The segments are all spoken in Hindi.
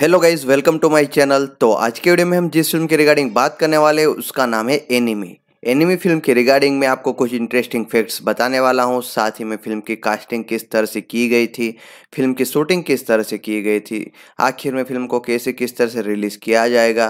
hello guys welcome to my channel तो आज के वीडियो में हम जिस फिल्म के रिगार्डिंग बात करने वाले हैं उसका नाम है एनिमी एनिमी फिल्म के रिगार्डिंग में आपको कुछ इंटरेस्टिंग फैक्ट्स बताने वाला हूँ साथ ही में फिल्म की कास्टिंग किस तरह से की गई थी फिल्म की शूटिंग किस तरह से की गई थी आखिर में फिल्म को कैसे किस तरह से रिलीज़ किया जाएगा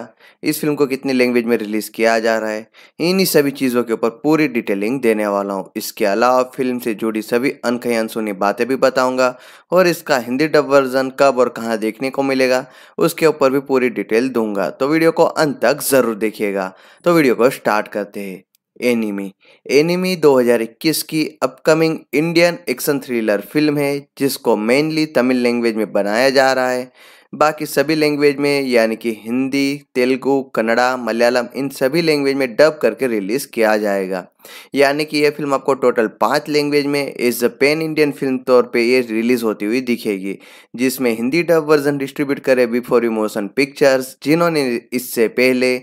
इस फिल्म को कितनी लैंग्वेज में रिलीज़ किया जा रहा है इन्हीं सभी चीज़ों के ऊपर पूरी डिटेलिंग देने वाला हूँ इसके अलावा फिल्म से जुड़ी सभी अनखई अनसुनी बातें भी बताऊँगा और इसका हिंदी डब वर्जन कब और कहाँ देखने को मिलेगा उसके ऊपर भी पूरी डिटेल दूंगा तो वीडियो को अंत तक ज़रूर देखिएगा तो वीडियो को स्टार्ट करते हैं एनिमी एनिमी 2021 की upcoming Indian action thriller film है जिसको मेनली तमिल लैंग्वेज में बनाया जा रहा है बाकी सभी लैंग्वेज में यानी कि हिंदी तेलुगु कन्नड़ा मलयालम इन सभी लैंग्वेज में डब करके रिलीज़ किया जाएगा यानी कि यह फिल्म आपको टोटल पांच लैंग्वेज में as a pan Indian film तौर पे ये रिलीज़ होती हुई दिखेगी जिसमें हिंदी डब वर्जन डिस्ट्रीब्यूट करे बिफोर इमोशन पिक्चर्स जिन्होंने इससे पहले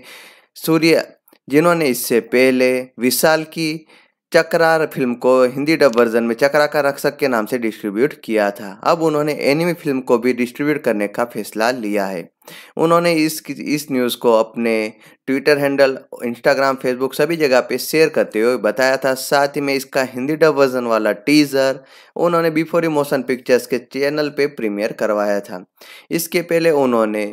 सूर्य जिन्होंने इससे पहले विशाल की चक्रार फिल्म को हिंदी डब वर्जन में चक्रा का रक्षक के नाम से डिस्ट्रीब्यूट किया था अब उन्होंने एनिमी फिल्म को भी डिस्ट्रीब्यूट करने का फैसला लिया है उन्होंने इस इस न्यूज़ को अपने ट्विटर हैंडल इंस्टाग्राम फेसबुक सभी जगह पे शेयर करते हुए बताया था साथ ही में इसका हिंदी डब वर्जन वाला टीज़र उन्होंने बिफोर इमोशन पिक्चर्स के चैनल पे प्रीमियर करवाया था इसके पहले उन्होंने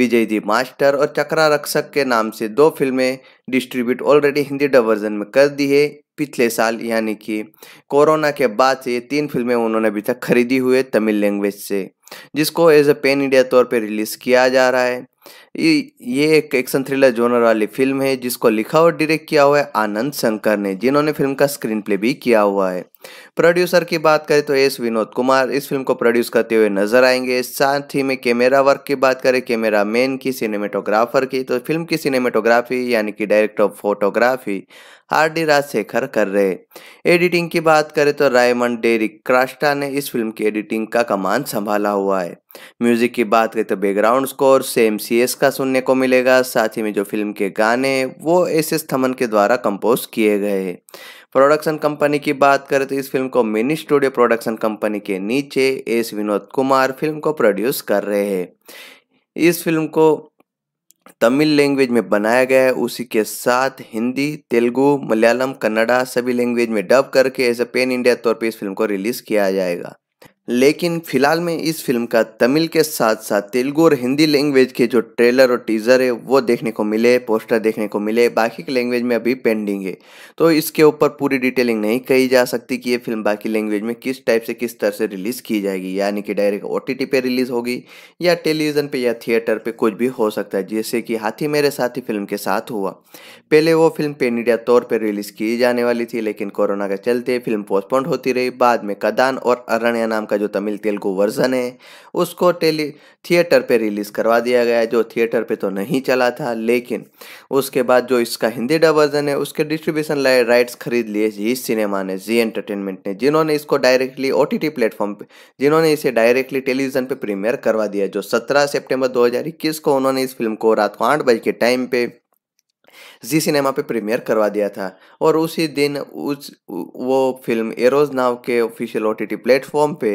विजय दी मास्टर और चक्रा रक्षक के नाम से दो फिल्में distribute already Hindi dub version में कर दी है पिछले साल यानी कि कोरोना के बाद से ये तीन फिल्में उन्होंने अभी तक खरीदी हुई है तमिल लैंग्वेज से जिसको एज ए पेन इंडिया तौर पे रिलीज किया जा रहा है ये एक एक्शन थ्रिलर जोनर वाली फिल्म है जिसको लिखा और डायरेक्ट किया हुआ है आनंद शंकर ने जिन्होंने फिल्म का स्क्रीन प्ले भी किया हुआ है प्रोड्यूसर की बात करें तो एस विनोद कुमार इस फिल्म को प्रोड्यूस करते हुए नजर आएंगे साथ ही में कैमरा वर्क की बात करें कैमरा मैन की सिनेमेटोग्राफर की तो फिल्म की सिनेमेटोग्राफी यानी कि director of photography R D Rajasekhar कर रहे एडिटिंग की बात करें तो रायमंड डेरिक क्रास्टा ने इस फिल्म की एडिटिंग का कमान संभाला हुआ है म्यूजिक की बात करें तो background score same C S का सुनने को मिलेगा साथ ही में जो फिल्म के गाने वो एस एस थमन के द्वारा कंपोज किए गए हैं प्रोडक्शन कंपनी की बात करें तो इस फिल्म को मिनी स्टूडियो प्रोडक्शन कंपनी के नीचे एस विनोद कुमार फिल्म को प्रोड्यूस कर रहे हैं इस फिल्म को तमिल लैंग्वेज में बनाया गया है उसी के साथ हिंदी तेलुगु मलयालम कन्नड़ा सभी लैंग्वेज में डब करके एज ए पेन इंडिया तौर पे इस फिल्म को रिलीज़ किया जाएगा लेकिन फिलहाल में इस फिल्म का तमिल के साथ साथ तेलुगु और हिंदी लैंग्वेज के जो ट्रेलर और टीज़र है वो देखने को मिले पोस्टर देखने को मिले बाकी के लैंग्वेज में अभी पेंडिंग है तो इसके ऊपर पूरी डिटेलिंग नहीं कही जा सकती कि ये फिल्म बाकी लैंग्वेज में किस टाइप से किस तरह से रिलीज़ की जाएगी यानी कि डायरेक्ट ओ टी पे रिलीज़ होगी या टेलीविज़न पर या थिएटर पर कुछ भी हो सकता है जैसे कि हाथी मेरे साथ ही फिल्म के साथ हुआ पहले वो फिल्म पेन इंडिया तौर पर रिलीज़ की जाने वाली थी लेकिन कोरोना के चलते फिल्म पोस्टपोन्ड होती रही बाद में कदान और अरण्या नाम का जो तमिल तेलुगु वर्जन है उसको टेली थिएटर पे रिलीज़ करवा दिया गया है जो थिएटर पे तो नहीं चला था लेकिन उसके बाद जो इसका हिंदी डब वर्जन है उसके डिस्ट्रीब्यूशन राइट्स खरीद लिए जी सिनेमा ने जी एंटरटेनमेंट ने जिन्होंने इसको डायरेक्टली ओ टी प्लेटफॉर्म पर जिन्होंने इसे डायरेक्टली टेलीविजन पर प्रीमियर करवा दिया जो सत्रह सेप्टेम्बर दो को उन्होंने इस फिल्म को रात को आठ बज के टाइम पर जी सिनेमा पे प्रीमियर करवा दिया था और उसी दिन उस वो फिल्म एरोज नाव के ऑफिशियल ओ प्लेटफॉर्म पे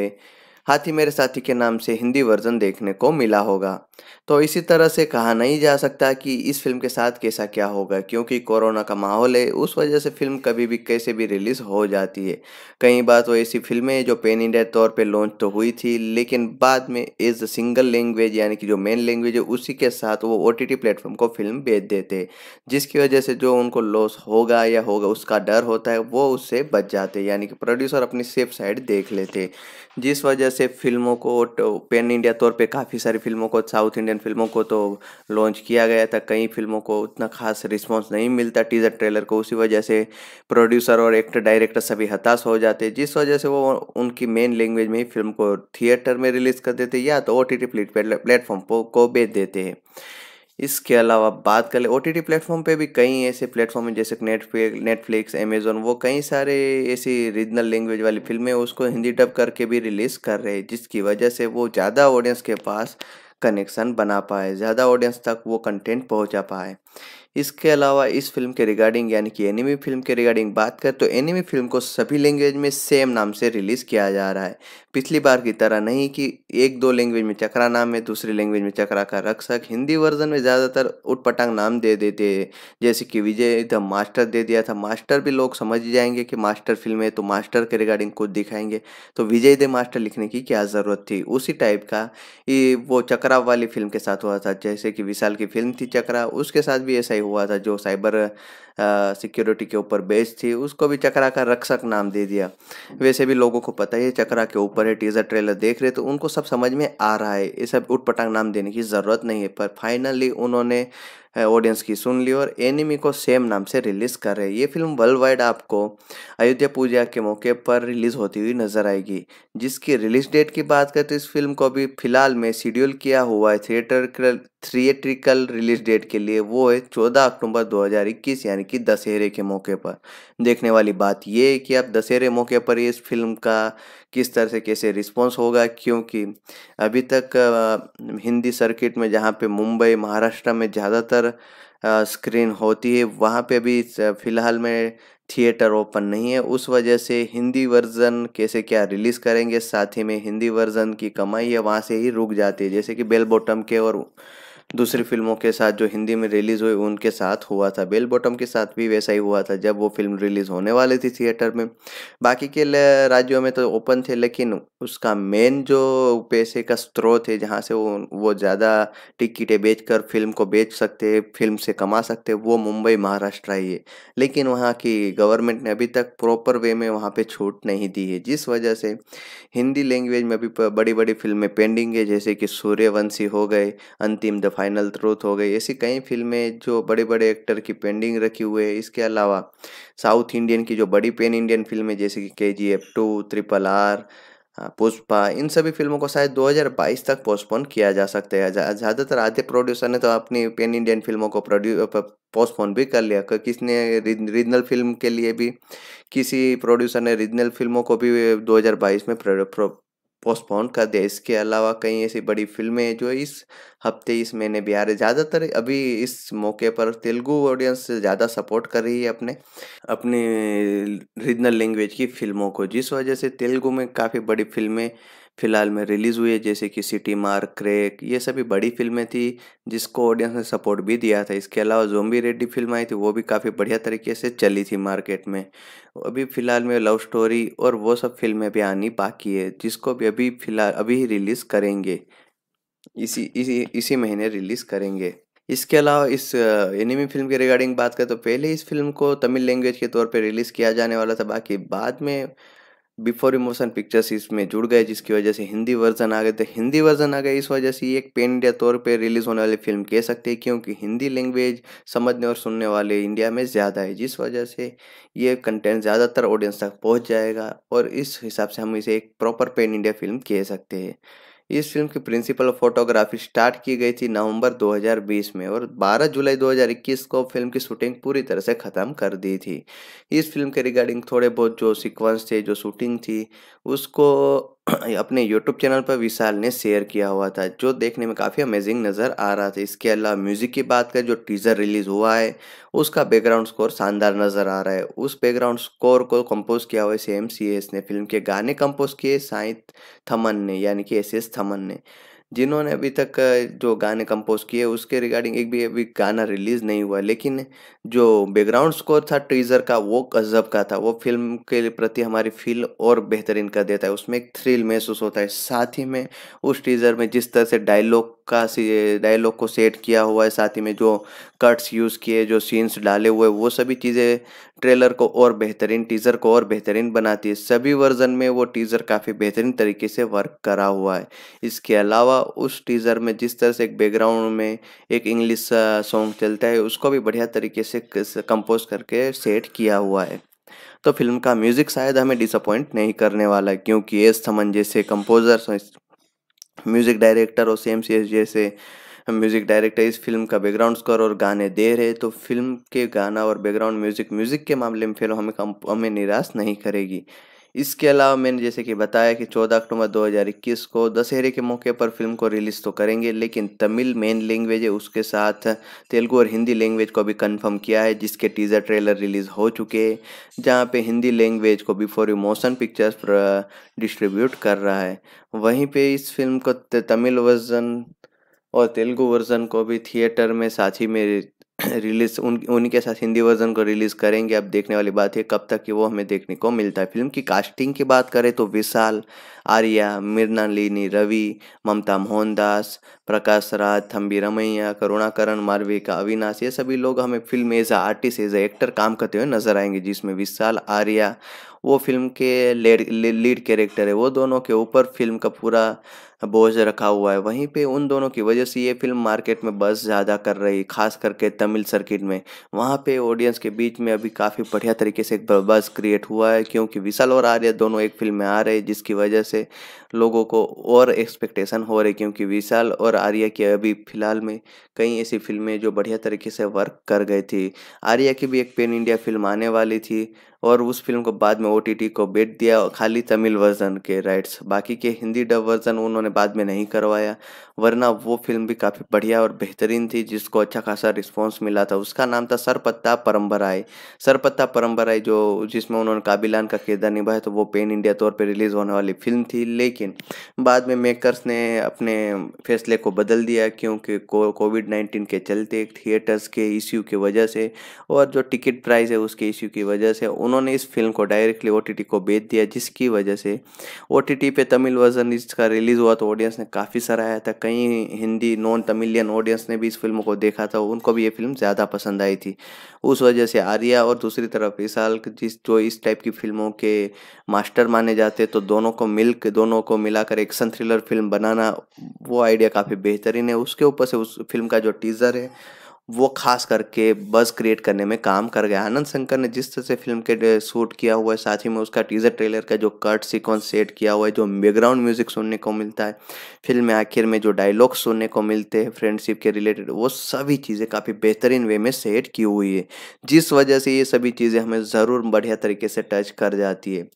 हाथी मेरे साथी के नाम से हिंदी वर्जन देखने को मिला होगा तो इसी तरह से कहा नहीं जा सकता कि इस फिल्म के साथ कैसा क्या होगा क्योंकि कोरोना का माहौल है उस वजह से फिल्म कभी भी कैसे भी रिलीज़ हो जाती है कई बार तो ऐसी फिल्में जो पेन इंडिया तौर पर लॉन्च तो हुई थी लेकिन बाद में एज अ सिंगल लैंग्वेज यानी कि जो मेन लैंग्वेज है उसी के साथ वो ओ टी प्लेटफॉर्म को फिल्म बेच देते जिसकी वजह से जो उनको लॉस होगा या होगा उसका डर होता है वो उससे बच जाते हैं यानी कि प्रोड्यूसर अपनी सेफ साइड देख लेते जिस वजह से फिल्मों को तो पेन इंडिया तौर पर काफ़ी सारी फिल्मों को साउथ इंडिया इंडियन फिल्मों को तो लॉन्च किया गया था कई फिल्मों को उतना खास रिस्पॉन्स नहीं मिलता टीज़र ट्रेलर को उसी वजह से प्रोड्यूसर और एक्टर डायरेक्टर सभी हताश हो जाते जिस वजह से वो उनकी मेन लैंग्वेज में ही फिल्म को थिएटर में रिलीज़ कर देते या तो ओ टी टी प्लेटफॉर्म को बेच देते हैं इसके अलावा बात कर ले ओ टी टी प्लेटफॉर्म पर भी कई ऐसे प्लेटफॉर्म हैं जैसे नेटफ्लिक्स अमेजोन वो कई सारे ऐसी रीजनल लैंग्वेज वाली फिल्में उसको हिंदी डब करके भी रिलीज़ कर रहे हैं जिसकी वजह से वो ज़्यादा ऑडियंस के पास कनेक्शन बना पाए ज़्यादा ऑडियंस तक वो कंटेंट पहुंचा पाए इसके अलावा इस फिल्म के रिगार्डिंग यानी कि एनिमी फिल्म के रिगार्डिंग बात करें तो एनिमी फिल्म को सभी लैंग्वेज में सेम नाम से रिलीज़ किया जा रहा है पिछली बार की तरह नहीं कि एक दो लैंग्वेज में चक्रा नाम है दूसरी लैंग्वेज में चक्रा का रक्षक हिंदी वर्जन में ज़्यादातर उटपटांग नाम दे देते हैं जैसे कि विजय द मास्टर दे दिया था मास्टर भी लोग समझ जाएंगे कि मास्टर फिल्म है तो मास्टर के रिगार्डिंग कुछ दिखाएंगे तो विजय द मास्टर लिखने की क्या ज़रूरत थी उसी टाइप का वो चक्रा वाली फिल्म के साथ हुआ था जैसे कि विशाल की फिल्म थी चक्रा उसके साथ भी ऐसा ही हुआ था जो साइबर सिक्योरिटी के ऊपर बेच थी उसको भी चक्रा का रक्षक नाम दे दिया वैसे भी लोगों को पता है चक्रा के ऊपर है टीजर ट्रेलर देख रहे तो उनको सब समझ में आ रहा है ये सब उटपटांग नाम देने की ज़रूरत नहीं है पर फाइनली उन्होंने ऑडियंस की सुन ली और एनिमी को सेम नाम से रिलीज़ कर रहे ये फिल्म वर्ल्ड वाइड आपको अयोध्या पूजा के मौके पर रिलीज़ होती हुई नज़र आएगी जिसकी रिलीज डेट की बात करें तो इस फिल्म को भी फिलहाल में शेड्यूल किया हुआ है थिएटर थिएट्रिकल रिलीज डेट के लिए वो है चौदह अक्टूबर 2021 यानी यानी कि दशहरे के मौके पर देखने वाली बात ये है कि अब दशहरे मौके पर इस फिल्म का किस तरह से कैसे रिस्पांस होगा क्योंकि अभी तक हिंदी सर्किट में जहाँ पे मुंबई महाराष्ट्र में ज़्यादातर स्क्रीन होती है वहाँ पे भी फ़िलहाल में थिएटर ओपन नहीं है उस वजह से हिंदी वर्जन कैसे क्या रिलीज़ करेंगे साथ ही में हिंदी वर्जन की कमाई है वहाँ से ही रुक जाती है जैसे कि बेल बॉटम के और दूसरी फिल्मों के साथ जो हिंदी में रिलीज हुई उनके साथ हुआ था बेल बॉटम के साथ भी वैसा ही हुआ था जब वो फिल्म रिलीज होने वाली थी थिएटर में बाकी के राज्यों में तो ओपन थे लेकिन उसका मेन जो पैसे का स्रोत है जहाँ से वो वो ज़्यादा टिकटें बेच कर फिल्म को बेच सकते फिल्म से कमा सकते वो मुंबई महाराष्ट्र ही है लेकिन वहाँ की गवर्नमेंट ने अभी तक प्रॉपर वे में वहाँ पर छूट नहीं दी है जिस वजह से हिंदी लैंग्वेज में अभी बड़ी बड़ी फिल्में पेंडिंग है जैसे कि सूर्यवंशी हो गए अंतिम दफा फाइनल ट्रूथ हो गई ऐसी कई फिल्में जो बड़े बड़े एक्टर की पेंडिंग रखी हुई है इसके अलावा साउथ इंडियन की जो बड़ी पेन इंडियन फिल्में जैसे कि K G F two triple R Pushpa इन सभी फिल्मों को शायद 2022 तक पोस्टपोन किया जा सकता है ज़्यादातर आधे प्रोड्यूसर ने तो अपनी पेन इंडियन फिल्मों को प्रोड्यू पोस्टपोन भी कर लिया किसने रीजनल फिल्म के लिए भी किसी प्रोड्यूसर ने रीजनल फिल्मों को भी 2022 में पोस्टपोन कर दिया इसके अलावा कई ऐसी बड़ी फिल्में हैं जो इस हफ्ते इस महीने भी आ रही ज़्यादातर अभी इस मौके पर तेलुगु ऑडियंस ज़्यादा सपोर्ट कर रही है अपने अपनी रीजनल लैंग्वेज की फिल्मों को जिस वजह से तेलुगु में काफ़ी बड़ी फिल्में फिलहाल में रिलीज़ हुई है जैसे कि सिटी मार क्रेक ये सभी बड़ी फिल्में थी जिसको ऑडियंस ने सपोर्ट भी दिया था इसके अलावा जोम्बी रेड्डी फिल्म आई थी वो भी काफ़ी बढ़िया तरीके से चली थी मार्केट में अभी फ़िलहाल में लव स्टोरी और वो सब फिल्में भी आनी बाकी है जिसको भी अभी फ़िलहाल अभी ही रिलीज़ करेंगे इसी इसी इसी महीने रिलीज़ करेंगे इसके अलावा इस एनिमी फिल्म के रिगार्डिंग बात करें तो पहले इस फिल्म को तमिल लैंग्वेज के तौर पे रिलीज़ किया जाने वाला था बाकी बाद में बिफोर इमोशन पिक्चर्स इसमें जुड़ गए जिसकी वजह से हिंदी वर्जन आ गए तो हिंदी वर्जन आ गए इस वजह से ये एक पेन इंडिया तौर पे रिलीज होने वाली फिल्म कह सकते हैं क्योंकि हिंदी लैंग्वेज समझने और सुनने वाले इंडिया में ज़्यादा है जिस वजह से ये कंटेंट ज़्यादातर ऑडियंस तक पहुँच जाएगा और इस हिसाब से हम इसे एक प्रॉपर पेन इंडिया फिल्म कह सकते हैं इस फिल्म की प्रिंसिपल फोटोग्राफी स्टार्ट की गई थी नवंबर 2020 में और 12 जुलाई 2021 को फिल्म की शूटिंग पूरी तरह से ख़त्म कर दी थी इस फिल्म के रिगार्डिंग थोड़े बहुत जो सीक्वेंस थे जो शूटिंग थी उसको अपने यूट्यूब चैनल पर विशाल ने शेयर किया हुआ था जो देखने में काफ़ी अमेजिंग नज़र आ रहा था इसके अलावा म्यूज़िक की बात करें जो टीज़र रिलीज़ हुआ है उसका बैकग्राउंड स्कोर शानदार नज़र आ रहा है उस बैकग्राउंड स्कोर को कंपोज किया हुआ है सी एम सी एस ने फिल्म के गाने कंपोज किए साइंत थमन ने यानी कि एस एस थमन ने जिन्होंने अभी तक जो गाने कंपोज किए उसके रिगार्डिंग एक भी अभी गाना रिलीज़ नहीं हुआ लेकिन जो बैकग्राउंड स्कोर था ट्रीजर का वो गज़ब का था वो फिल्म के प्रति हमारी फील और बेहतरीन कर देता है उसमें एक थ्रिल महसूस होता है साथ ही में उस टीज़र में जिस तरह से डायलॉग का डायलॉग को सेट किया हुआ है साथ ही में जो कट्स यूज़ किए जो सीन्स डाले हुए वो सभी चीज़ें ट्रेलर को और बेहतरीन टीजर को और बेहतरीन बनाती है सभी वर्जन में वो टीजर काफ़ी बेहतरीन तरीके से वर्क करा हुआ है इसके अलावा उस टीजर में जिस तरह से एक बैकग्राउंड में एक इंग्लिश सॉन्ग चलता है उसको भी बढ़िया तरीके से कंपोज करके सेट किया हुआ है तो फिल्म का म्यूज़िक शायद हमें डिसअपॉइंट नहीं करने वाला क्योंकि एस थमन जैसे कंपोजर म्यूज़िक डायरेक्टर और सी एम सी एस जैसे म्यूज़िक डायरेक्टर इस फिल्म का बैकग्राउंड स्कोर और गाने दे रहे तो फिल्म के गाना और बैकग्राउंड म्यूज़िक म्यूज़िक के मामले में फिल्म हमें हमें निराश नहीं करेगी इसके अलावा मैंने जैसे कि बताया कि 14 अक्टूबर 2021 को दशहरे के मौके पर फिल्म को रिलीज़ तो करेंगे लेकिन तमिल मेन लैंग्वेज है उसके साथ तेलुगू और हिंदी लैंग्वेज को भी कंफर्म किया है जिसके टीज़र ट्रेलर रिलीज़ हो चुके हैं जहाँ पे हिंदी लैंग्वेज को before you motion pictures distribute कर रहा है वहीं पे इस फिल्म को तमिल वर्जन और तेलुगु वर्ज़न को भी थिएटर में साथ ही में रिलीज़ उन उनके साथ हिंदी वर्जन को रिलीज़ करेंगे अब देखने वाली बात है कब तक कि वो हमें देखने को मिलता है फिल्म की कास्टिंग की बात करें तो विशाल आर्या लीनी रवि ममता मोहनदास प्रकाश राज थम्बी रमैया करुणाकरण मार्विका अविनाश ये सभी लोग हमें film as a artist as a actor काम करते हुए नजर आएंगे जिसमें विशाल आर्या वो फिल्म के लीड कैरेक्टर है वो दोनों के ऊपर फिल्म का पूरा बोझ रखा हुआ है वहीं पे उन दोनों की वजह से ये फिल्म मार्केट में बस ज़्यादा कर रही खास करके तमिल सर्किट में वहाँ पे ऑडियंस के बीच में अभी काफ़ी बढ़िया तरीके से एक बस क्रिएट हुआ है क्योंकि विशाल और आर्या दोनों एक फिल्म में आ रहे जिसकी वजह से से लोगों को और एक्सपेक्टेशन हो रही क्योंकि विशाल और आर्या की अभी फिलहाल में कई ऐसी फिल्में जो बढ़िया तरीके से वर्क कर गई थी आर्या की भी एक पेन इंडिया फिल्म आने वाली थी और उस फिल्म को बाद में ओ को बेच दिया खाली तमिल वर्जन के राइट्स बाकी के हिंदी डब वर्जन उन्होंने बाद में नहीं करवाया वरना वो फिल्म भी काफ़ी बढ़िया और बेहतरीन थी जिसको अच्छा खासा रिस्पॉन्स मिला था उसका नाम था सरपत्ता परम्बराई सरपत्ता परम्बराई जो जिसमें उन्होंने काबिलान का किरदार निभाया तो वो पेन इंडिया तौर पर रिलीज़ होने वाली फिल्म थी लेकिन बाद में मेकर्स ने अपने फैसले को बदल दिया क्योंकि कोविड नाइन्टीन के चलते थिएटर्स के इश्यू की वजह से और जो टिकट प्राइस है उसके इश्यू की वजह से उन उन्होंने इस फिल्म को डायरेक्टली ओ को बेच दिया जिसकी वजह से ओ पे तमिल वर्जन इसका रिलीज़ हुआ तो ऑडियंस ने काफ़ी सराहाया था कई हिंदी नॉन तमिलियन ऑडियंस ने भी इस फिल्म को देखा था उनको भी ये फिल्म ज़्यादा पसंद आई थी उस वजह से आर्या और दूसरी तरफ विशाल जिस जो इस टाइप की फिल्मों के मास्टर माने जाते तो दोनों को मिल दोनों को मिलाकर एक्शन थ्रिलर फिल्म बनाना वो आइडिया काफ़ी बेहतरीन है उसके ऊपर से उस फिल्म का जो टीज़र है वो खास करके बस क्रिएट करने में काम कर गया आनंद शंकर ने जिस तरह से फिल्म के शूट किया हुआ है साथ ही में उसका टीजर ट्रेलर का जो कट सीक्वेंस सेट किया हुआ है जो बैकग्राउंड म्यूजिक सुनने को मिलता है फिल्म में आखिर में जो डायलॉग सुनने को मिलते हैं फ्रेंडशिप के रिलेटेड वो सभी चीज़ें काफ़ी बेहतरीन वे में सेट की हुई है जिस वजह से ये सभी चीज़ें हमें ज़रूर बढ़िया तरीके से टच कर जाती है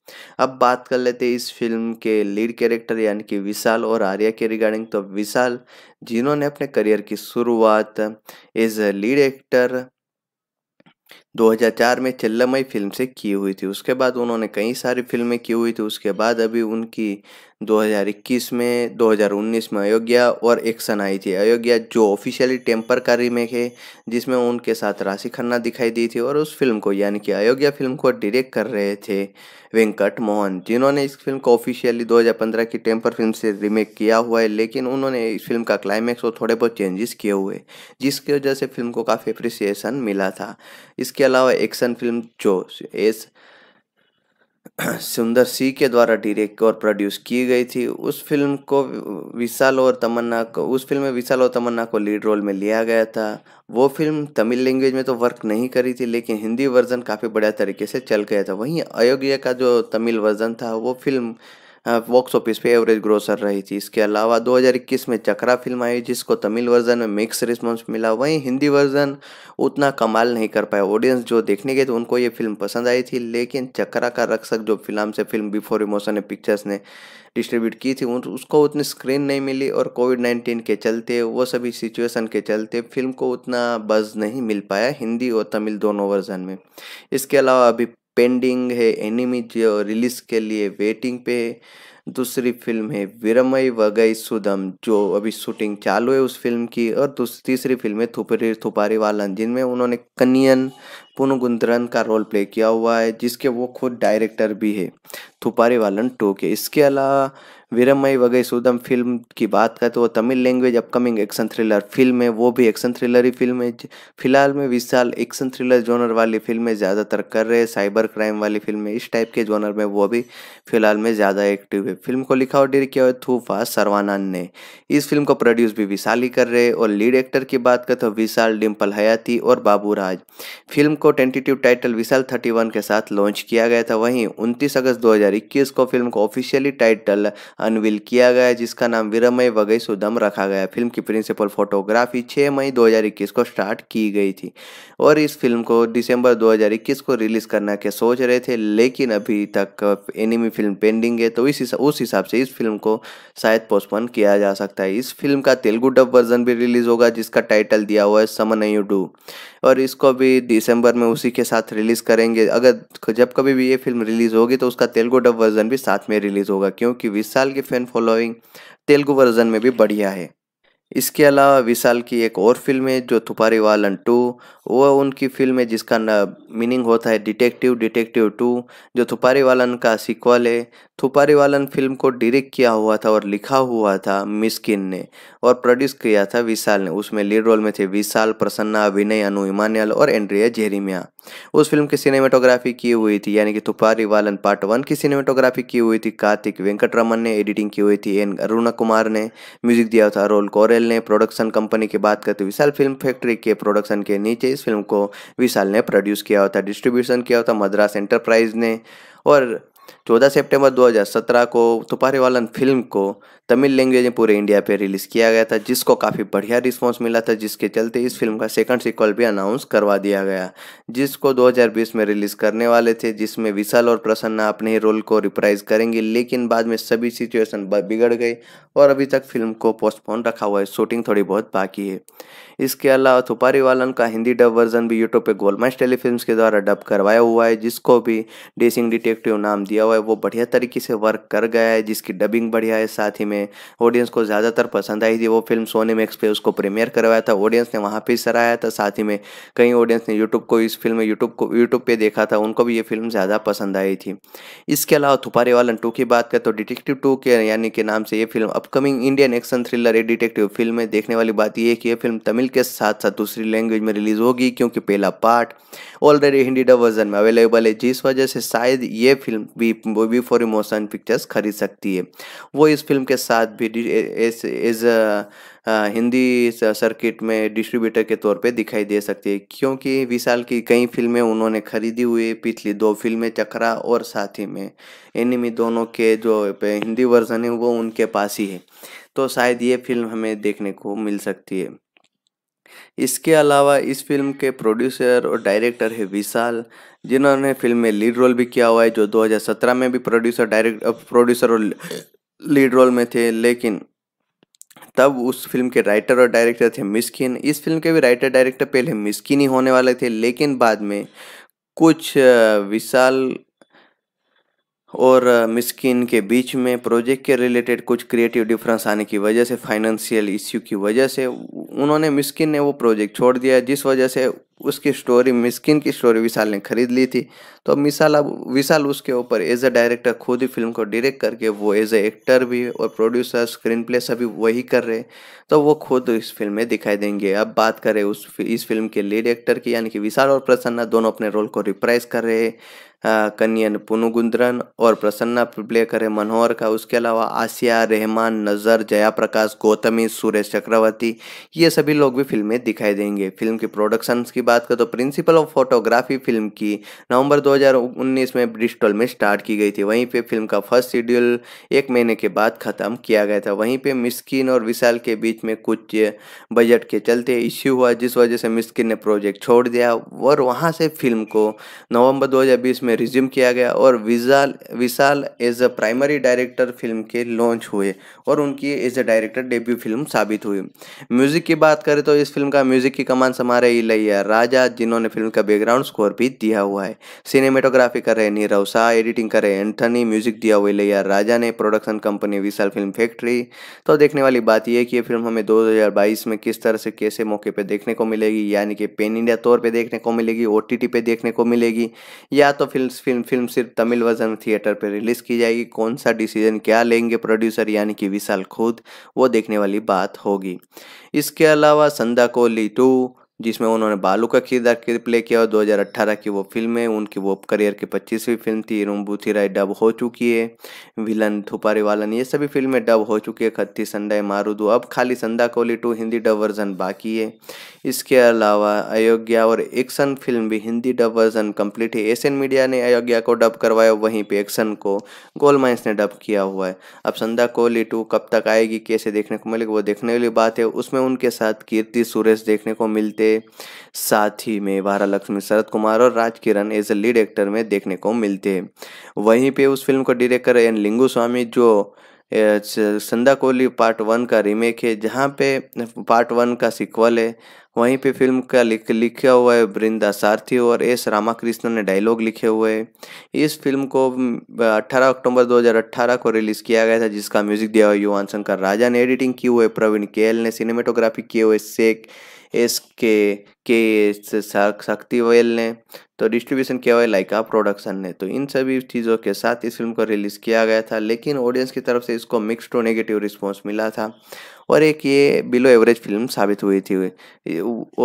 अब बात कर लेते हैं इस फिल्म के लीड कैरेक्टर यानी कि विशाल और आर्या के रिगार्डिंग तो विशाल जिन्होंने अपने करियर की शुरुआत एज लीड एक्टर 2004 में चिल्लमई फिल्म से की हुई थी उसके बाद उन्होंने कई सारी फिल्में की हुई थी उसके बाद अभी उनकी 2021 में 2019 में अयोग्या और एक्शन आई थी अयोग्या जो ऑफिशियली टेम्पर का रीमेक है जिसमें उनके साथ राशि खन्ना दिखाई दी थी और उस फिल्म को यानी कि अयोग्या फिल्म को डायरेक्ट कर रहे थे वेंकट मोहन जिन्होंने इस फिल्म को ऑफिशियली 2015 की टेम्पर फिल्म से रीमेक किया हुआ है लेकिन उन्होंने इस फिल्म का क्लाइमैक्स और थोड़े बहुत चेंजेस किए हुए जिसकी वजह से फिल्म को काफ़ी अप्रिसिएशन मिला था इसके अलावा एक्शन फिल्म जो एस सुंदर सी के द्वारा डायरेक्ट और प्रोड्यूस की गई थी उस फिल्म को विशाल और तमन्ना को उस फिल्म में विशाल और तमन्ना को लीड रोल में लिया गया था वो फिल्म तमिल लैंग्वेज में तो वर्क नहीं करी थी लेकिन हिंदी वर्जन काफ़ी बढ़िया तरीके से चल गया था वहीं अयोग्य का जो तमिल वर्जन था वो फिल्म बॉक्स हाँ, ऑफिस पे एवरेज ग्रोसर रही थी इसके अलावा 2021 में चक्रा फिल्म आई जिसको तमिल वर्जन में मिक्स रिस्पॉन्स मिला वहीं हिंदी वर्जन उतना कमाल नहीं कर पाया ऑडियंस जो देखने गए तो उनको ये फिल्म पसंद आई थी लेकिन चक्रा का रक्षक जो फिल्म से फिल्म बिफोर इमोशन पिक्चर्स ने डिस्ट्रीब्यूट की थी उसको उतनी स्क्रीन नहीं मिली और कोविड नाइन्टीन के चलते वो सभी सिचुएशन के चलते फिल्म को उतना बज नहीं मिल पाया हिंदी और तमिल दोनों वर्जन में इसके अलावा अभी पेंडिंग है एनिमी जो रिलीज के लिए वेटिंग पे है दूसरी फिल्म है विरमय वगई सुदम जो अभी शूटिंग चालू है उस फिल्म की और तीसरी फिल्म है थुपरी थुपारी वालन जिनमें उन्होंने कनियन पुनगुंदरन का रोल प्ले किया हुआ है जिसके वो खुद डायरेक्टर भी है थुपारी वालन टू के इसके अलावा वीरमई वगै सुदम फिल्म की बात करें तो वो Tamil language upcoming action thriller film है वो भी एक्शन थ्रिलर ही फिल्म है फिलहाल में विशाल एक्शन थ्रिलर जोनर वाली फिल्में ज़्यादातर कर रहे हैं साइबर क्राइम वाली फिल्में इस टाइप के जोनर में वो भी फिलहाल में ज़्यादा एक्टिव है फिल्म को लिखा और डिरेक्ट किया हुआ थू सरवानंद ने इस फिल्म को प्रोड्यूस भी विशाल ही कर रहे हैं और लीड एक्टर की बात करें तो विशाल डिम्पल हयाती और बाबू राज फिल्म को टेंटेटिव टाइटल विशाल थर्टी के साथ लॉन्च किया गया था वहीं उनतीस अगस्त इक्कीस को फिल्म को ऑफिशियली टाइटल अनविल किया गया जिसका नाम वीरमय वगई सुदम रखा गया फिल्म की प्रिंसिपल फोटोग्राफी 6 मई 2021 को स्टार्ट की गई थी और इस फिल्म को दिसंबर 2021 को रिलीज करना के सोच रहे थे लेकिन अभी तक एनिमी फिल्म पेंडिंग है तो इस उस हिसाब से इस फिल्म को शायद पोस्टपोन किया जा सकता है इस फिल्म का तेलुगु डब वर्जन भी रिलीज होगा जिसका टाइटल दिया हुआ है समन यू डू और इसको भी दिसंबर में उसी के साथ रिलीज करेंगे अगर जब कभी भी ये फिल्म रिलीज होगी तो उसका तेलुगु डब वर्जन भी साथ में रिलीज होगा क्योंकि विशाल विशाल की फैन फॉलोइंग तेलुगु वर्जन में भी बढ़िया है इसके अलावा विशाल की एक और फिल्म है जो थुपारी वालन टू वह उनकी फिल्म है जिसका मीनिंग होता है डिटेक्टिव डिटेक्टिव टू जो थुपारी वालन का सीक्वल है थुपारी वालन फिल्म को डायरेक्ट किया हुआ था और लिखा हुआ था मिस्किन ने और प्रोड्यूस किया था विशाल ने उसमें लीड रोल में थे विशाल प्रसन्ना अभिनय अनु इमान्यल और एंड्रिया जेरीमिया उस फिल्म की सिनेमेटोग्राफी की हुई थी यानी कि वालन पार्ट वन की सिनेमेटोग्राफी की हुई थी कार्तिक वेंकटरमन ने एडिटिंग की हुई थी एन अरुणा कुमार ने म्यूजिक दिया था रोल कोरेल ने प्रोडक्शन कंपनी की बात करते विशाल फिल्म फैक्ट्री के प्रोडक्शन के नीचे इस फिल्म को विशाल ने प्रोड्यूस किया हुआ था डिस्ट्रीब्यूशन किया हुआ था मद्रास एंटरप्राइज ने और 14 सितंबर 2017 को वालन फिल्म को तमिल लैंग्वेज में पूरे इंडिया पे रिलीज़ किया गया था जिसको काफ़ी बढ़िया रिस्पांस मिला था जिसके चलते इस फिल्म का सेकंड सिक्वल भी अनाउंस करवा दिया गया जिसको 2020 में रिलीज़ करने वाले थे जिसमें विशाल और प्रसन्ना अपने ही रोल को रिप्राइज करेंगी लेकिन बाद में सभी सिचुएशन बिगड़ गई और अभी तक फिल्म को पोस्टपोन रखा हुआ है शूटिंग थोड़ी बहुत बाकी है इसके अलावा वालन का हिंदी डब वर्जन भी यूट्यूब पर गोलमाइज टेलीफिल्म के द्वारा डब करवाया हुआ है जिसको भी डेसिंग डिटेक्टिव नाम दिया हुआ है वो बढ़िया तरीके से वर्क कर गया है जिसकी डबिंग बढ़िया है साथ ही में ऑडियंस को ज़्यादातर पसंद आई थी वो फिल्म सोने मैक्स पे उसको प्रीमियर करवाया था ऑडियंस ने वहाँ पर सराहाया था साथ ही में कई ऑडियंस ने यूट्यूब को इस फिल्म में यूट्यूब को यूट्यूब पर देखा था उनको भी ये फिल्म ज़्यादा पसंद आई थी इसके अलावा थुपारी वालन टू की बात करें तो डिटेक्टिव टू के यानी के नाम से ये film upcoming Indian action thriller a detective film में देखने वाली बात यह है कि यह फिल्म तमिल के साथ साथ दूसरी लैंग्वेज में रिलीज होगी क्योंकि पहला part already Hindi dub version में अवेलेबल है जिस वजह से शायद ये फिल्म भी बी फॉर इमोशन पिक्चर्स खरीद सकती है वो इस फिल्म के साथ भी एज हिंदी सर्किट में डिस्ट्रीब्यूटर के तौर पे दिखाई दे सकती है क्योंकि विशाल की कई फिल्में उन्होंने खरीदी हुई पिछली दो फिल्में चक्रा और साथी में एनिमी दोनों के जो हिंदी वर्जन है वो उनके पास ही है तो शायद ये फिल्म हमें देखने को मिल सकती है इसके अलावा इस फिल्म के प्रोड्यूसर और डायरेक्टर है विशाल जिन्होंने फिल्म में लीड रोल भी किया हुआ है जो 2017 में भी प्रोड्यूसर डायरेक्ट प्रोड्यूसर और लीड रोल में थे लेकिन तब उस फिल्म के राइटर और डायरेक्टर थे मिस्किन इस फिल्म के भी राइटर डायरेक्टर पहले मिस्किन ही होने वाले थे लेकिन बाद में कुछ विशाल और मिस्किन के बीच में प्रोजेक्ट के रिलेटेड कुछ क्रिएटिव डिफरेंस आने की वजह से फाइनेंशियल इश्यू की वजह से उन्होंने मिस्किन ने वो प्रोजेक्ट छोड़ दिया जिस वजह से उसकी स्टोरी मिस्किन की स्टोरी विशाल ने खरीद ली थी तो विशाल अब विशाल उसके ऊपर एज अ डायरेक्टर खुद ही फिल्म को डायरेक्ट करके वो एज अ एक्टर भी और प्रोड्यूसर स्क्रीन प्ले सभी वही कर रहे तो वो खुद इस फिल्म में दिखाई देंगे अब बात करें उस इस फिल्म के लीड एक्टर की यानी कि विशाल और प्रसन्ना दोनों अपने रोल को रिप्राइज कर रहे हैं कन्यन पुनुगुंद्रन और प्रसन्ना प्ले करे मनोहर का उसके अलावा आसिया रहमान नज़र जया प्रकाश गौतमी सुरेश चक्रवर्ती ये सभी लोग भी फिल्म में दिखाई देंगे फिल्म की प्रोडक्शंस की बात करें तो प्रिंसिपल ऑफ फोटोग्राफी फिल्म की नवंबर 2019 में ब्रिस्टल में स्टार्ट की गई थी वहीं पे फिल्म का फर्स्ट शेड्यूल एक महीने के बाद ख़त्म किया गया था वहीं पे मिस्किन और विशाल के बीच में कुछ बजट के चलते इश्यू हुआ जिस वजह से मिस्किन ने प्रोजेक्ट छोड़ दिया और वहाँ से फिल्म को नवम्बर दो में रिज्यूम किया गया और विजाल Vishal as a primary director film के लॉन्च हुए और उनकी as a director debut film साबित हुई म्यूज़िक की बात करें तो इस फिल्म का म्यूज़िक की कमान समारे इलैया राजा जिन्होंने फिल्म का बैकग्राउंड स्कोर भी दिया हुआ है सिनेमेटोग्राफी कर रहे नीरव शाह एडिटिंग कर रहे एंथनी म्यूजिक दिया हुआ लैया राजा ने production company Vishal film factory तो देखने वाली बात यह कि ये फिल्म हमें 2022 में किस तरह से कैसे मौके पर देखने को मिलेगी यानी कि पेन इंडिया तौर पर देखने को मिलेगी ओ पे देखने को मिलेगी या तो फिल्म फिल्म फिल्म सिर्फ तमिल वर्जन थिएटर पर रिलीज की जाएगी कौन सा डिसीजन क्या लेंगे प्रोड्यूसर यानी कि विशाल खुद वो देखने वाली बात होगी इसके अलावा संदा कोहली टू जिसमें उन्होंने बालू का किरदार प्ले किया और 2018 की वो फिल्म है उनकी वो करियर की पच्चीसवीं फिल्म थी राय डब हो चुकी है विलन थुपारी वालन ये सभी फिल्में डब हो चुकी है खत्ती संडा मारूदू अब खाली Sandakozhi two Hindi dub version बाकी है इसके अलावा अयोध्या और एक्शन फिल्म भी हिंदी डब वर्जन कम्प्लीट है एशियन मीडिया ने अयोध्या को डब करवाया वहीं पर एक्शन को गोल ने डब किया हुआ है अब संदा कोहली टू कब तक आएगी कैसे देखने को मिलेगी वो देखने वाली बात है उसमें उनके साथ कीर्ति सुरेश देखने को मिलते थे साथ ही में वारा लक्ष्मी शरद कुमार और Raj Kiran as a lead actor में देखने को मिलते हैं वहीं पे उस फिल्म को डायरेक्टर एन लिंगू स्वामी जो संदा कोहली पार्ट वन का रीमेक है जहाँ पे पार्ट वन का सिक्वल है वहीं पे फिल्म का लिख लिखा हुआ है वृंदा सारथी और एस रामाकृष्णन ने डायलॉग लिखे हुए हैं इस फिल्म को 18 अक्टूबर 2018 को रिलीज़ किया गया था जिसका म्यूजिक दिया हुआ युवान शंकर राजा ने एडिटिंग की हुए प्रवीण केएल ने सिनेमेटोग्राफी किए हुए शेख एस के के शक्ति वेल ने तो डिस्ट्रीब्यूशन किया हुआ लाइका प्रोडक्शन ने तो इन सभी चीज़ों के साथ इस फिल्म को रिलीज़ किया गया था लेकिन ऑडियंस की तरफ से इसको मिक्स टू नेगेटिव रिस्पॉन्स मिला था और एक ये बिलो एवरेज फिल्म साबित हुई थी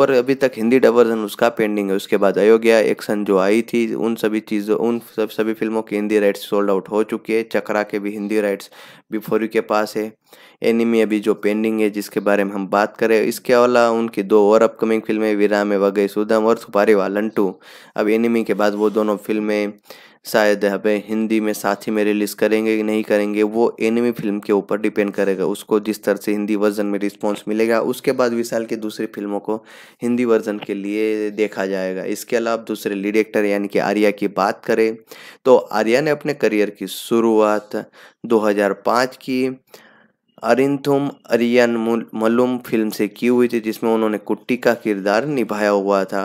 और अभी तक हिंदी डबर्जन उसका पेंडिंग है उसके बाद अयोग्या एक्शन जो आई थी उन सभी चीज़ों उन सब सभी फिल्मों की हिंदी राइट्स सोल्ड आउट हो चुकी है चक्रा के भी हिंदी राइट्स बिफोर यू के पास है एनिमी अभी जो पेंडिंग है जिसके बारे में हम बात करें इसके अलावा उनकी दो और अपकमिंग फिल्में विराम वगैरह सुदम और सुपारी वालन टू अब एनिमी के बाद वो दोनों फिल्में शायद यहाँ पे हिंदी में साथी में रिलीज़ करेंगे कि नहीं करेंगे वो एनिमी फिल्म के ऊपर डिपेंड करेगा उसको जिस तरह से हिंदी वर्जन में रिस्पॉन्स मिलेगा उसके बाद विशाल की दूसरी फिल्मों को हिंदी वर्जन के लिए देखा जाएगा इसके अलावा दूसरे लीड एक्टर यानी कि आर्या की बात करें तो आर्या ने अपने करियर की शुरुआत दो की अरिंथुम अरियन मलुम फिल्म से की हुई थी जिसमें उन्होंने कुट्टी का किरदार निभाया हुआ था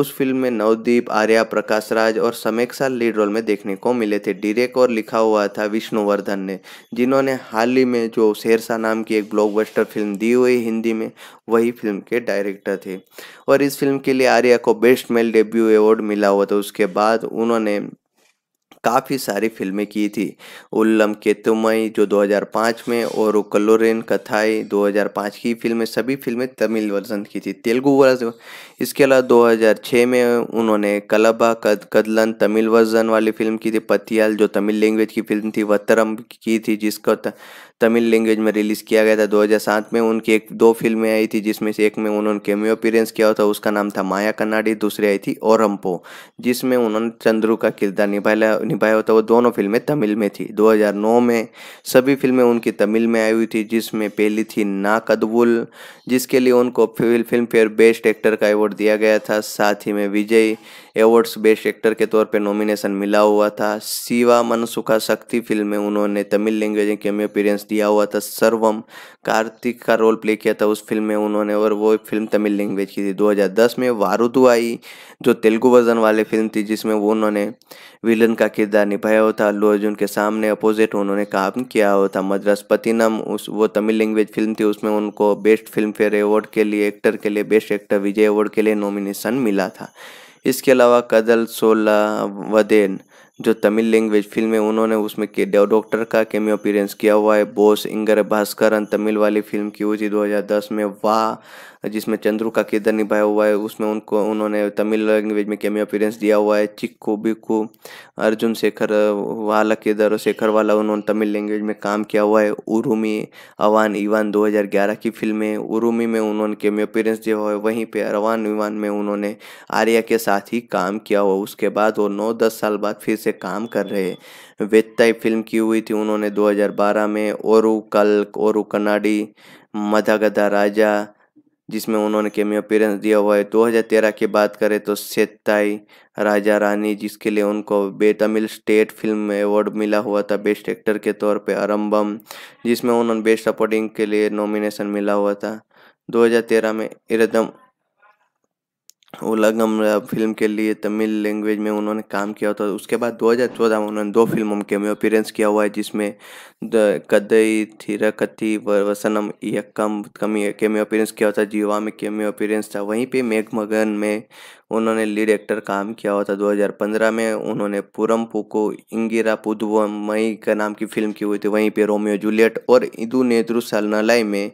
उस फिल्म में नवदीप आर्या प्रकाश राज और समेक्षा लीड रोल में देखने को मिले थे डिरेक्ट और लिखा हुआ था विष्णुवर्धन ने जिन्होंने हाल ही में जो शेरशाह नाम की एक ब्लॉकबस्टर फिल्म दी हुई हिंदी में वही फिल्म के डायरेक्टर थे और इस फिल्म के लिए आर्या को बेस्ट मेल डेब्यू अवार्ड मिला हुआ था उसके बाद उन्होंने काफ़ी सारी फिल्में की थी उल्लम केतुमई जो 2005 में और कल्लोरेन कथाई 2005 की फिल्में सभी फिल्में तमिल वर्जन की थी तेलुगु वर्जन इसके अलावा 2006 में उन्होंने कलबा कद कदलन तमिल वर्जन वाली फिल्म की थी पतियाल जो तमिल लैंग्वेज की फिल्म थी वतरम की थी जिसका तमिल लैंग्वेज में रिलीज़ किया गया था 2007 में उनकी एक दो फिल्में आई थी जिसमें से एक में उन्होंने केमियो अपीरेंस किया था उसका नाम था माया कन्नाडी दूसरी आई थी ओरम्पो जिसमें उन्होंने चंद्रू का किरदार निभाया निभाया होता वो दोनों फिल्में तमिल में थी 2009 में सभी फिल्में उनकी तमिल में आई हुई थी जिसमें पहली थी ना कदबुल जिसके लिए उनको फिल्म फेयर बेस्ट एक्टर का अवार्ड दिया गया था साथ ही में विजय एवॉर्ड्स बेस्ट एक्टर के तौर पर नॉमिनेशन मिला हुआ था शिवा मनसुखा शक्ति फिल्म में उन्होंने तमिल लैंग्वेज में कैमियो अपीरेंस दिया हुआ था सर्वम कार्तिक का रोल प्ले किया था उस फिल्म में उन्होंने और वो फिल्म तमिल लैंग्वेज की थी 2010 में वारुदु आई जो तेलुगु वर्जन वाले फिल्म थी जिसमें वो उन्होंने विलन का किरदार निभाया हुआ था अल्लू अर्जुन के सामने अपोजिट उन्होंने काम किया हुआ था मद्रास पतिनम उस वो तमिल लैंग्वेज फिल्म थी उसमें उनको बेस्ट फिल्म फेयर अवार्ड के लिए एक्टर के लिए बेस्ट एक्टर विजय अवार्ड के लिए नॉमिनेशन मिला था इसके अलावा कदल सोला वदेन जो तमिल लैंग्वेज फिल्म है उन्होंने उसमें के डॉक्टर का केमियो अपीरेंस किया हुआ है बोस इंगर भास्करन तमिल वाली फिल्म की हुई थी दो में वाह जिसमें चंद्रू का किरदार निभाया हुआ है उसमें उनको उन्होंने तमिल लैंग्वेज में कैमियो अपीरेंस दिया हुआ है चिक्को बिक्कू अर्जुन शेखर वाला किरदार शेखर वाला उन्होंने तमिल लैंग्वेज में काम किया हुआ है उरुमी अवान इवान 2011 की फिल्म है उरुमी में उन्होंने कैमियो अपीरेंस दिया हुआ है वहीं पर अवान इवान में उन्होंने आर्या के साथ ही काम किया हुआ उसके बाद वो नौ दस साल बाद फिर से काम कर रहे हैं वेत्ताई फिल्म की हुई थी उन्होंने 2012 में ओरू कल ओरू कनाडी मधागधा राजा जिसमें उन्होंने केमियो अपीयरेंस दिया हुआ है 2013 की बात करें तो सेताई राजा रानी जिसके लिए उनको बेतमिल स्टेट फिल्म अवार्ड मिला हुआ था बेस्ट एक्टर के तौर पे अरम्बम जिसमें उन्होंने बेस्ट सपोर्टिंग के लिए नॉमिनेशन मिला हुआ था 2013 में इरदम उलगम फिल्म के लिए तमिल लैंग्वेज में उन्होंने काम किया था उसके बाद 2014 में उन्होंने दो फिल्मों में कैमियो अपीयरेंस किया हुआ है जिसमें द कदई थिरकति वसनम यक्कम कमी कैमियो अपीयरेंस किया था जीवा में कैमियो अपीयरेंस था वहीं पे मेघमगन में उन्होंने लीड एक्टर काम किया हुआ था 2015 में उन्होंने पुरम पुको इंगिरा मई का नाम की फिल्म की हुई थी वहीं पर रोमियो जूलियट और इदू नेत्रु सलनलाई में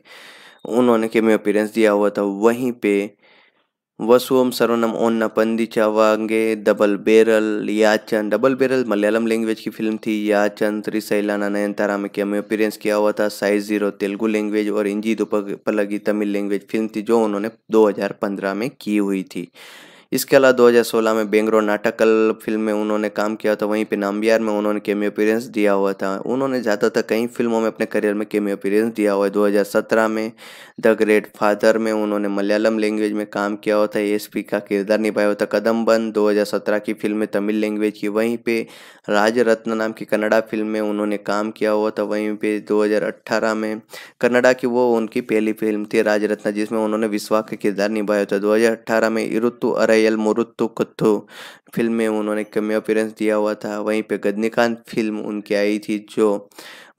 उन्होंने कैमियो अपीयरेंस दिया हुआ था वहीं पर वसुम सरोनम ओन्ना पंदी चावांगे डबल बेरल याचन डबल बेरल मलयालम लैंग्वेज की फिल्म थी याचन त्रिशैलाना तारा में कैमियो अपीरेंस किया हुआ था साइज जीरो तेलुगु लैंग्वेज और इंजी दुपलगी तमिल लैंग्वेज फिल्म थी जो उन्होंने 2015 में की हुई थी इसके अलावा 2016 में बेंगरो नाटकल फिल्म में उन्होंने काम किया था वहीं पे नाम्बियार में उन्होंने केमियो अपीरेंस दिया हुआ था उन्होंने ज़्यादातर कई फिल्मों में अपने करियर में केमियो अपीरेंस दिया हुआ है 2017 में द ग्रेट फादर में उन्होंने मलयालम लैंग्वेज में काम किया हुआ था एस का किरदार निभाया हुआ था कदमबंद दो की फिल्म तमिल लैंग्वेज की वहीं पर राज रत्न नाम की कन्नड़ा फिल्म में उन्होंने काम किया हुआ था वहीं पर दो में कन्नड़ा की वो उनकी पहली फिल्म थी राजरत्न जिसमें उन्होंने विश्वा का किरदार निभाया था दो में इरुत्तु अरई एल मुरुत्तु कत्थो फिल्म में उन्होंने कमी अपीयरेंस दिया हुआ था वहीं पे गदनीकांत फिल्म उनकी आई थी जो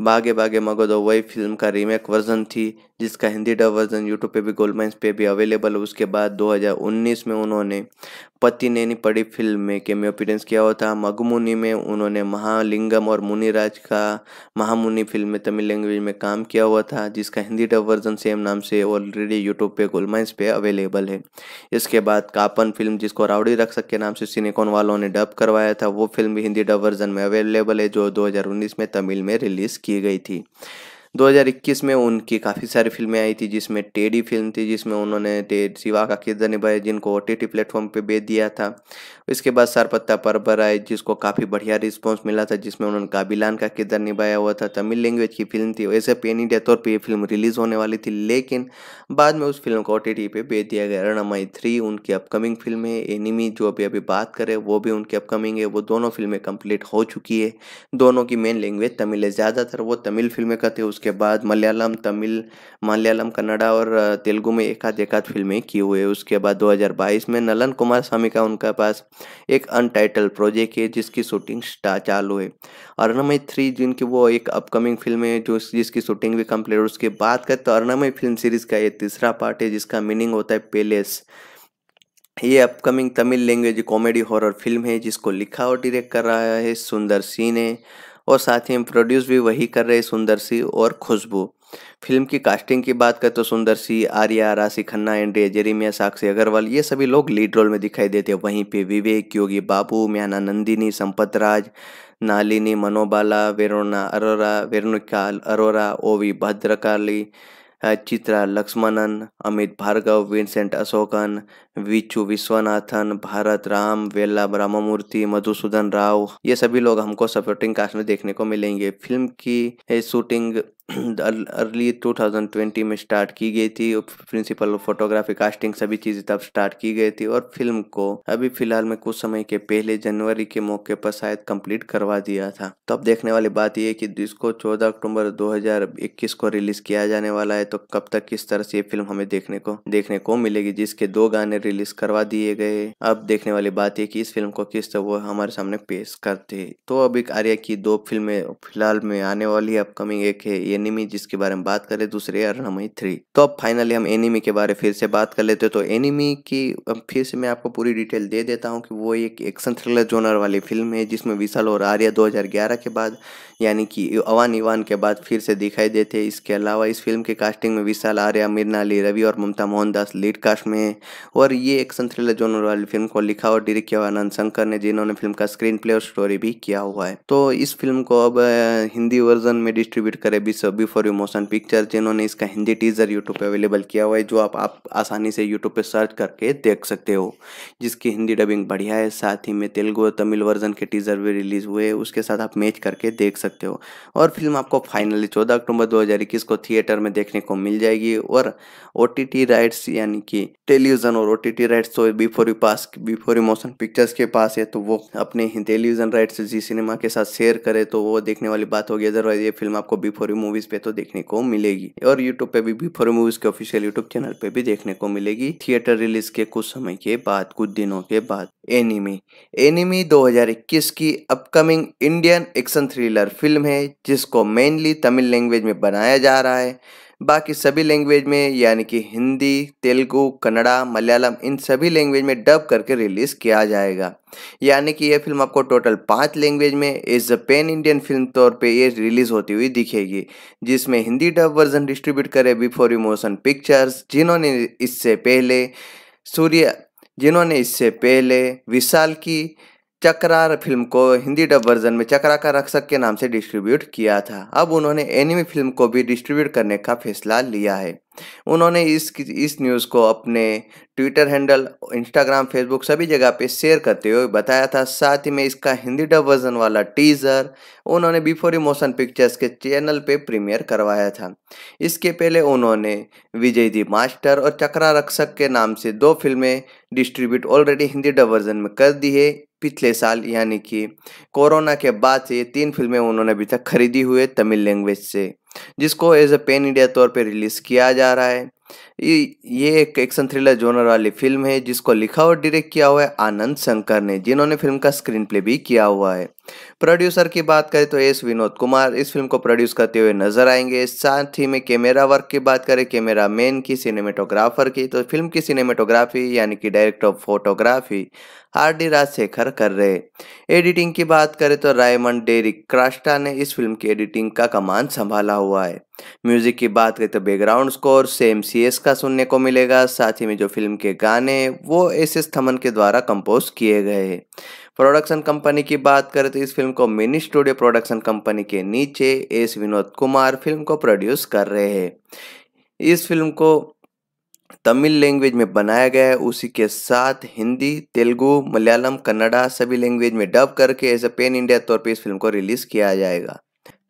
बागे बागे दो वही फिल्म का रीमेक वर्जन थी जिसका हिंदी डब वर्जन यूट्यूब पे भी गोलमाइंस पे भी अवेलेबल है उसके बाद 2019 में उन्होंने पति नैनी पड़ी फिल्म में केमियो अपीरेंस किया हुआ था मगमुनी में उन्होंने महालिंगम और मुनिराज का महामुनि फिल्म में तमिल लैंग्वेज में काम किया हुआ था जिसका हिंदी डब वर्जन सेम नाम से ऑलरेडी यूट्यूब पे गोलमाइंस पे अवेलेबल है इसके बाद कापन फिल्म जिसको राउडी रक्षक के नाम से सिनेकॉन वालों ने डब करवाया था वो फिल्म भी हिंदी डब वर्जन में अवेलेबल है जो उन्नीस में तमिल में रिलीज किया की गई थी 2021 में उनकी काफ़ी सारी फिल्में आई थी जिसमें टेडी फिल्म थी जिसमें उन्होंने टेड शिवा का किरदार निभाया जिनको ओ टी टी प्लेटफॉर्म पर बेच दिया था इसके बाद सरपत्ता परबर आई जिसको काफ़ी बढ़िया रिस्पॉन्स मिला था जिसमें उन्होंने काबिलान का किरदार निभाया हुआ था तमिल लैंग्वेज की फिल्म थी वैसे पेन इंडिया तौर पर यह फिल्म रिलीज़ होने वाली थी लेकिन बाद में उस फिल्म को ओ टी टी पर बेच दिया गया रणमाई थ्री उनकी अपकमिंग फिल्म है एनिमी जो अभी अभी बात करें वो भी उनकी अपकमिंग है वो दोनों फिल्में कंप्लीट हो चुकी है दोनों की मेन लैंग्वेज तमिल है ज़्यादातर वो तमिल फिल्में करते हैं उसके बाद मलयालम तमिल मलयालम कन्नड़ा और तेलुगु में एक आध एक फिल्में की हुई उसके बाद 2022 में नलन कुमार स्वामी का उनके पास एक अनटाइटल प्रोजेक्ट है जिसकी शूटिंग चालू है अर्णमय थ्री जिनकी वो एक अपकमिंग फिल्म है जो जिसकी शूटिंग भी कम्प्लीट उसके बाद का तो अर्णमय फिल्म सीरीज का ये तीसरा पार्ट है जिसका मीनिंग होता है पेलेस ये upcoming Tamil language comedy horror film है जिसको लिखा और डायरेक्ट कर रहा है सुंदर सीन है और साथ ही हम प्रोड्यूस भी वही कर रहे सुंदर सी और खुशबू फिल्म की कास्टिंग की बात करें तो सुंदर सिंह आर्या राशि खन्ना एंड्रिया जेरेमिया साक्षी अग्रवाल ये सभी लोग लीड रोल में दिखाई देते हैं वहीं पे विवेक योगी बाबू म्याना नंदिनी संपत राज नालिनी मनोबाला वेरोना अरोरा वेरुनिका अरोरा ओवी भद्रकाली चित्रा लक्ष्मणन अमित भार्गव विंसेंट अशोकन विचू विश्वनाथन भारत राम वेला राममूर्ति मधुसूदन राव ये सभी लोग हमको सपोर्टिंग कास्ट में देखने को मिलेंगे फिल्म की शूटिंग अर्ली 2020 में स्टार्ट की गई थी प्रिंसिपल ऑफ फोटोग्राफी कास्टिंग सभी चीज़ें तब स्टार्ट की गई थी और फिल्म को अभी फिलहाल में कुछ समय के पहले जनवरी के मौके पर शायद कंप्लीट करवा दिया था तो अब देखने वाली बात यह कि इसको 14 अक्टूबर 2021 को रिलीज किया जाने वाला है तो कब तक किस तरह से ये फिल्म हमें देखने को देखने को मिलेगी जिसके दो गाने रिलीज करवा दिए गए अब देखने वाली बात यह कि इस फिल्म को किस तरह वो हमारे सामने पेश करते तो अभी आर्या की दो फिल्में फिलहाल में आने वाली अपकमिंग एक है एनिमी जिसके बारे में बात करें दूसरे है थ्री तो अब फाइनली हम एनिमी के बारे फिर से बात कर लेते हैं तो एनिमी की फिर से मैं आपको पूरी डिटेल दे देता हूँ कि वो एक एक्शन थ्रिलर जोनर वाली फिल्म है जिसमें विशाल और आर्या दो के बाद यानी कि अवान इवान के बाद फिर से दिखाई देते इसके अलावा इस फिल्म के कास्टिंग में विशाल आर्या मिरना अली रवि और ममता मोहनदास लीड कास्ट में है और ये एक्शन थ्रिलर जोनर वाली फिल्म को लिखा और डायरेक्ट किया आनंद शंकर ने जिन्होंने फिल्म का स्क्रीन प्ले और स्टोरी भी किया हुआ है तो इस फिल्म को अब हिंदी वर्जन में डिस्ट्रीब्यूट करे बिफोर यू मोशन पिक्चर जिन्होंने इसका हिंदी टीजर यूट्यूब पर अवेलेबल किया हुआ है जो आप, आप आसानी से यूट्यूब पर सर्च करके देख सकते हो जिसकी हिंदी डबिंग बढ़िया है साथ ही में तेलुगु और तमिल वर्जन के टीजर भी रिलीज हुए उसके साथ आप मैच करके देख सकते सकते हो और फिल्म आपको फाइनली 14 अक्टूबर 2021 को थिएटर में देखने को मिल जाएगी और ओ राइट्स यानी कि टेलीविजन और ओ राइट्स तो बिफोर यू पास बिफोर यू मोशन पिक्चर्स के पास है तो वो अपने टेलीविजन राइट्स जी सिनेमा के साथ शेयर करे तो वो देखने वाली बात होगी अदरवाइज ये फिल्म आपको बिफोर यू मूवीज पे तो देखने को मिलेगी और यूट्यूब पे भी बिफोर यू मूवीज के ऑफिशियल यूट्यूब चैनल पे भी देखने को मिलेगी थिएटर रिलीज के कुछ समय के बाद कुछ दिनों के बाद एनिमी एनिमी 2021 की upcoming Indian action thriller film है जिसको मेनली तमिल लैंग्वेज में बनाया जा रहा है बाकी सभी लैंग्वेज में यानी कि हिंदी तेलुगु कन्नड़ा मलयालम इन सभी लैंग्वेज में डब करके रिलीज़ किया जाएगा यानी कि यह फिल्म आपको टोटल पांच लैंग्वेज में as a pan Indian film तौर पे ये रिलीज़ होती हुई दिखेगी जिसमें हिंदी डब वर्जन डिस्ट्रीब्यूट करे बिफोर इमोशन पिक्चर्स जिन्होंने इससे पहले सूर्य जिन्होंने इससे पहले विशाल की चक्रार फिल्म को हिंदी डब वर्जन में चक्रा का रक्षक के नाम से डिस्ट्रीब्यूट किया था अब उन्होंने एनिमी फिल्म को भी डिस्ट्रीब्यूट करने का फैसला लिया है उन्होंने इस इस न्यूज़ को अपने ट्विटर हैंडल इंस्टाग्राम फेसबुक सभी जगह पे शेयर करते हुए बताया था साथ ही में इसका हिंदी डब वर्जन वाला टीज़र उन्होंने बिफोर मोशन पिक्चर्स के चैनल पे प्रीमियर करवाया था इसके पहले उन्होंने विजय दी मास्टर और चक्रा रक्षक के नाम से दो फिल्में distribute already Hindi dub version में कर दी है पिछले साल यानी कि कोरोना के बाद से ये तीन फिल्में उन्होंने अभी तक खरीदी हुई है तमिल लैंग्वेज से जिसको एज अ पेन इंडिया तौर पे रिलीज़ किया जा रहा है ये एक एक्शन थ्रिलर जोनर वाली फिल्म है जिसको लिखा और डायरेक्ट किया हुआ है आनंद शंकर ने जिन्होंने फिल्म का स्क्रीन प्ले भी किया हुआ है प्रोड्यूसर की बात करें तो एस विनोद कुमार इस फिल्म को प्रोड्यूस करते हुए नजर आएंगे साथ ही में कैमरा वर्क की बात करें कैमरा मैन की सिनेमेटोग्राफर की तो फिल्म की सिनेमेटोग्राफी यानी कि director of photography R D Rajasekhar कर रहे एडिटिंग की बात करें तो रायमंड डेरिक क्रास्टा ने इस फिल्म की एडिटिंग का कमान संभाला हुआ है म्यूज़िक की बात करें तो background score same C S का सुनने को मिलेगा साथ ही में जो फिल्म के गाने वो एस एस थमन के द्वारा कंपोज किए गए हैं प्रोडक्शन कंपनी की बात करें तो इस फिल्म को मिनी स्टूडियो प्रोडक्शन कंपनी के नीचे एस विनोद कुमार फिल्म को प्रोड्यूस कर रहे हैं इस फिल्म को तमिल लैंग्वेज में बनाया गया है उसी के साथ हिंदी तेलुगु मलयालम कन्नड़ा सभी लैंग्वेज में डब करके एज ए पेन इंडिया तौर पे इस फिल्म को रिलीज़ किया जाएगा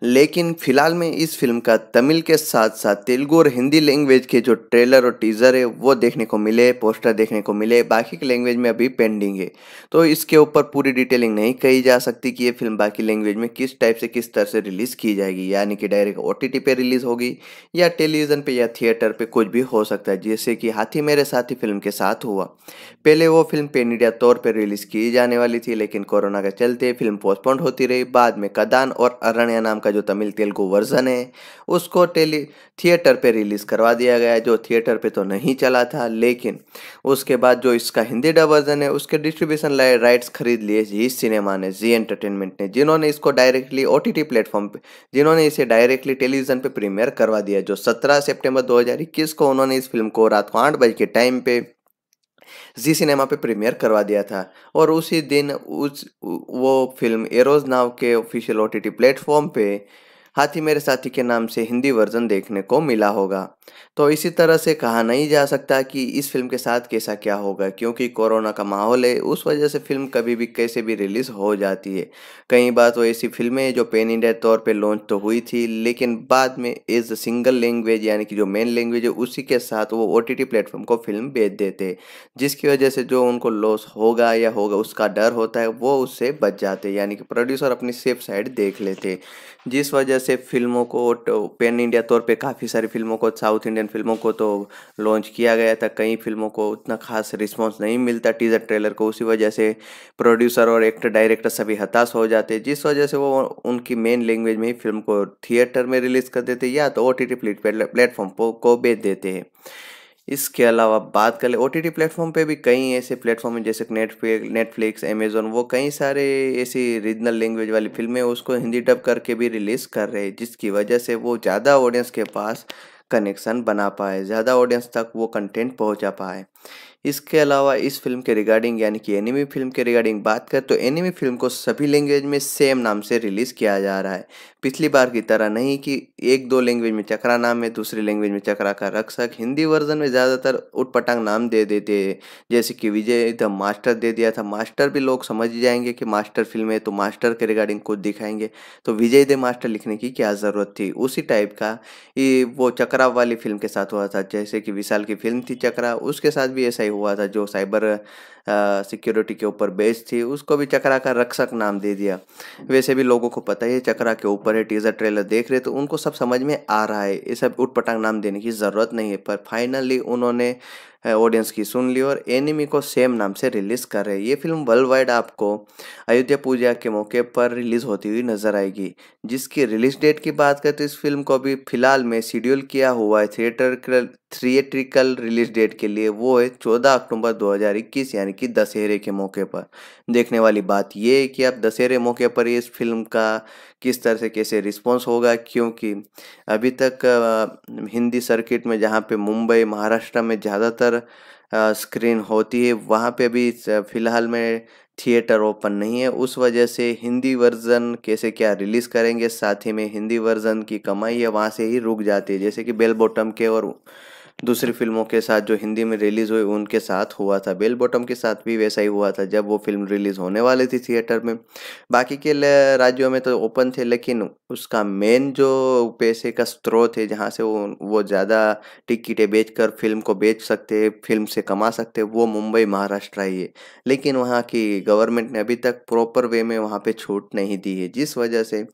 लेकिन फिलहाल में इस फिल्म का तमिल के साथ साथ तेलुगु और हिंदी लैंग्वेज के जो ट्रेलर और टीज़र है वो देखने को मिले पोस्टर देखने को मिले बाकी के लैंग्वेज में अभी पेंडिंग है तो इसके ऊपर पूरी डिटेलिंग नहीं कही जा सकती कि ये फिल्म बाकी लैंग्वेज में किस टाइप से किस तरह से रिलीज़ की जाएगी यानी कि डायरेक्ट ओ टी पे रिलीज़ होगी या टेलीविज़न पर या थिएटर पर कुछ भी हो सकता है जैसे कि हाथी मेरे ही फिल्म के साथ हुआ पहले वो फिल्म पेन इंडिया तौर पर रिलीज़ की जाने वाली थी लेकिन कोरोना के चलते फिल्म पोस्टपोन्ड होती रही बाद में कदान और अरण्या नाम का का जो तमिल तेलुगु वर्जन है उसको टेली थिएटर पे रिलीज़ करवा दिया गया है जो थिएटर पे तो नहीं चला था लेकिन उसके बाद जो इसका हिंदी डब वर्जन है उसके डिस्ट्रीब्यूशन राइट्स खरीद लिए जी सिनेमा ने जी एंटरटेनमेंट ने जिन्होंने इसको डायरेक्टली ओ टी प्लेटफॉर्म पर जिन्होंने इसे डायरेक्टली टेलीविज़न पर प्रीमियर करवा दिया जो सत्रह सेप्टेम्बर दो को उन्होंने इस फिल्म को रात को आठ बजे के टाइम पर जी सिनेमा पे प्रीमियर करवा दिया था और उसी दिन उस वो फिल्म एरोज नाव के ऑफिशियल ओ टी प्लेटफॉर्म पे हाथी मेरे साथी के नाम से हिंदी वर्जन देखने को मिला होगा तो इसी तरह से कहा नहीं जा सकता कि इस फिल्म के साथ कैसा क्या होगा क्योंकि कोरोना का माहौल है उस वजह से फिल्म कभी भी कैसे भी रिलीज हो जाती है कई बार तो ऐसी फिल्में जो पेन इंडिया तौर पर लॉन्च तो हुई थी लेकिन बाद में एज अ सिंगल लैंग्वेज यानी कि जो मेन लैंग्वेज है उसी के साथ वो ओ टी प्लेटफॉर्म को फिल्म बेच देते जिसकी वजह से जो उनको लॉस होगा या होगा उसका डर होता है वो उससे बच जाते यानी कि प्रोड्यूसर अपनी सेफ साइड देख लेते जिस वजह से फिल्मों को तो पेन इंडिया तौर पे काफ़ी सारी फिल्मों को साउथ इंडियन फिल्मों को तो लॉन्च किया गया था कई फिल्मों को उतना खास रिस्पॉन्स नहीं मिलता टीजर ट्रेलर को उसी वजह से प्रोड्यूसर और एक्टर डायरेक्टर सभी हताश हो जाते जिस वजह से वो उनकी मेन लैंग्वेज में ही फिल्म को थिएटर में रिलीज़ कर देते या तो ओ टी प्लेटफॉर्म को बेच देते हैं इसके अलावा बात कर ले ओ टी प्लेटफॉर्म पे भी कई ऐसे प्लेटफॉर्म हैं जैसे नेटफ्लिक्स नेटफ्लिक्स अमेजोन वो कई सारे ऐसी रीजनल लैंग्वेज वाली फिल्में उसको हिंदी डब करके भी रिलीज़ कर रहे हैं जिसकी वजह से वो ज़्यादा ऑडियंस के पास कनेक्शन बना पाए ज़्यादा ऑडियंस तक वो कंटेंट पहुंचा पाए इसके अलावा इस फिल्म के रिगार्डिंग यानी कि एनिमी फिल्म के रिगार्डिंग बात करें तो एनिमी फिल्म को सभी लैंग्वेज में सेम नाम से रिलीज़ किया जा रहा है पिछली बार की तरह नहीं कि एक दो लैंग्वेज में चक्रा नाम है दूसरी लैंग्वेज में चक्रा का रक्षक हिंदी वर्जन में ज़्यादातर उटपटांग नाम दे देते हैं जैसे कि विजय द मास्टर दे दिया था मास्टर भी लोग समझ जाएंगे कि मास्टर फिल्म है तो मास्टर के रिगार्डिंग कुछ दिखाएंगे तो विजय द मास्टर लिखने की क्या ज़रूरत थी उसी टाइप का ये वो चकरा वाली फिल्म के साथ हुआ था जैसे कि विशाल की फिल्म थी चक्रा उसके साथ भी ऐसा ही हुआ था जो साइबर सिक्योरिटी के ऊपर बेस्ड थी उसको भी चक्रा का रक्षक नाम दे दिया वैसे भी लोगों को पता ही है चक्रा के ऊपर बड़े टीजर ट्रेलर देख रहे तो उनको सब समझ में आ रहा है ये सब उठ पटांग नाम देने की ज़रूरत नहीं है पर फाइनली उन्होंने ऑडियंस की सुन ली और एनिमी को सेम नाम से रिलीज कर रहे ये फिल्म वर्ल्ड वाइड आपको अयोध्या पूजा के मौके पर रिलीज होती हुई नजर आएगी जिसकी रिलीज डेट की बात करें तो इस फिल्म को अभी फिलहाल में शेड्यूल किया हुआ है थिएटर थिएट्रिकल रिलीज डेट के लिए वो है चौदह अक्टूबर दो यानी कि दशहरे के मौके पर देखने वाली बात यह है कि आप दशहरे मौके पर इस फिल्म का किस तरह से कैसे रिस्पॉन्स होगा क्योंकि अभी तक हिंदी सर्किट में जहाँ पे मुंबई महाराष्ट्र में ज़्यादातर थिएटर स्क्रीन होती है वहाँ पे भी फ़िलहाल में थिएटर ओपन नहीं है उस वजह से हिंदी वर्जन कैसे क्या रिलीज़ करेंगे साथ ही में हिंदी वर्जन की कमाई है वहाँ से ही रुक जाती है जैसे कि बेल बॉटम के और दूसरी फिल्मों के साथ जो हिंदी में रिलीज़ हुई उनके साथ हुआ था बेल बॉटम के साथ भी वैसा ही हुआ था जब वो फिल्म रिलीज़ होने वाली थी थिएटर में बाकी के राज्यों में तो ओपन थे लेकिन उसका मेन जो पैसे का स्रोत है जहाँ से वो वो ज़्यादा टिकटें कर फिल्म को बेच सकते फिल्म से कमा सकते वो मुंबई महाराष्ट्र ही है लेकिन वहाँ की गवर्नमेंट ने अभी तक प्रॉपर वे में वहाँ पर छूट नहीं दी है जिस वजह से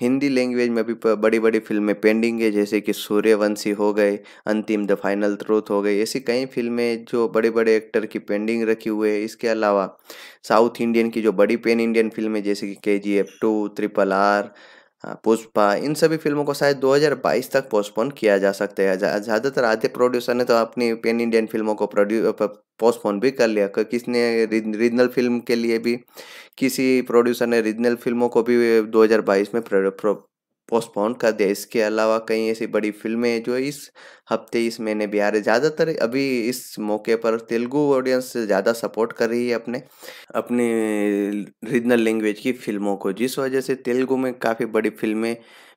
हिंदी लैंग्वेज में अभी बड़ी बड़ी फिल्में पेंडिंग है जैसे कि सूर्यवंशी हो गए अंतिम दफा फाइनल ट्रूथ हो गई ऐसी कई फिल्में जो बड़े बड़े एक्टर की पेंडिंग रखी हुई है इसके अलावा साउथ इंडियन की जो बड़ी पेन इंडियन फिल्में जैसे कि K G F two triple R Pushpa इन सभी फिल्मों को शायद 2022 तक पोस्टपोन किया जा सकता है ज़्यादातर आधे प्रोड्यूसर ने तो अपनी पेन इंडियन फिल्मों को प्रोड्यू पोस्टपोन भी कर लिया किसने रीजनल फिल्म के लिए भी किसी प्रोड्यूसर ने रीजनल फिल्मों को भी 2022 में पोस्टपोन कर दिया इसके अलावा कई ऐसी बड़ी फिल्में हैं जो इस हफ्ते इस महीने भी आ रही ज़्यादातर अभी इस मौके पर तेलुगु ऑडियंस ज़्यादा सपोर्ट कर रही है अपने अपनी रीजनल लैंग्वेज की फिल्मों को जिस वजह से तेलुगु में काफ़ी बड़ी फिल्में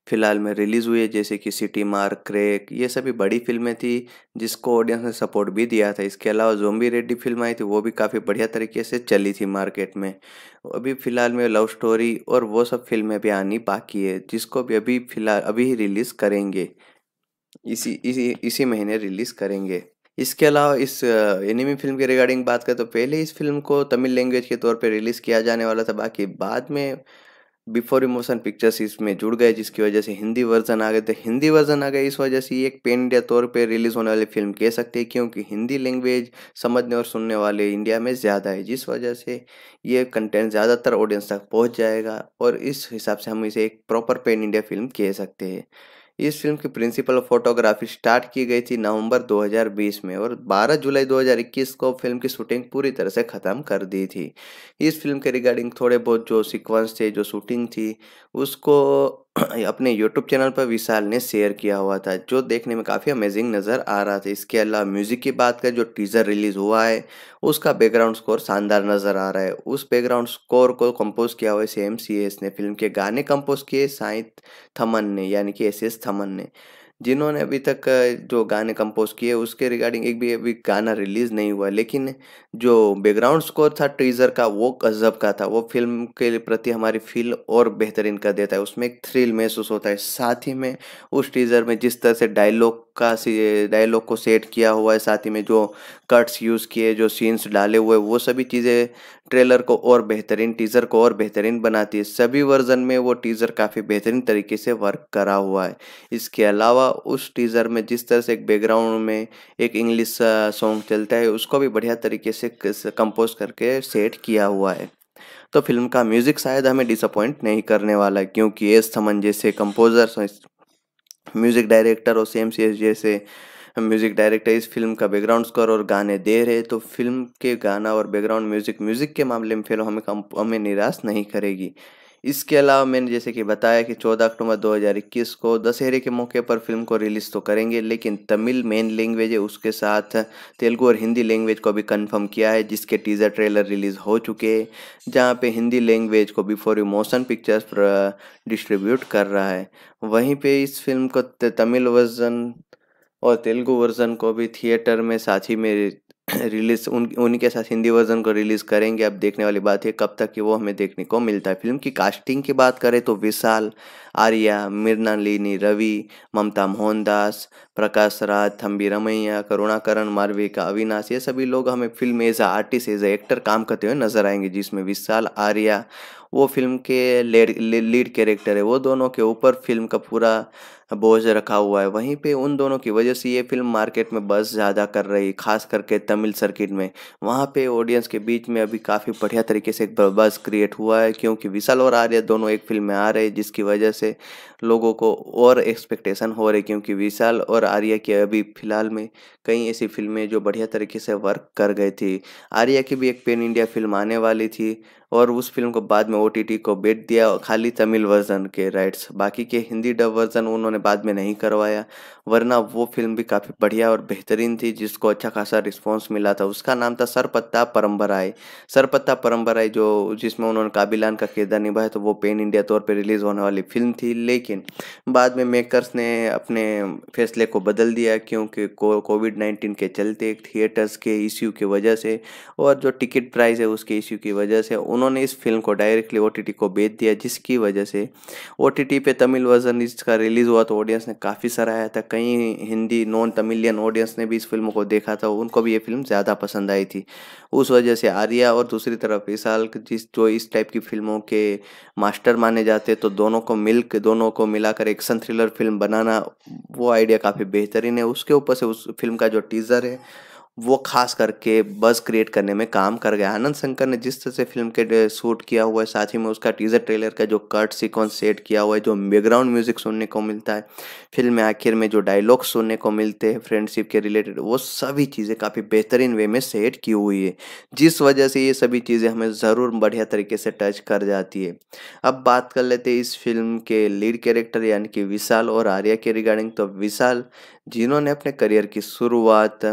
फिलहाल में रिलीज़ हुई है जैसे कि सिटी मार क्रेक ये सभी बड़ी फिल्में थी जिसको ऑडियंस ने सपोर्ट भी दिया था इसके अलावा जोम्बी रेड्डी फिल्म आई थी वो भी काफ़ी बढ़िया तरीके से चली थी मार्केट में अभी फ़िलहाल में लव स्टोरी और वो सब फिल्में भी आनी बाकी है जिसको भी अभी फ़िलहाल अभी ही रिलीज़ करेंगे इसी इसी इसी महीने रिलीज़ करेंगे इसके अलावा इस एनिमी फिल्म के रिगार्डिंग बात करें तो पहले इस फिल्म को तमिल लैंग्वेज के तौर पे रिलीज़ किया जाने वाला था बाकी बाद में बिफोर इमोशन पिक्चर्स इसमें जुड़ गए जिसकी वजह से हिंदी वर्जन आ गए तो हिंदी वर्जन आ गए इस वजह से ये एक पेन इंडिया तौर पे रिलीज होने वाली फिल्म कह सकते हैं क्योंकि हिंदी लैंग्वेज समझने और सुनने वाले इंडिया में ज़्यादा है जिस वजह से ये कंटेंट ज़्यादातर ऑडियंस तक पहुँच जाएगा और इस हिसाब से हम इसे एक प्रॉपर पेन इंडिया फिल्म कह सकते हैं इस फिल्म की प्रिंसिपल फोटोग्राफी स्टार्ट की गई थी नवंबर 2020 में और 12 जुलाई 2021 को फिल्म की शूटिंग पूरी तरह से ख़त्म कर दी थी इस फिल्म के रिगार्डिंग थोड़े बहुत जो सीक्वेंस थे जो शूटिंग थी उसको अपने यूट्यूब चैनल पर विशाल ने शेयर किया हुआ था जो देखने में काफ़ी अमेजिंग नज़र आ रहा था इसके अलावा म्यूज़िक की बात कर जो टीज़र रिलीज़ हुआ है उसका बैकग्राउंड स्कोर शानदार नज़र आ रहा है उस बैकग्राउंड स्कोर को कंपोज किया हुआ है सी सी एस ने फिल्म के गाने कंपोज किए साइंत थमन ने यानी कि एस एस थमन ने जिन्होंने अभी तक जो गाने कंपोज किए उसके रिगार्डिंग एक भी अभी गाना रिलीज़ नहीं हुआ लेकिन जो बैकग्राउंड स्कोर था ट्रीजर का वो गज़ब का था वो फिल्म के प्रति हमारी फील और बेहतरीन कर देता है उसमें एक थ्रिल महसूस होता है साथ ही में उस टीजर में जिस तरह से डायलॉग का डायलॉग को सेट किया हुआ है साथ ही में जो कट्स यूज़ किए जो सीन्स डाले हुए वो सभी चीज़ें ट्रेलर को और बेहतरीन टीज़र को और बेहतरीन बनाती है सभी वर्जन में वो टीज़र काफ़ी बेहतरीन तरीके से वर्क करा हुआ है इसके अलावा उस टीज़र में जिस तरह से एक बैकग्राउंड में एक इंग्लिश सॉन्ग चलता है उसको भी बढ़िया तरीके से कंपोज करके सेट किया हुआ है तो फिल्म का म्यूज़िक शायद हमें डिसअपॉइंट नहीं करने वाला क्योंकि एस थमन जैसे कंपोजर म्यूज़िक डायरेक्टर और सेम सी जैसे म्यूज़िक डायरेक्टर इस फिल्म का बैकग्राउंड स्कोर और गाने दे रहे तो फिल्म के गाना और बैकग्राउंड म्यूज़िक म्यूज़िक के मामले में फिल्म हमें हमें निराश नहीं करेगी इसके अलावा मैंने जैसे कि बताया कि 14 अक्टूबर 2021 को दशहरे के मौके पर फिल्म को रिलीज़ तो करेंगे लेकिन तमिल मेन लैंग्वेज है उसके साथ तेलुगु और हिंदी लैंग्वेज को भी कंफर्म किया है जिसके टीज़र ट्रेलर रिलीज़ हो चुके हैं जहाँ पे हिंदी लैंग्वेज को before you motion pictures distribute कर रहा है वहीं पर इस फिल्म को तमिल वर्जन और तेलुगु वर्जन को भी थिएटर में साथ ही में रिलीज उन उन्हीं के साथ हिंदी वर्जन को रिलीज़ करेंगे अब देखने वाली बात है कब तक कि वो हमें देखने को मिलता है फिल्म की कास्टिंग की बात करें तो विशाल आर्या लीनी रवि ममता मोहनदास प्रकाश राज थम्बी रमैया करुणाकरण मार्विका अविनाश ये सभी लोग हमें film as a artist as a actor काम करते हुए नजर आएंगे जिसमें विशाल आर्या वो फिल्म के लीड कैरेक्टर है वो दोनों के ऊपर फिल्म का पूरा बोझ रखा हुआ है वहीं पे उन दोनों की वजह से ये फिल्म मार्केट में बस ज़्यादा कर रही खास करके तमिल सर्किट में वहाँ पे ऑडियंस के बीच में अभी काफ़ी बढ़िया तरीके से एक बस क्रिएट हुआ है क्योंकि विशाल और आर्या दोनों एक फिल्म में आ रहे जिसकी वजह से लोगों को और एक्सपेक्टेशन हो रही क्योंकि विशाल और आर्या की अभी फिलहाल में कई ऐसी फिल्में जो बढ़िया तरीके से वर्क कर गई थी आर्या की भी एक पेन इंडिया फिल्म आने वाली थी और उस फिल्म को बाद में ओ को बेच दिया और खाली तमिल वर्जन के राइट्स बाकी के हिंदी डब वर्जन उन्होंने बाद में नहीं करवाया वरना वो फिल्म भी काफ़ी बढ़िया और बेहतरीन थी जिसको अच्छा खासा रिस्पॉन्स मिला था उसका नाम था सरपत्ता परम्बराई सरपत्ता परम्बराई जो जिसमें उन्होंने काबिलान का किरदार निभाया तो वो पेन इंडिया तौर पर रिलीज़ होने वाली फिल्म थी लेकिन बाद में मेकर्स ने अपने फैसले को बदल दिया क्योंकि कोविड नाइन्टीन के चलते थिएटर्स के इश्यू की वजह से और जो टिकट प्राइस है उसके इश्यू की वजह से उन उन्होंने इस फिल्म को डायरेक्टली ओ को बेच दिया जिसकी वजह से ओ पे तमिल वर्जन इसका रिलीज़ हुआ तो ऑडियंस ने काफ़ी सराहाया था कई हिंदी नॉन तमिलियन ऑडियंस ने भी इस फिल्म को देखा था उनको भी ये फिल्म ज़्यादा पसंद आई थी उस वजह से आर्या और दूसरी तरफ विशाल जिस जो इस टाइप की फिल्मों के मास्टर माने जाते तो दोनों को मिल दोनों को मिलाकर एक्शन थ्रिलर फिल्म बनाना वो आइडिया काफ़ी बेहतरीन है उसके ऊपर से उस फिल्म का जो टीज़र है वो खास करके बस क्रिएट करने में काम कर गया आनंद शंकर ने जिस तरह से फिल्म के शूट किया हुआ है साथ ही में उसका टीजर ट्रेलर का जो कट सीक्वेंस सेट किया हुआ है जो बैकग्राउंड म्यूजिक सुनने को मिलता है फिल्म में आखिर में जो डायलॉग सुनने को मिलते हैं फ्रेंडशिप के रिलेटेड वो सभी चीज़ें काफ़ी बेहतरीन वे में सेट की हुई है जिस वजह से ये सभी चीज़ें हमें ज़रूर बढ़िया तरीके से टच कर जाती है अब बात कर लेते हैं इस फिल्म के लीड कैरेक्टर यानी कि विशाल और आर्या के रिगार्डिंग तो विशाल जिन्होंने अपने करियर की शुरुआत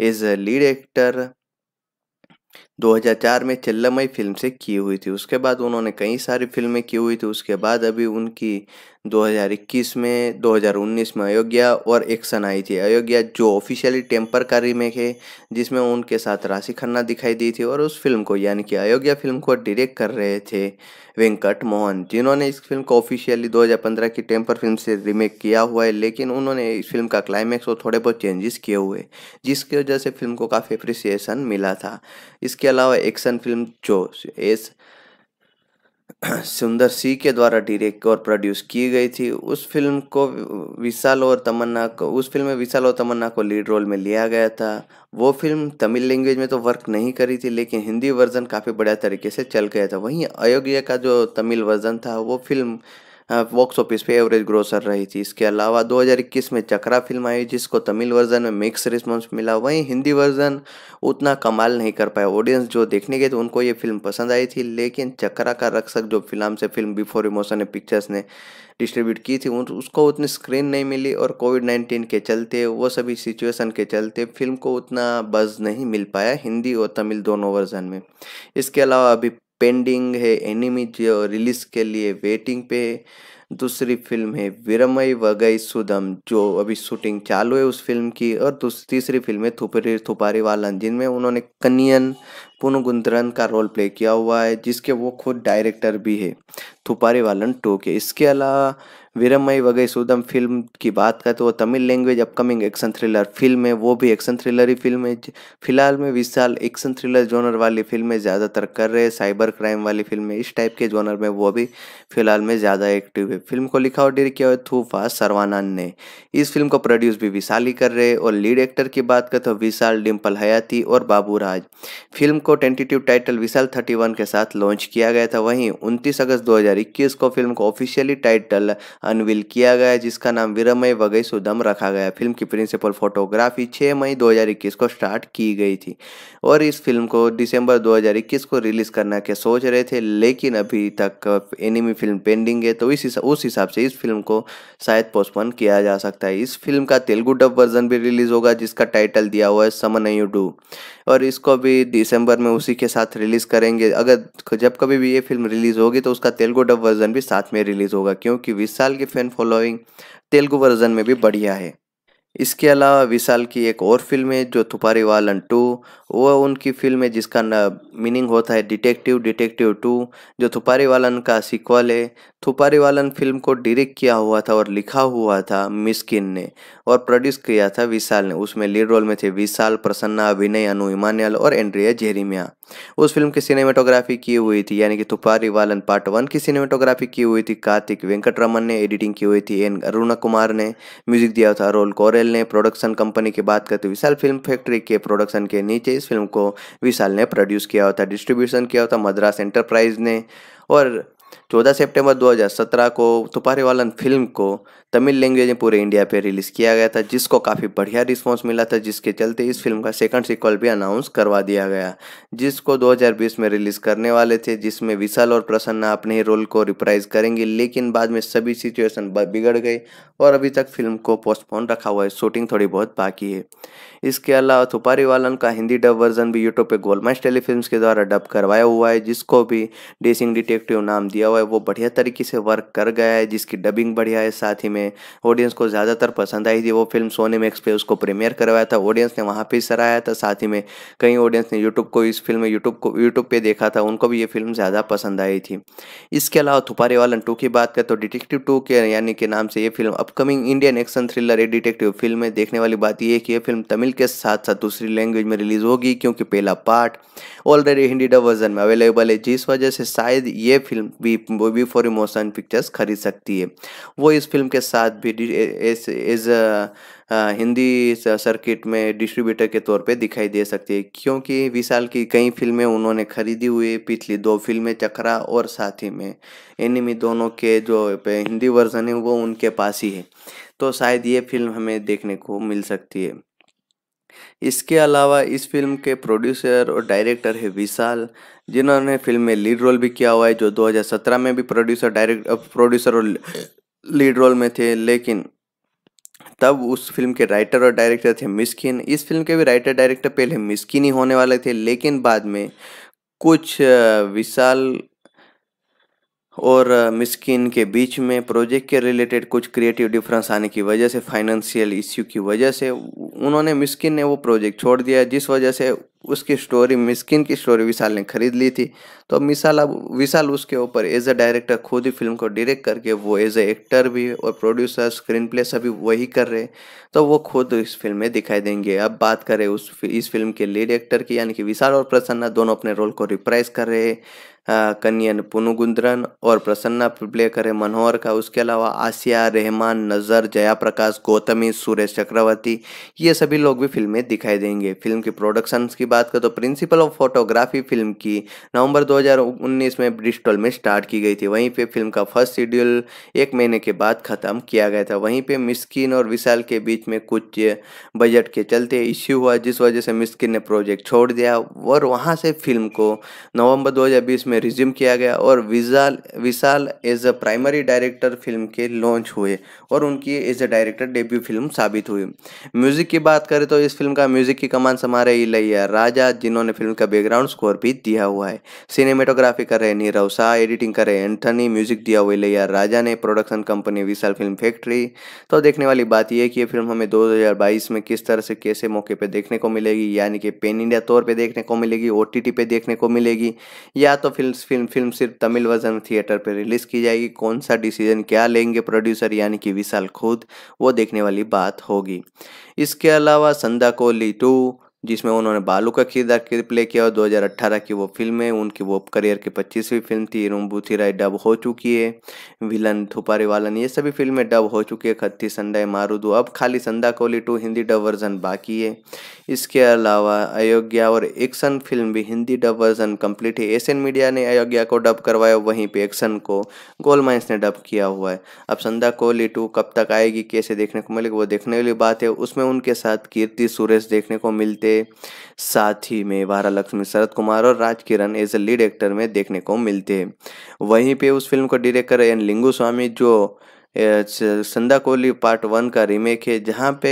एज लीड एक्टर 2004 में चिल्लमई फिल्म से की हुई थी उसके बाद उन्होंने कई सारी फिल्में की हुई थी उसके बाद अभी उनकी 2021 में 2019 में अयोध्या और एक्शन आई थी अयोध्या जो ऑफिशियली टेम्पर का रीमेक है जिसमें उनके साथ राशि खन्ना दिखाई दी थी और उस फिल्म को यानी कि अयोध्या फिल्म को डायरेक्ट कर रहे थे वेंकट मोहन जिन्होंने इस फिल्म को ऑफिशियली 2015 की टेम्पर फिल्म से रीमेक किया हुआ है लेकिन उन्होंने इस फिल्म का क्लाइमैक्स और थोड़े बहुत चेंजेस किए हुए जिसकी वजह से फिल्म को काफ़ी अप्रिसिएशन मिला था इसके अलावा एक्शन फिल्म जो एस सुंदर सी के द्वारा डायरेक्ट और प्रोड्यूस की गई थी उस फिल्म को विशाल और तमन्ना को उस फिल्म में विशाल और तमन्ना को लीड रोल में लिया गया था वो फिल्म तमिल लैंग्वेज में तो वर्क नहीं करी थी लेकिन हिंदी वर्जन काफ़ी बढ़िया तरीके से चल गया था वहीं अयोग्य का जो तमिल वर्जन था वो फिल्म बॉक्स हाँ, ऑफिस पे एवरेज ग्रोसर रही थी इसके अलावा 2021 में चक्रा फिल्म आई जिसको तमिल वर्जन में मिक्स रिस्पॉन्स मिला वहीं हिंदी वर्जन उतना कमाल नहीं कर पाया ऑडियंस जो देखने गए तो उनको ये फिल्म पसंद आई थी लेकिन चक्रा का रक्षक जो फिल्म से फिल्म बिफोर इमोशन पिक्चर्स ने डिस्ट्रीब्यूट की थी उसको उतनी स्क्रीन नहीं मिली और कोविड नाइन्टीन के चलते वो सभी सिचुएशन के चलते फिल्म को उतना बज नहीं मिल पाया हिंदी और तमिल दोनों वर्जन में इसके अलावा अभी पेंडिंग है एनिमीज रिलीज के लिए वेटिंग पे है दूसरी फिल्म है विरमय वगई सुदम जो अभी शूटिंग चालू है उस फिल्म की और तीसरी फिल्म है थुपरी थुपारी वालन जिनमें उन्होंने कनियन पुनगुंदरन का रोल प्ले किया हुआ है जिसके वो खुद डायरेक्टर भी है थुपारी वालन टू के इसके अलावा वीरमई वगै सुदम फिल्म की बात करें तो वो Tamil language upcoming action thriller film है वो भी एक्शन थ्रिलर ही फिल्म है फिलहाल में विशाल एक्शन थ्रिलर जोनर वाली फिल्में ज़्यादातर कर रहे हैं साइबर क्राइम वाली फिल्में इस टाइप के जोनर में वो भी फिलहाल में ज़्यादा एक्टिव है फिल्म को लिखा और डायरेक्ट किया हुआ थू फास ने इस फिल्म को प्रोड्यूस भी विशाल ही कर रहे हैं और लीड एक्टर की बात करें तो विशाल डिम्पल हयाती और बाबू राज फिल्म को टेंटेटिव टाइटल विशाल थर्टी के साथ लॉन्च किया गया था वहीं उनतीस अगस्त इक्कीस को फिल्म को ऑफिशियली टाइटल अनविल किया गया जिसका नाम वीरमय वगई सुदम रखा गया फिल्म की प्रिंसिपल फोटोग्राफी 6 मई 2021 को स्टार्ट की गई थी और इस फिल्म को दिसंबर 2021 को रिलीज़ करने के सोच रहे थे लेकिन अभी तक एनिमी फिल्म पेंडिंग है तो इस उस हिसाब से इस फिल्म को शायद पोस्टपोन किया जा सकता है इस फिल्म का तेलुगु डब वर्जन भी रिलीज़ होगा जिसका टाइटल दिया हुआ है समन यू डू और इसको भी दिसंबर में उसी के साथ रिलीज़ करेंगे अगर जब कभी भी ये फिल्म रिलीज़ होगी तो उसका तेलुगु डब वर्जन भी साथ में रिलीज़ होगा क्योंकि विशाल की फैन फॉलोइंग तेलुगु वर्जन में भी बढ़िया है इसके अलावा विशाल की एक और फिल्म है जो थुपारी वालन टू वो उनकी फिल्म है जिसका मीनिंग होता है डिटेक्टिव डिटेक्टिव टू जो थुपारी वालन का सीक्वल है थुपारी वालन फिल्म को डायरेक्ट किया हुआ था और लिखा हुआ था मिसकिन ने और प्रोड्यूस किया था विशाल ने उसमें लीड रोल में थे विशाल प्रसन्ना अभिनय अनु इमान्यल और एंड्रिया जेरिमिया उस फिल्म की सिनेमेटोग्राफी की हुई थी यानी कि थुपारी वालन पार्ट वन की सिनेमेटोग्राफी की हुई थी कार्तिक वेंकटरमन ने एडिटिंग की हुई थी एन अरुणा कुमार ने म्यूजिक दिया था रोल कोरेल ने प्रोडक्शन कंपनी की बात करते विशाल फिल्म फैक्ट्री के प्रोडक्शन के नीचे इस फिल्म को विशाल ने प्रोड्यूस किया होता डिस्ट्रीब्यूशन किया होता मद्रास एंटरप्राइज ने और 14 सितंबर 2017 को वालन फिल्म को तमिल लैंग्वेज में पूरे इंडिया पे रिलीज़ किया गया था जिसको काफ़ी बढ़िया रिस्पांस मिला था जिसके चलते इस फिल्म का सेकंड सिक्वल भी अनाउंस करवा दिया गया जिसको 2020 में रिलीज़ करने वाले थे जिसमें विशाल और प्रसन्ना अपने ही रोल को रिप्राइज करेंगे लेकिन बाद में सभी सिचुएशन बिगड़ गई और अभी तक फिल्म को पोस्टपोन रखा हुआ है शूटिंग थोड़ी बहुत बाकी है इसके अलावा थुपारी वालन का हिंदी डब वर्जन भी यूट्यूब पे गोलमास टेलीफिल्म के द्वारा डब करवाया हुआ है जिसको भी डेसिंग डिटेक्टिव नाम दिया हुआ है वो बढ़िया तरीके से वर्क कर गया है जिसकी डबिंग बढ़िया है साथ ही में ऑडियंस को ज़्यादातर पसंद आई थी वो फिल्म सोने मैक्स पे उसको प्रीमियर करवाया था ऑडियंस ने वहाँ पर सराहाया था साथ ही में कई ऑडियंस ने यूट्यूब को इस फिल्म में यूट्यूब को यूट्यूब पर देखा था उनको भी ये फिल्म ज़्यादा पसंद आई थी इसके अलावा थुपारी वालन टू की बात करें तो डिटेक्टिव टू के यानी के नाम से ये film upcoming Indian action thriller a detective film है देखने वाली बात यह है कि यह फिल्म तमिल तमिल के साथ साथ दूसरी लैंग्वेज में रिलीज़ होगी क्योंकि पहला part already Hindi dub version में अवेलेबल है जिस वजह से शायद ये फिल्म भी फॉर इमोशन पिक्चर्स खरीद सकती है वो इस फिल्म के साथ भी एज हिंदी सर्किट में डिस्ट्रीब्यूटर के तौर पे दिखाई दे सकती है क्योंकि विशाल की कई फिल्में उन्होंने खरीदी हुई पिछली दो फिल्में चक्रा और साथी में एनिमी दोनों के जो हिंदी वर्जन है वो उनके पास ही है तो शायद ये फिल्म हमें देखने को मिल सकती है इसके अलावा इस फिल्म के प्रोड्यूसर और डायरेक्टर है विशाल जिन्होंने फिल्म में लीड रोल भी किया हुआ है जो 2017 में भी प्रोड्यूसर डायरेक्ट प्रोड्यूसर और लीड रोल में थे लेकिन तब उस फिल्म के राइटर और डायरेक्टर थे मिस्किन इस फिल्म के भी राइटर डायरेक्टर पहले मिस्किन ही होने वाले थे लेकिन बाद में कुछ विशाल और मिस्किन के बीच में प्रोजेक्ट के रिलेटेड कुछ क्रिएटिव डिफरेंस आने की वजह से फाइनेंशियल इश्यू की वजह से उन्होंने मिस्किन ने वो प्रोजेक्ट छोड़ दिया जिस वजह से उसकी स्टोरी मिस्किन की स्टोरी विशाल ने खरीद ली थी तो मिसाल अब विशाल उसके ऊपर एज अ डायरेक्टर खुद ही फिल्म को डायरेक्ट करके वो एज अ एक्टर भी और प्रोड्यूसर स्क्रीन प्ले सभी वही कर रहे तो वो खुद इस फिल्म में दिखाई देंगे अब बात करें उस इस फिल्म के लीड एक्टर की यानी कि विशाल और प्रसन्ना दोनों अपने रोल को रिप्राइज कर रहे हैं कन्यन पुनुगुंद्रन और प्रसन्ना प्ले करे मनोहर का उसके अलावा आसिया रहमान नज़र जयाप्रकाश गौतमी सुरेश चक्रवर्ती ये सभी लोग भी फिल्म में दिखाई देंगे फिल्म की प्रोडक्शंस की बात करें तो प्रिंसिपल ऑफ फोटोग्राफी फिल्म की नवंबर 2019 में ब्रिस्टल में स्टार्ट की गई थी वहीं पे फिल्म का फर्स्ट शेड्यूल एक महीने के बाद ख़त्म किया गया था वहीं पर मिस्किन और विशाल के बीच में कुछ बजट के चलते इश्यू हुआ जिस वजह से मिस्किन ने प्रोजेक्ट छोड़ दिया और वहाँ से फिल्म को नवम्बर दो में रिज्यूम किया गया और Vishal Vishal as a primary director film के लॉन्च हुए और उनकी as a director debut film साबित हुई म्यूजिक की बात करें तो इस फिल्म का म्यूजिक की कमान समारे इलैया राजा जिन्होंने फिल्म का बैकग्राउंड स्कोर भी दिया हुआ है सिनेमेटोग्राफी कर रहे नीरव शाह एडिटिंग कर रहे एंथनी म्यूजिक दिया हुआ इलैया राजा ने production company Vishal film factory तो देखने वाली बात यह कि ये फिल्म हमें दो में किस तरह से कैसे मौके पर देखने को मिलेगी यानी कि पेन इंडिया तौर पर देखने को मिलेगी ओ पे देखने को मिलेगी या तो फिल्म फिल्म फिल्म सिर्फ तमिल वर्जन थिएटर पर रिलीज की जाएगी कौन सा डिसीजन क्या लेंगे प्रोड्यूसर यानी कि विशाल खुद वो देखने वाली बात होगी इसके अलावा संदा कोहली टू जिसमें उन्होंने बालू का किरदार प्ले किया और 2018 की वो फिल्म है उनकी वो करियर की पच्चीसवीं फिल्म थी राय डब हो चुकी है विलन थुपारी वालन ये सभी फिल्में डब हो चुकी है खत्ती संडा मारूदू अब खाली Sandakozhi two Hindi dub version बाकी है इसके अलावा अयोध्या और एक्शन फिल्म भी हिंदी डब वर्जन कम्प्लीट है एशियन मीडिया ने अयोध्या को डब करवाया वहीं पर एक्शन को गोल ने डब किया हुआ है अब संदा कोहली टू कब तक आएगी कैसे देखने को मिलेगी वो देखने वाली बात है उसमें उनके साथ कीर्ति सुरेश देखने को मिलते थे साथ ही में बारह लक्ष्मी शरद कुमार और Raj Kiran as a lead actor में देखने को मिलते वहीं पे उस फिल्म को डायरेक्टर एन लिंगू स्वामी जो संदा कोहली पार्ट वन का रीमेक है जहाँ पे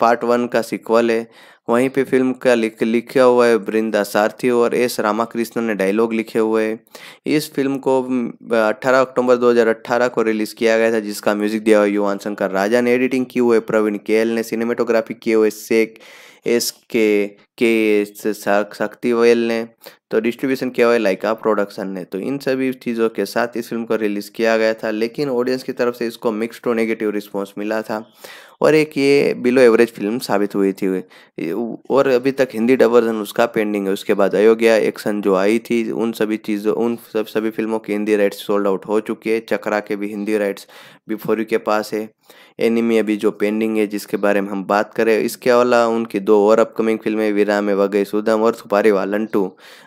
पार्ट वन का सिक्वल है वहीं पे फिल्म का लिख लिखा हुआ है वृंदा सारथी और एस रामाकृष्णन ने डायलॉग लिखे हुए हैं इस फिल्म को 18 अक्टूबर 2018 को रिलीज़ किया गया था जिसका म्यूजिक दिया हुआ युवान शंकर राजा ने एडिटिंग की हुए प्रवीण केएल ने सिनेमेटोग्राफी किए हुए शेख एस के के शक्ति वेल ने तो डिस्ट्रीब्यूशन किया हुआ है लाइका प्रोडक्शन ने तो इन सभी चीज़ों के साथ इस फिल्म को रिलीज़ किया गया था लेकिन ऑडियंस की तरफ से इसको मिक्स टू नेगेटिव रिस्पॉन्स मिला था और एक ये बिलो एवरेज फिल्म साबित हुई थी और अभी तक हिंदी डबर्जन उसका पेंडिंग है उसके बाद अयोग्या एक्शन जो आई थी उन सभी चीज़ों उन सब सभी फिल्मों की हिंदी राइट्स सोल्ड आउट हो चुकी है चक्रा के भी हिंदी राइट्स बिफोर के पास है एनिमी अभी जो पेंडिंग है जिसके बारे में हम बात करें इसके अलावा उनकी दो और अपकमिंग फिल्में विराम वगै सुदम और सुपारी वालन टू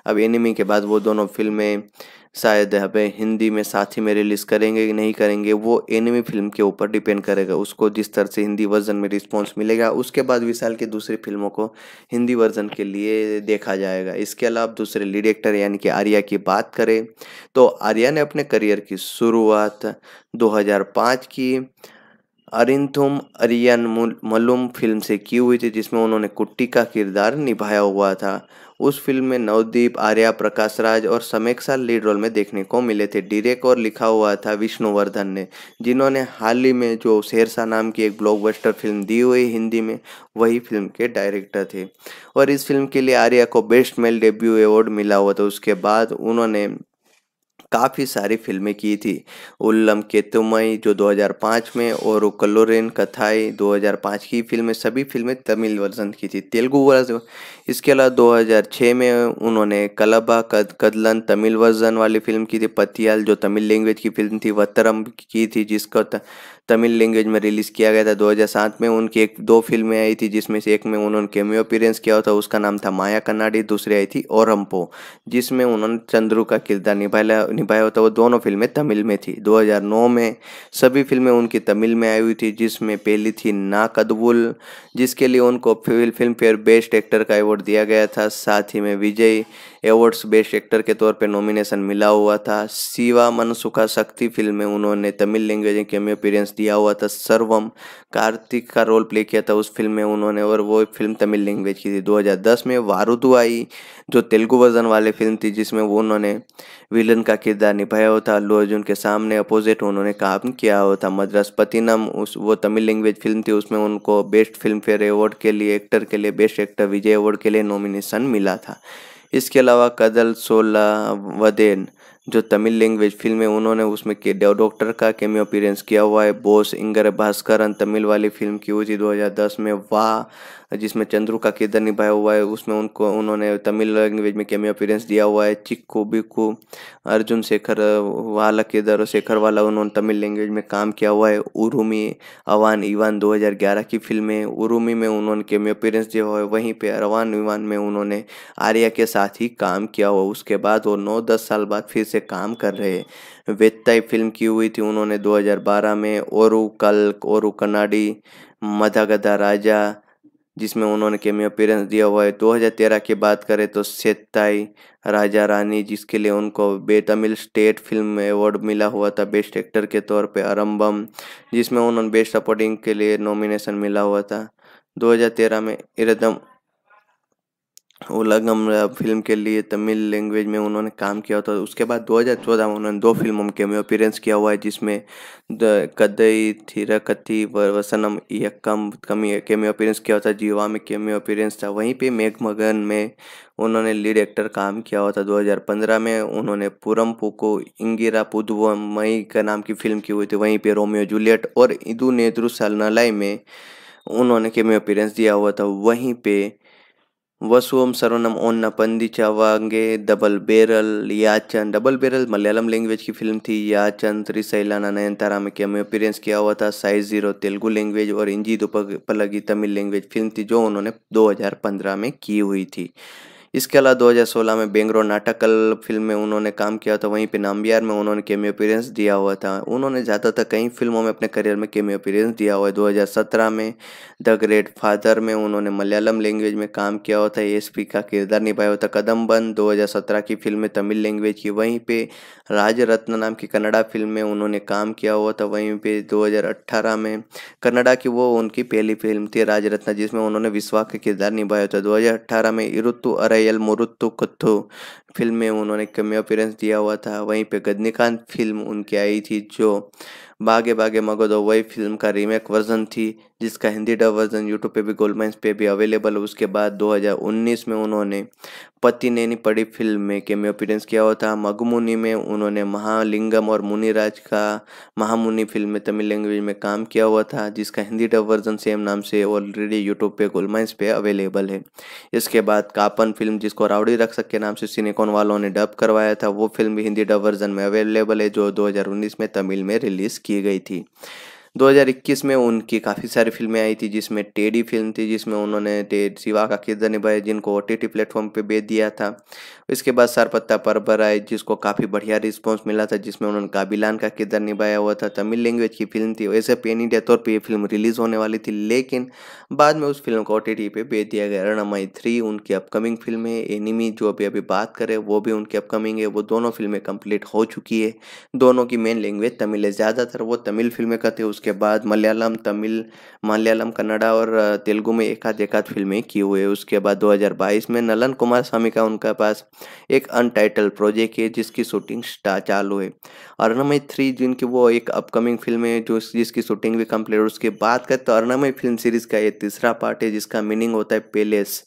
अब एनिमी के बाद वो दोनों फिल्में शायद हमें हिंदी में साथ ही में रिलीज़ करेंगे कि नहीं करेंगे वो एनिमी फिल्म के ऊपर डिपेंड करेगा उसको जिस तरह से हिंदी वर्जन में रिस्पॉन्स मिलेगा उसके बाद विशाल की दूसरी फिल्मों को हिंदी वर्जन के लिए देखा जाएगा इसके अलावा दूसरे डिरेक्टर यानी कि आर्या की बात करें तो आर्या ने अपने करियर की शुरुआत दो की अरिंथुम अरियन मलुम फिल्म से की हुई थी जिसमें उन्होंने कुट्टी का किरदार निभाया हुआ था उस फिल्म में नवदीप आर्या प्रकाश राज और समेक्षा लीड रोल में देखने को मिले थे डिरेक्ट और लिखा हुआ था विष्णुवर्धन ने जिन्होंने हाल ही में जो शेरशाह नाम की एक ब्लॉकबस्टर फिल्म दी हुई हिंदी में वही फिल्म के डायरेक्टर थे और इस फिल्म के लिए आर्या को बेस्ट मेल डेब्यू अवार्ड मिला हुआ था उसके बाद उन्होंने काफ़ी सारी फिल्में की थी उल्लम केतुमई जो 2005 में और कल्लोरेन कथाई 2005 की फिल्में सभी फिल्में तमिल वर्जन की थी तेलुगु वर्जन इसके अलावा 2006 में उन्होंने कलबा कद कदलन तमिल वर्जन वाली फिल्म की थी पतियाल जो तमिल लैंग्वेज की फिल्म थी वतरम की थी जिसका तमिल लैंग्वेज में रिलीज़ किया गया था 2007 में उनकी एक दो फिल्में आई थी जिसमें से एक में उन्होंने केमियो अपीरेंस किया था उसका नाम था माया कन्नाडी दूसरी आई थी ओरम्पो जिसमें उन्होंने चंद्रू का किरदार निभाया निभाया होता वो दोनों फिल्में तमिल में थी 2009 में सभी फिल्में उनकी तमिल में आई हुई थी जिसमें पहली थी ना कदबुल जिसके लिए उनको फिल्म फेयर बेस्ट एक्टर का अवार्ड दिया गया था साथ ही में विजय एवॉर्ड्स बेस्ट एक्टर के तौर पर नॉमिनेशन मिला हुआ था शिवा मनसुखा शक्ति फिल्म में उन्होंने तमिल लैंग्वेज में कैमियो अपीरेंस दिया हुआ था सर्वम कार्तिक का रोल प्ले किया था उस फिल्म में उन्होंने और वो फिल्म तमिल लैंग्वेज की थी 2010 में वारुदु आई जो तेलुगु वर्जन वाली फिल्म थी जिसमें वो उन्होंने विलन का किरदार निभाया हुआ था अल्लू अर्जुन के सामने अपोजिट उन्होंने काम किया हुआ था मद्रास पतिनम उस वो तमिल लैंग्वेज फिल्म थी उसमें उनको बेस्ट फिल्म फेयर अवार्ड के लिए एक्टर के लिए बेस्ट एक्टर विजय अवार्ड के लिए नॉमिनेशन मिला था इसके अलावा कदल सोला वदेन जो तमिल लैंग्वेज फिल्म है उन्होंने उसमें के डॉक्टर का केमियो अपीरेंस किया हुआ है बोस इंगर भास्करन तमिल वाली फिल्म की हुई थी दो में वाह जिसमें चंद्रू का किरदार निभाया हुआ है उसमें उनको उन्होंने तमिल लैंग्वेज में कैमियो अपीरेंस दिया हुआ है चिक्को बिक्को अर्जुन शेखर वाला किरदार और शेखर वाला उन्होंने तमिल लैंग्वेज में काम किया हुआ है उरुमी अवान इवान 2011 की फिल्म है उरुमी में उन्होंने कैमियो अपीरेंस दिया हुआ है वहीं पर अवान इवान में उन्होंने आर्या के साथ ही काम किया हुआ उसके बाद वो नौ दस साल बाद फिर से काम कर रहे हैं वेत्ताई फिल्म की हुई थी उन्होंने 2012 में ओरू कल्क ओरू कनाडी गधा राजा जिसमें उन्होंने केमियो अपीयरेंस दिया हुआ है 2013 की बात करें तो सेताई राजा रानी जिसके लिए उनको बेतमिल स्टेट फिल्म अवार्ड मिला हुआ था बेस्ट एक्टर के तौर पे आरम्बम जिसमें उन्होंने बेस्ट सपोर्टिंग के लिए नॉमिनेशन मिला हुआ था 2013 में इरदम उलगम फिल्म के लिए तमिल लैंग्वेज में उन्होंने काम किया था उसके बाद 2014 में उन्होंने दो फिल्मों में कैमियो अपीयरेंस किया हुआ है जिसमें द कदई थिरकति वसनम यक्कम कमी कैमियो अपीयरेंस किया था जीवा में कैमियो अपीयरेंस था वहीं पे मेघमगन में उन्होंने लीड एक्टर काम किया हुआ था 2015 में उन्होंने पुरम पुको इंगिरा मई का नाम की फिल्म की हुई थी वहीं पर रोमियो जूलियट और इदु नेत्रु सलनलाई में उन्होंने कैमियो अपीयरेंस दिया हुआ था वहीं पर वसुम सर्वनम ओन्ना पंदिचावांगे डबल बेरल याचन डबल बेरल मलयालम लैंग्वेज की फिल्म थी याचन त्रिशैलाना नयनतारा में कैमियो अपीरेंस किया हुआ था साइज जीरो तेलुगु लैंग्वेज और इंजीत उपलगी तमिल लैंग्वेज फिल्म थी जो उन्होंने 2015 में की हुई थी इसके अलावा 2016 में बेंगरो नाटकल फिल्म में उन्होंने काम किया था वहीं पे नाम्बियार में उन्होंने केमियो अपीरेंस दिया हुआ था उन्होंने ज़्यादातर कई फिल्मों में अपने करियर में केमियो अपीरेंस दिया हुआ है 2017 में द ग्रेट फादर में उन्होंने मलयालम लैंग्वेज में काम किया हुआ था एस का किरदार निभाया हुआ था कदमबंद दो की फिल्म में तमिल लैंग्वेज की वहीं पर राजरत्न नाम की कन्नड़ा फिल्म में उन्होंने काम किया हुआ था वहीं पर दो में कन्नड़ा की वो उनकी पहली फिल्म थी राजरत्न जिसमें उन्होंने विश्वा का किरदार निभाया था दो में इरुतु अरई ಕೈಯಲ್ ಮುರುತ್ತು ಕತ್ತು फिल्म में उन्होंने कमियो अपीरेंस दिया हुआ था वहीं पे गजनीकांत फिल्म उनकी आई थी जो बागे बागे मगो वही फिल्म का रीमेक वर्जन थी जिसका हिंदी डब वर्जन यूट्यूब पे भी गोल्डमाइंस पे भी अवेलेबल उसके बाद 2019 में उन्होंने पति नैनी पड़ी फिल्म में केमियो अपीरेंस किया हुआ था मगमुनी में उन्होंने महालिंगम और मुनिराज का महामुनि फिल्म में तमिल लैंग्वेज में काम किया हुआ था जिसका हिंदी डब वर्जन सेम नाम से ऑलरेडी यूट्यूब पे माइंस पे अवेलेबल है इसके बाद कापन फिल्म जिसको रावड़ी रक्षक के नाम से सिने कॉन वालों ने डब करवाया था वो फिल्म भी हिंदी डब वर्जन में अवेलेबल है जो 2019 में तमिल में रिलीज़ की गई थी 2021 में उनकी काफ़ी सारी फिल्में आई थी जिसमें टेडी फिल्म थी जिसमें उन्होंने टेड शिवा का किरदार निभाया जिनको ओ टी टी प्लेटफॉर्म पर बेच दिया था इसके बाद सरपत्ता पर आए जिसको काफ़ी बढ़िया रिस्पॉन्स मिला था जिसमें उन्होंने काबिलान का किरदार निभाया हुआ था तमिल लैंग्वेज की फिल्म थी वैसे पेन इंडिया तौर पर यह फिल्म रिलीज़ होने वाली थी लेकिन बाद में उस फिल्म को ओ टी पर भेज दिया गया रणमई थ्री उनकी अपकमिंग फिल्म है एनिमी जो अभी अभी बात करें वो भी उनकी अपकमिंग है वो दोनों फिल्में कंप्लीट हो चुकी है दोनों की मेन लैंग्वेज तमिल है ज़्यादातर वो तमिल फिल्में करते उसके बाद मलयालम तमिल मलयालम कन्नडा और तेलुगु में एक आध एक आध फिल्में की हुई है उसके बाद 2022 में नलन कुमार स्वामी का उनका पास एक अनटाइटल प्रोजेक्ट है जिसकी शूटिंग चालू है अर्नमय थ्री जिनकी वो एक अपकमिंग फिल्म है जो जिसकी शूटिंग भी कम्प्लीट हो उसके बाद करें तो अर्नमय फिल्म सीरीज का ये तीसरा पार्ट है जिसका मीनिंग होता है पेलेस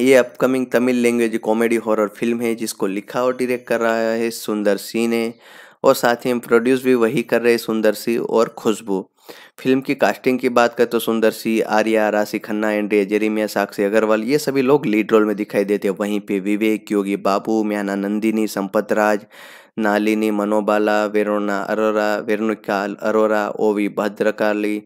ये upcoming Tamil language comedy horror film है जिसको लिखा और डायरेक्ट कर रहा है सुंदर सिंह ने और साथ ही प्रोड्यूस भी वही कर रहे हैं सुंदर सिंह और खुशबू फिल्म की कास्टिंग की बात करें तो सुंदर सी आर्या राशि खन्ना एंड्रे जेरिमिया साक्षी अग्रवाल ये सभी लोग लीड रोल में दिखाई देते हैं वहीं पे विवेक योगी बाबू म्याना नंदिनी संपत राज नालिनी मनोबाला वेरोना अरोरा वेरुनिका अरोरा ओवी भद्रकाली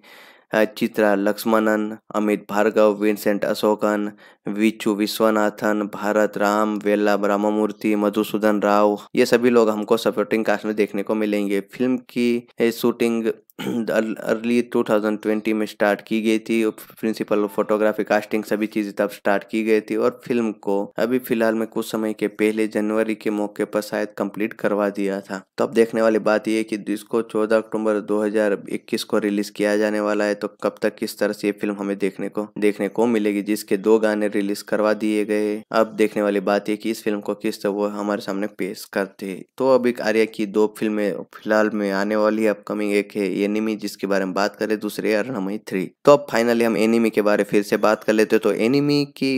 चित्रा लक्ष्मणन अमित भार्गव विंसेंट अशोकन विचू विश्वनाथन भारत राम वेला राममूर्ति मधुसूदन राव ये सभी लोग हमको सपोर्टिंग कास्ट में देखने को मिलेंगे फिल्म की शूटिंग अर्ली 2020 में स्टार्ट की गई थी प्रिंसिपल ऑफ फोटोग्राफी कास्टिंग सभी चीज़ें तब स्टार्ट की गई थी और फिल्म को अभी फिलहाल में कुछ समय के पहले जनवरी के मौके पर शायद कंप्लीट करवा दिया था तो अब देखने वाली बात यह कि इसको 14 अक्टूबर 2021 को रिलीज किया जाने वाला है तो कब तक किस तरह से ये फिल्म हमें देखने को देखने को मिलेगी जिसके दो गाने रिलीज करवा दिए गए अब देखने वाली बात यह की इस फिल्म को किस तरह वो हमारे सामने पेश करते तो अभी आर्या की दो फिल्में फिलहाल में आने वाली अपकमिंग एक है ये एनिमी जिसके बारे में बात करें दूसरे अरणमई थ्री तो अब फाइनली हम एनिमी के बारे फिर से बात कर लेते हैं तो एनिमी की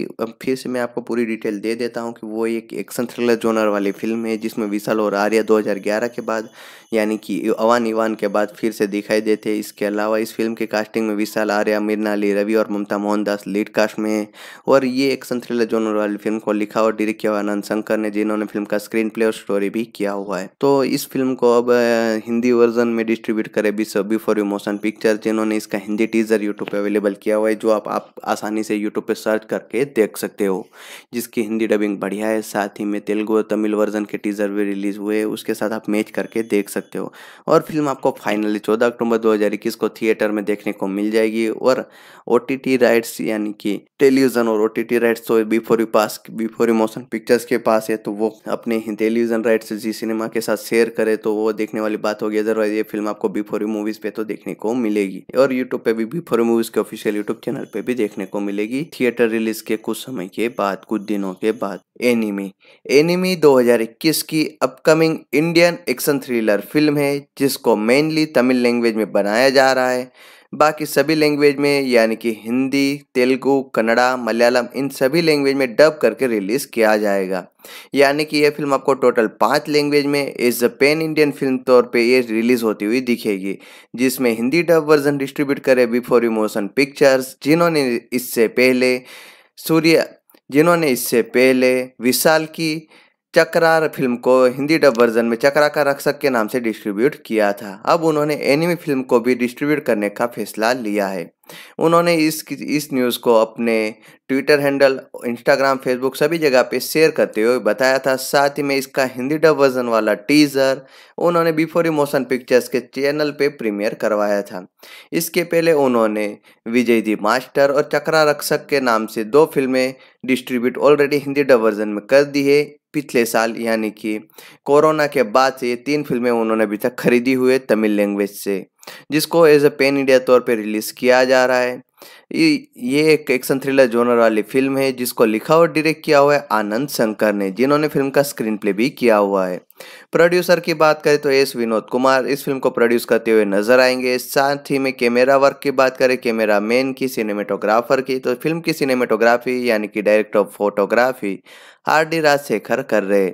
फिर से मैं आपको पूरी डिटेल दे देता हूँ कि वो एक एक्शन थ्रिलर जोनर वाली फिल्म है जिसमें विशाल और आर्या दो के बाद यानी कि अवान इवान के बाद फिर से दिखाई देते हैं इसके अलावा इस फिल्म के कास्टिंग में विशाल आर्या मिर्ना अली रवि और ममता मोहनदास लीड कास्ट में है और ये एक्शन थ्रिलर जोनर वाली फिल्म को लिखा और डायरेक्ट किया आनंद शंकर ने जिन्होंने फिल्म का स्क्रीन प्ले और स्टोरी भी किया हुआ है तो इस फिल्म को अब हिंदी वर्जन में डिस्ट्रीब्यूट करे विश्व बिफोर यू मोशन पिक्चर जिन्होंने इसका हिंदी टीज़र यूट्यूब पे अवेलेबल किया हुआ है जो आप आप आसानी से यूट्यूब पे सर्च करके देख सकते हो जिसकी हिंदी डबिंग बढ़िया है साथ ही में तेलुगु और तमिल वर्जन के टीज़र भी रिलीज़ हुए उसके साथ आप मैच करके देख सकते हो और फिल्म आपको फाइनली चौदह अक्टूबर दो को थिएटर में देखने को मिल जाएगी और ओ राइट्स यानी कि टेलीविज़न और ओ राइट्स तो बिफोर यू पास बिफोर यू मोशन पिक्चर्स के पास है तो वो अपने टेलीविज़न राइट्स जी सिनेमा के साथ शेयर करे तो वो देखने वाली बात होगी अदरवाइज ये फिल्म आपको बिफोर यू मूवी मूवीज पे तो देखने को मिलेगी और यूट्यूब पे भी बिफोर मूवीज के ऑफिशियल यूट्यूब चैनल पे भी देखने को मिलेगी थिएटर रिलीज के कुछ समय के बाद कुछ दिनों के बाद एनिमी एनिमी 2021 की upcoming Indian action thriller film है जिसको मेनली तमिल लैंग्वेज में बनाया जा रहा है बाकी सभी लैंग्वेज में यानी कि हिंदी तेलुगु कन्नड़ा मलयालम इन सभी लैंग्वेज में डब करके रिलीज़ किया जाएगा यानी कि यह फिल्म आपको टोटल पाँच लैंग्वेज में as a pan Indian film तौर पे ये रिलीज़ होती हुई दिखेगी जिसमें हिंदी डब वर्जन डिस्ट्रीब्यूट करे बिफोर इमोशन पिक्चर्स जिन्होंने इससे पहले सूर्य जिन्होंने इससे पहले विशाल की चक्रार फिल्म को हिंदी डब वर्जन में चक्रा का रक्षक के नाम से डिस्ट्रीब्यूट किया था अब उन्होंने एनिमी फिल्म को भी डिस्ट्रीब्यूट करने का फैसला लिया है उन्होंने इस इस न्यूज़ को अपने ट्विटर हैंडल इंस्टाग्राम फेसबुक सभी जगह पे शेयर करते हुए बताया था साथ ही में इसका हिंदी डब वर्जन वाला टीज़र उन्होंने बिफोर मोशन पिक्चर्स के चैनल पे प्रीमियर करवाया था इसके पहले उन्होंने विजय दी मास्टर और चक्रा रक्षक के नाम से दो फिल्में distribute already Hindi dub version में कर दी है पिछले साल यानी कि कोरोना के बाद से ये तीन फिल्में उन्होंने अभी तक खरीदी हुई है तमिल लैंग्वेज से जिसको एज अ पेन इंडिया तौर पे रिलीज़ किया जा रहा है ये एक एक्शन थ्रिलर जोनर वाली फिल्म है जिसको लिखा और डायरेक्ट किया हुआ है आनंद शंकर ने जिन्होंने फिल्म का स्क्रीन प्ले भी किया हुआ है प्रोड्यूसर की बात करें तो एस विनोद कुमार इस फिल्म को प्रोड्यूस करते हुए नजर आएंगे साथ ही में कैमरा वर्क की बात करें कैमरा मैन की सिनेमेटोग्राफर की तो फिल्म की सिनेमेटोग्राफी यानी कि director of photography R D Rajasekhar कर रहे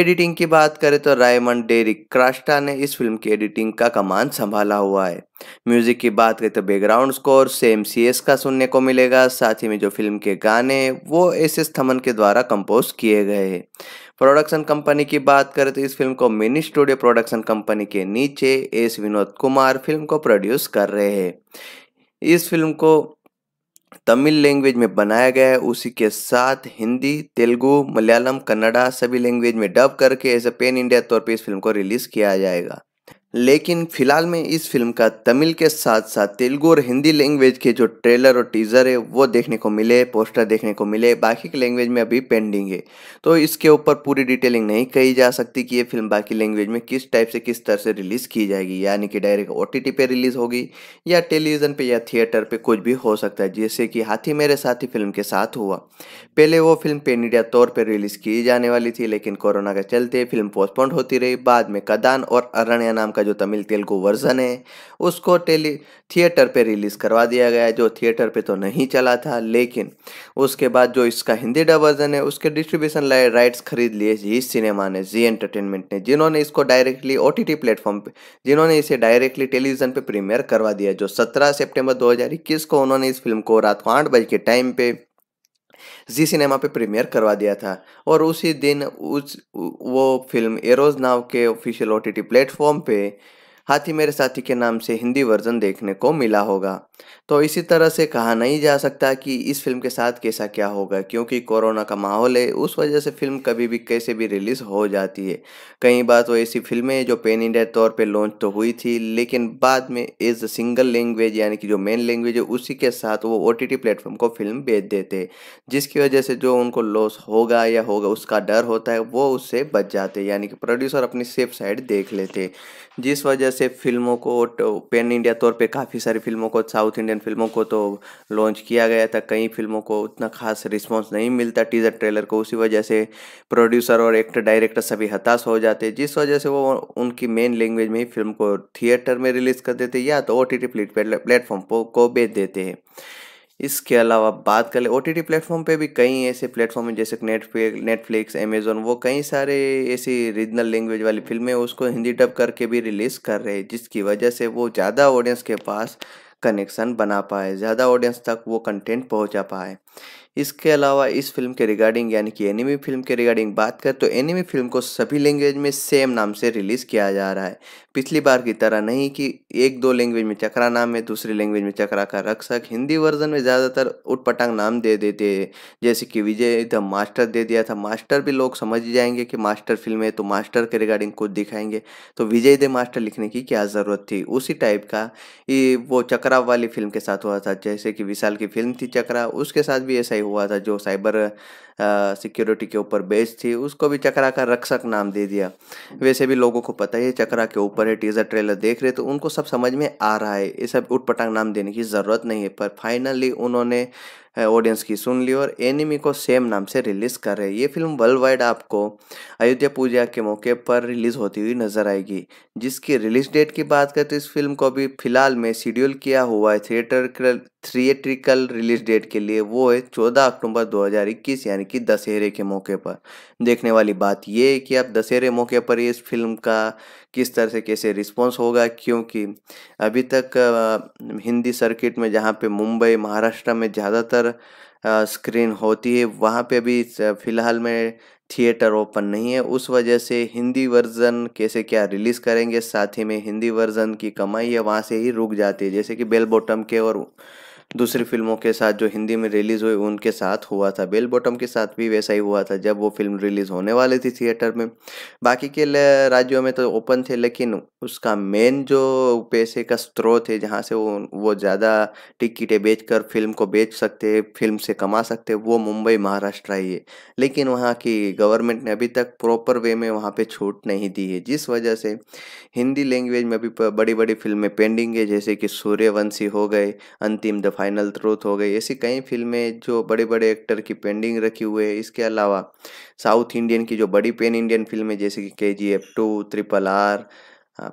एडिटिंग की बात करें तो रायमंड डेरिक क्रास्टा ने इस फिल्म की एडिटिंग का कमान संभाला हुआ है म्यूजिक की बात करें तो background score same C S का सुनने को मिलेगा साथ ही में जो फिल्म के गाने वो एस एस थमन के द्वारा कंपोज किए गए हैं प्रोडक्शन कंपनी की बात करें तो इस फिल्म को मिनी स्टूडियो प्रोडक्शन कंपनी के नीचे एस विनोद कुमार फिल्म को प्रोड्यूस कर रहे हैं इस फिल्म को तमिल लैंग्वेज में बनाया गया है उसी के साथ हिंदी तेलुगु मलयालम कन्नड़ा सभी लैंग्वेज में डब करके एज ए पेन इंडिया तौर पे इस फिल्म को रिलीज़ किया जाएगा लेकिन फिलहाल में इस फिल्म का तमिल के साथ साथ तेलुगु और हिंदी लैंग्वेज के जो ट्रेलर और टीज़र है वो देखने को मिले पोस्टर देखने को मिले बाकी के लैंग्वेज में अभी पेंडिंग है तो इसके ऊपर पूरी डिटेलिंग नहीं कही जा सकती कि ये फिल्म बाकी लैंग्वेज में किस टाइप से किस तरह से रिलीज़ की जाएगी यानी कि डायरेक्ट ओ टी पे रिलीज़ होगी या टेलीविज़न पर या थिएटर पर कुछ भी हो सकता है जैसे कि हाथी मेरे साथी फिल्म के साथ हुआ पहले वो फिल्म पेन इंडिया तौर पर रिलीज़ की जाने वाली थी लेकिन कोरोना के चलते फिल्म पोस्टपोन्ड होती रही बाद में कदान और अरण्या नाम का का जो तमिल तेलुगु वर्जन है उसको टेली थिएटर पे रिलीज़ करवा दिया गया जो थिएटर पे तो नहीं चला था लेकिन उसके बाद जो इसका हिंदी डब वर्जन है उसके डिस्ट्रीब्यूशन राइट्स खरीद लिए जी सिनेमा ने जी एंटरटेनमेंट ने जिन्होंने इसको डायरेक्टली ओ टी प्लेटफॉर्म पर जिन्होंने इसे डायरेक्टली टेलीविज़न पर प्रीमियर करवा दिया जो सत्रह सेप्टेम्बर दो को उन्होंने इस फिल्म को रात को आठ बजे के टाइम पर जी सिनेमा पे प्रीमियर करवा दिया था और उसी दिन उस वो फिल्म एरोज नाव के ऑफिशियल ओ टी प्लेटफॉर्म पे हाथी मेरे साथी के नाम से हिंदी वर्जन देखने को मिला होगा तो इसी तरह से कहा नहीं जा सकता कि इस फिल्म के साथ कैसा क्या होगा क्योंकि कोरोना का माहौल है उस वजह से फिल्म कभी भी कैसे भी रिलीज़ हो जाती है कई बार तो ऐसी फिल्में जो पेन इंडिया तौर पर लॉन्च तो हुई थी लेकिन बाद में एज अ सिंगल लैंग्वेज यानी कि जो मेन लैंग्वेज है उसी के साथ वो ओ टी प्लेटफॉर्म को फिल्म बेच देते जिसकी वजह से जो उनको लॉस होगा या होगा उसका डर होता है वो उससे बच जाते यानी कि प्रोड्यूसर अपनी सेफ साइड देख लेते जिस वजह से फिल्मों को तो पेन इंडिया तौर पे काफ़ी सारी फिल्मों को साउथ इंडियन फिल्मों को तो लॉन्च किया गया था कई फिल्मों को उतना खास रिस्पॉन्स नहीं मिलता टीजर ट्रेलर को उसी वजह से प्रोड्यूसर और एक्टर डायरेक्टर सभी हताश हो जाते जिस वजह से वो उनकी मेन लैंग्वेज में ही फिल्म को थिएटर में रिलीज़ कर देते या तो ओ टी प्लेटफॉर्म को बेच देते हैं इसके अलावा बात कर ले ओ टी प्लेटफॉर्म पे भी कई ऐसे प्लेटफॉर्म हैं जैसे नेटफ्लिक्स नेटफ्लिक्स अमेजोन वो कई सारे ऐसी रीजनल लैंग्वेज वाली फिल्में उसको हिंदी डब करके भी रिलीज़ कर रहे हैं जिसकी वजह से वो ज़्यादा ऑडियंस के पास कनेक्शन बना पाए ज़्यादा ऑडियंस तक वो कंटेंट पहुंचा पाए इसके अलावा इस फिल्म के रिगार्डिंग यानी कि एनिमी फिल्म के रिगार्डिंग बात करें तो एनिमी फिल्म को सभी लैंग्वेज में सेम नाम से रिलीज़ किया जा रहा है पिछली बार की तरह नहीं कि एक दो लैंग्वेज में चक्रा नाम है दूसरी लैंग्वेज में चकरा का रक्षक हिंदी वर्जन में ज़्यादातर उटपटांग नाम दे देते हैं जैसे कि विजय द मास्टर दे दिया था मास्टर भी लोग समझ जाएंगे कि मास्टर फिल्म है तो मास्टर के रिगार्डिंग कुछ दिखाएंगे तो विजय द मास्टर लिखने की क्या ज़रूरत थी उसी टाइप का ये वो चकरा वाली फिल्म के साथ हुआ था जैसे कि विशाल की फिल्म थी चक्रा उसके साथ भी ऐसा ही हुआ था जो साइबर सिक्योरिटी के ऊपर बेस थी उसको भी चक्रा का रक्षक नाम दे दिया वैसे भी लोगों को पता है चक्रा के ऊपर है टीजर ट्रेलर देख रहे तो उनको सब समझ में आ रहा है ये सब उठपटांग नाम देने की ज़रूरत नहीं है पर फाइनली उन्होंने ऑडियंस की सुन ली और एनिमी को सेम नाम से रिलीज कर रहे ये फिल्म वर्ल्ड वाइड आपको अयोध्या पूजा के मौके पर रिलीज होती हुई नजर आएगी जिसकी रिलीज डेट की बात करें तो इस फिल्म को अभी फिलहाल में शेड्यूल किया हुआ है थिएटर थिएट्रिकल रिलीज डेट के लिए वो है चौदह अक्टूबर दो यानी कि दशहरे के मौके पर देखने वाली बात ये है कि आप दशहरे मौके पर इस फिल्म का किस तरह से कैसे रिस्पॉन्स होगा क्योंकि अभी तक हिंदी सर्किट में जहाँ पे मुंबई महाराष्ट्र में ज़्यादातर स्क्रीन होती है वहाँ पे अभी फ़िलहाल में थिएटर ओपन नहीं है उस वजह से हिंदी वर्जन कैसे क्या रिलीज़ करेंगे साथ ही में हिंदी वर्जन की कमाई है वहाँ से ही रुक जाती है जैसे कि बेल बॉटम के और दूसरी फिल्मों के साथ जो हिंदी में रिलीज़ हुई उनके साथ हुआ था बेल बॉटम के साथ भी वैसा ही हुआ था जब वो फिल्म रिलीज़ होने वाली थी थिएटर में बाकी के राज्यों में तो ओपन थे लेकिन उसका मेन जो पैसे का स्रोत है जहाँ से वो वो ज़्यादा टिकटें बेच कर फिल्म को बेच सकते फिल्म से कमा सकते वो मुंबई महाराष्ट्र ही है लेकिन वहाँ की गवर्नमेंट ने अभी तक प्रॉपर वे में वहाँ पर छूट नहीं दी है जिस वजह से हिंदी लैंग्वेज में अभी बड़ी बड़ी फिल्में पेंडिंग है जैसे कि सूर्यवंशी हो गए अंतिम दफा फाइनल ट्रूथ हो गई ऐसी कई फिल्में जो बड़े बड़े एक्टर की पेंडिंग रखी हुए है इसके अलावा साउथ इंडियन की जो बड़ी पेन इंडियन फिल्में जैसे कि K G F two triple R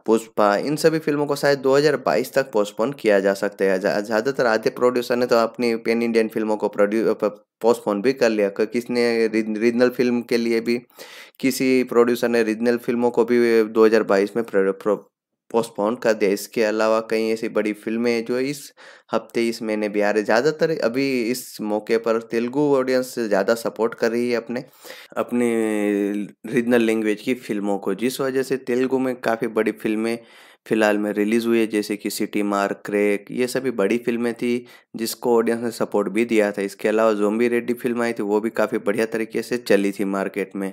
Pushpa इन सभी फिल्मों को शायद 2022 तक पोस्टपोन किया जा सकता है ज़्यादातर आधे प्रोड्यूसर ने तो अपनी पेन इंडियन फिल्मों को प्रोड्यू पोस्टपोन भी कर लिया किसने रीजनल फिल्म के लिए भी किसी प्रोड्यूसर ने रीजनल फिल्मों को भी 2022 में पोस्टपोन कर दिया इसके अलावा कई ऐसी बड़ी फिल्में हैं जो इस हफ्ते इस महीने भी आ रहे ज़्यादातर अभी इस मौके पर तेलुगु ऑडियंस ज़्यादा सपोर्ट कर रही है अपने अपने रीजनल लैंग्वेज की फिल्मों को जिस वजह से तेलुगु में काफ़ी बड़ी फिल्में फिलहाल में रिलीज़ हुई है जैसे कि सिटी मार क्रेक ये सभी बड़ी फिल्में थी जिसको ऑडियंस ने सपोर्ट भी दिया था इसके अलावा जोम्बी रेड्डी फिल्म आई थी वो भी काफ़ी बढ़िया तरीके से चली थी मार्केट में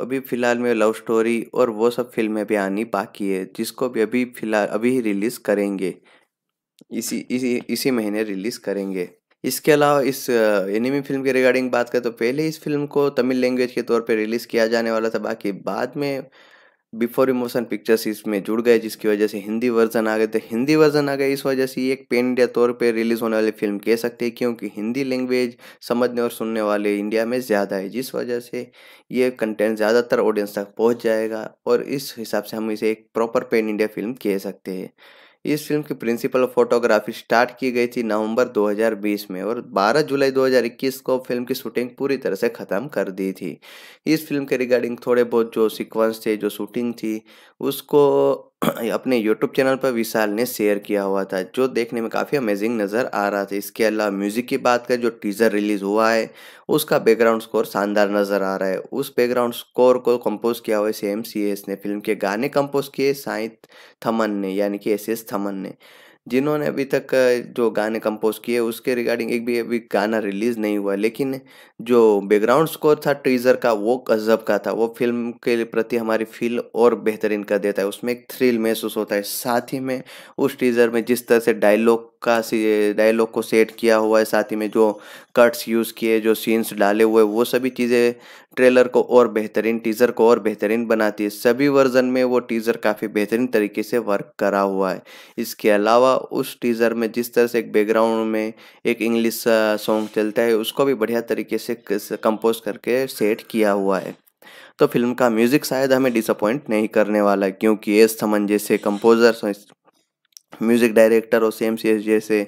अभी फ़िलहाल में लव स्टोरी और वो सब फिल्में भी आनी बाकी है जिसको भी अभी फ़िलहाल अभी ही रिलीज़ करेंगे इसी इसी इसी महीने रिलीज़ करेंगे इसके अलावा इस एनिमी फिल्म के रिगार्डिंग बात करें तो पहले इस फिल्म को तमिल लैंग्वेज के तौर पर रिलीज़ किया जाने वाला था बाकी बाद में बिफोर इमोशन पिक्चर्स इसमें जुड़ गए जिसकी वजह से हिंदी वर्जन आ गए तो हिंदी वर्जन आ गए इस वजह से ये एक पेन इंडिया तौर पे रिलीज होने वाली फिल्म कह सकते हैं क्योंकि हिंदी लैंग्वेज समझने और सुनने वाले इंडिया में ज़्यादा है जिस वजह से ये कंटेंट ज़्यादातर ऑडियंस तक पहुँच जाएगा और इस हिसाब से हम इसे एक प्रॉपर पेन इंडिया फिल्म कह सकते हैं इस फिल्म की प्रिंसिपल फोटोग्राफी स्टार्ट की गई थी नवंबर 2020 में और 12 जुलाई 2021 को फिल्म की शूटिंग पूरी तरह से ख़त्म कर दी थी इस फिल्म के रिगार्डिंग थोड़े बहुत जो सीक्वेंस थे जो शूटिंग थी उसको अपने यूट्यूब चैनल पर विशाल ने शेयर किया हुआ था जो देखने में काफ़ी अमेजिंग नज़र आ रहा था इसके अलावा म्यूज़िक की बात कर जो टीज़र रिलीज़ हुआ है उसका बैकग्राउंड स्कोर शानदार नज़र आ रहा है उस बैकग्राउंड स्कोर को कंपोज किया हुआ है सी एम सी एस ने फिल्म के गाने कंपोज किए साइंथ थमन ने यानी कि एस एस थमन ने जिन्होंने अभी तक जो गाने कंपोज किए उसके रिगार्डिंग एक भी अभी गाना रिलीज़ नहीं हुआ लेकिन जो बैकग्राउंड स्कोर था ट्रीजर का वो गज़ब का था वो फिल्म के प्रति हमारी फील और बेहतरीन कर देता है उसमें एक थ्रिल महसूस होता है साथ ही में उस ट्रीजर में जिस तरह से डायलॉग का डायलॉग को सेट किया हुआ है साथ ही में जो कट्स यूज़ किए जो सीन्स डाले हुए वो सभी चीज़ें ट्रेलर को और बेहतरीन टीज़र को और बेहतरीन बनाती है सभी वर्जन में वो टीज़र काफ़ी बेहतरीन तरीके से वर्क करा हुआ है इसके अलावा उस टीज़र में जिस तरह से एक बैकग्राउंड में एक इंग्लिश सॉन्ग चलता है उसको भी बढ़िया तरीके से कंपोज करके सेट किया हुआ है तो फिल्म का म्यूज़िक शायद हमें डिसअपॉइंट नहीं करने वाला है क्योंकि एस थमन जैसे कंपोज़र म्यूज़िक डायरेक्टर और सी एम सी एस जैसे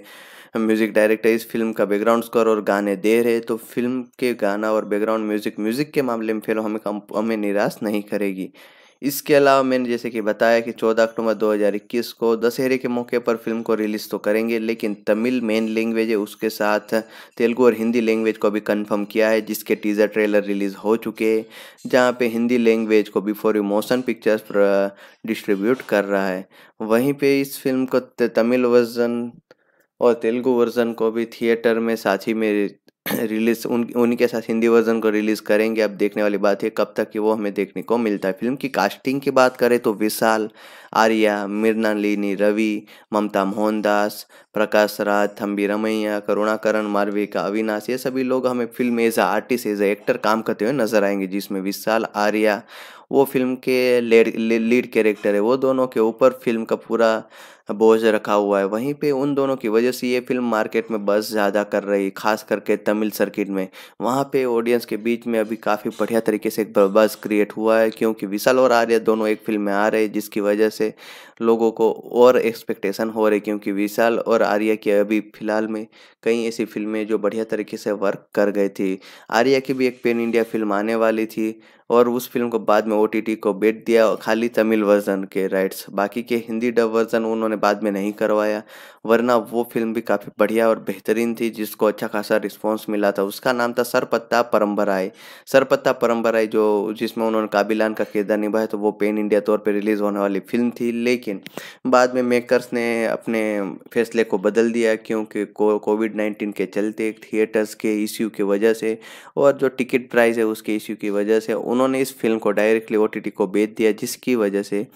म्यूज़िक डायरेक्टर इस फिल्म का बैकग्राउंड स्कोर और गाने दे रहे तो फिल्म के गाना और बैकग्राउंड म्यूज़िक म्यूज़िक के मामले में फिल्म हमें हमें निराश नहीं करेगी इसके अलावा मैंने जैसे कि बताया कि 14 अक्टूबर 2021 को दशहरे के मौके पर फिल्म को रिलीज़ तो करेंगे लेकिन तमिल मेन लैंग्वेज है उसके साथ तेलुगू और हिंदी लैंग्वेज को भी कंफर्म किया है जिसके टीज़र ट्रेलर रिलीज़ हो चुके हैं जहाँ पे हिंदी लैंग्वेज को before you motion pictures distribute कर रहा है वहीं पर इस फिल्म को तमिल वर्जन और तेलुगु वर्जन को भी थिएटर में साथ ही में रिलीज उन उनके साथ हिंदी वर्जन को रिलीज करेंगे अब देखने वाली बात है कब तक कि वो हमें देखने को मिलता है फिल्म की कास्टिंग की बात करें तो विशाल आर्या मिर्ना लीनी रवि ममता मोहनदास प्रकाश राज थम्बी रमैया करुणाकरण मार्विका अविनाश ये सभी लोग हमें film as a artist as a actor काम करते हुए नजर आएंगे जिसमें विशाल आर्या वो फिल्म के लीड कैरेक्टर है वो दोनों के ऊपर फिल्म का पूरा बोझ रखा हुआ है वहीं पे उन दोनों की वजह से ये फिल्म मार्केट में बस ज़्यादा कर रही खास करके तमिल सर्किट में वहाँ पे ऑडियंस के बीच में अभी काफ़ी बढ़िया तरीके से एक बस क्रिएट हुआ है क्योंकि विशाल और आर्या दोनों एक फिल्म में आ रहे जिसकी वजह से लोगों को और एक्सपेक्टेशन हो रही क्योंकि विशाल और आर्या की अभी फिलहाल में कई ऐसी फिल्में जो बढ़िया तरीके से वर्क कर गई थी आर्या की भी एक पेन इंडिया फिल्म आने वाली थी और उस फिल्म को बाद में ओ को बेच दिया और खाली तमिल वर्जन के राइट्स बाकी के हिंदी डब वर्जन उन्होंने बाद में नहीं करवाया वरना वो फिल्म भी काफ़ी बढ़िया और बेहतरीन थी जिसको अच्छा खासा रिस्पॉन्स मिला था उसका नाम था सरपत्ता परम्बराई सरपत्ता परम्बराई जो जिसमें उन्होंने काबिलान का किरदार निभाया तो वो पेन इंडिया तौर पर रिलीज़ होने वाली फिल्म थी लेकिन बाद में मेकर्स ने अपने फैसले को बदल दिया क्योंकि कोविड नाइन्टीन के चलते थिएटर्स के इश्यू की वजह से और जो टिकट प्राइस है उसके इश्यू की वजह से उन उन्होंने इस फिल्म को डायरेक्टली ओ को बेच दिया जिसकी वजह से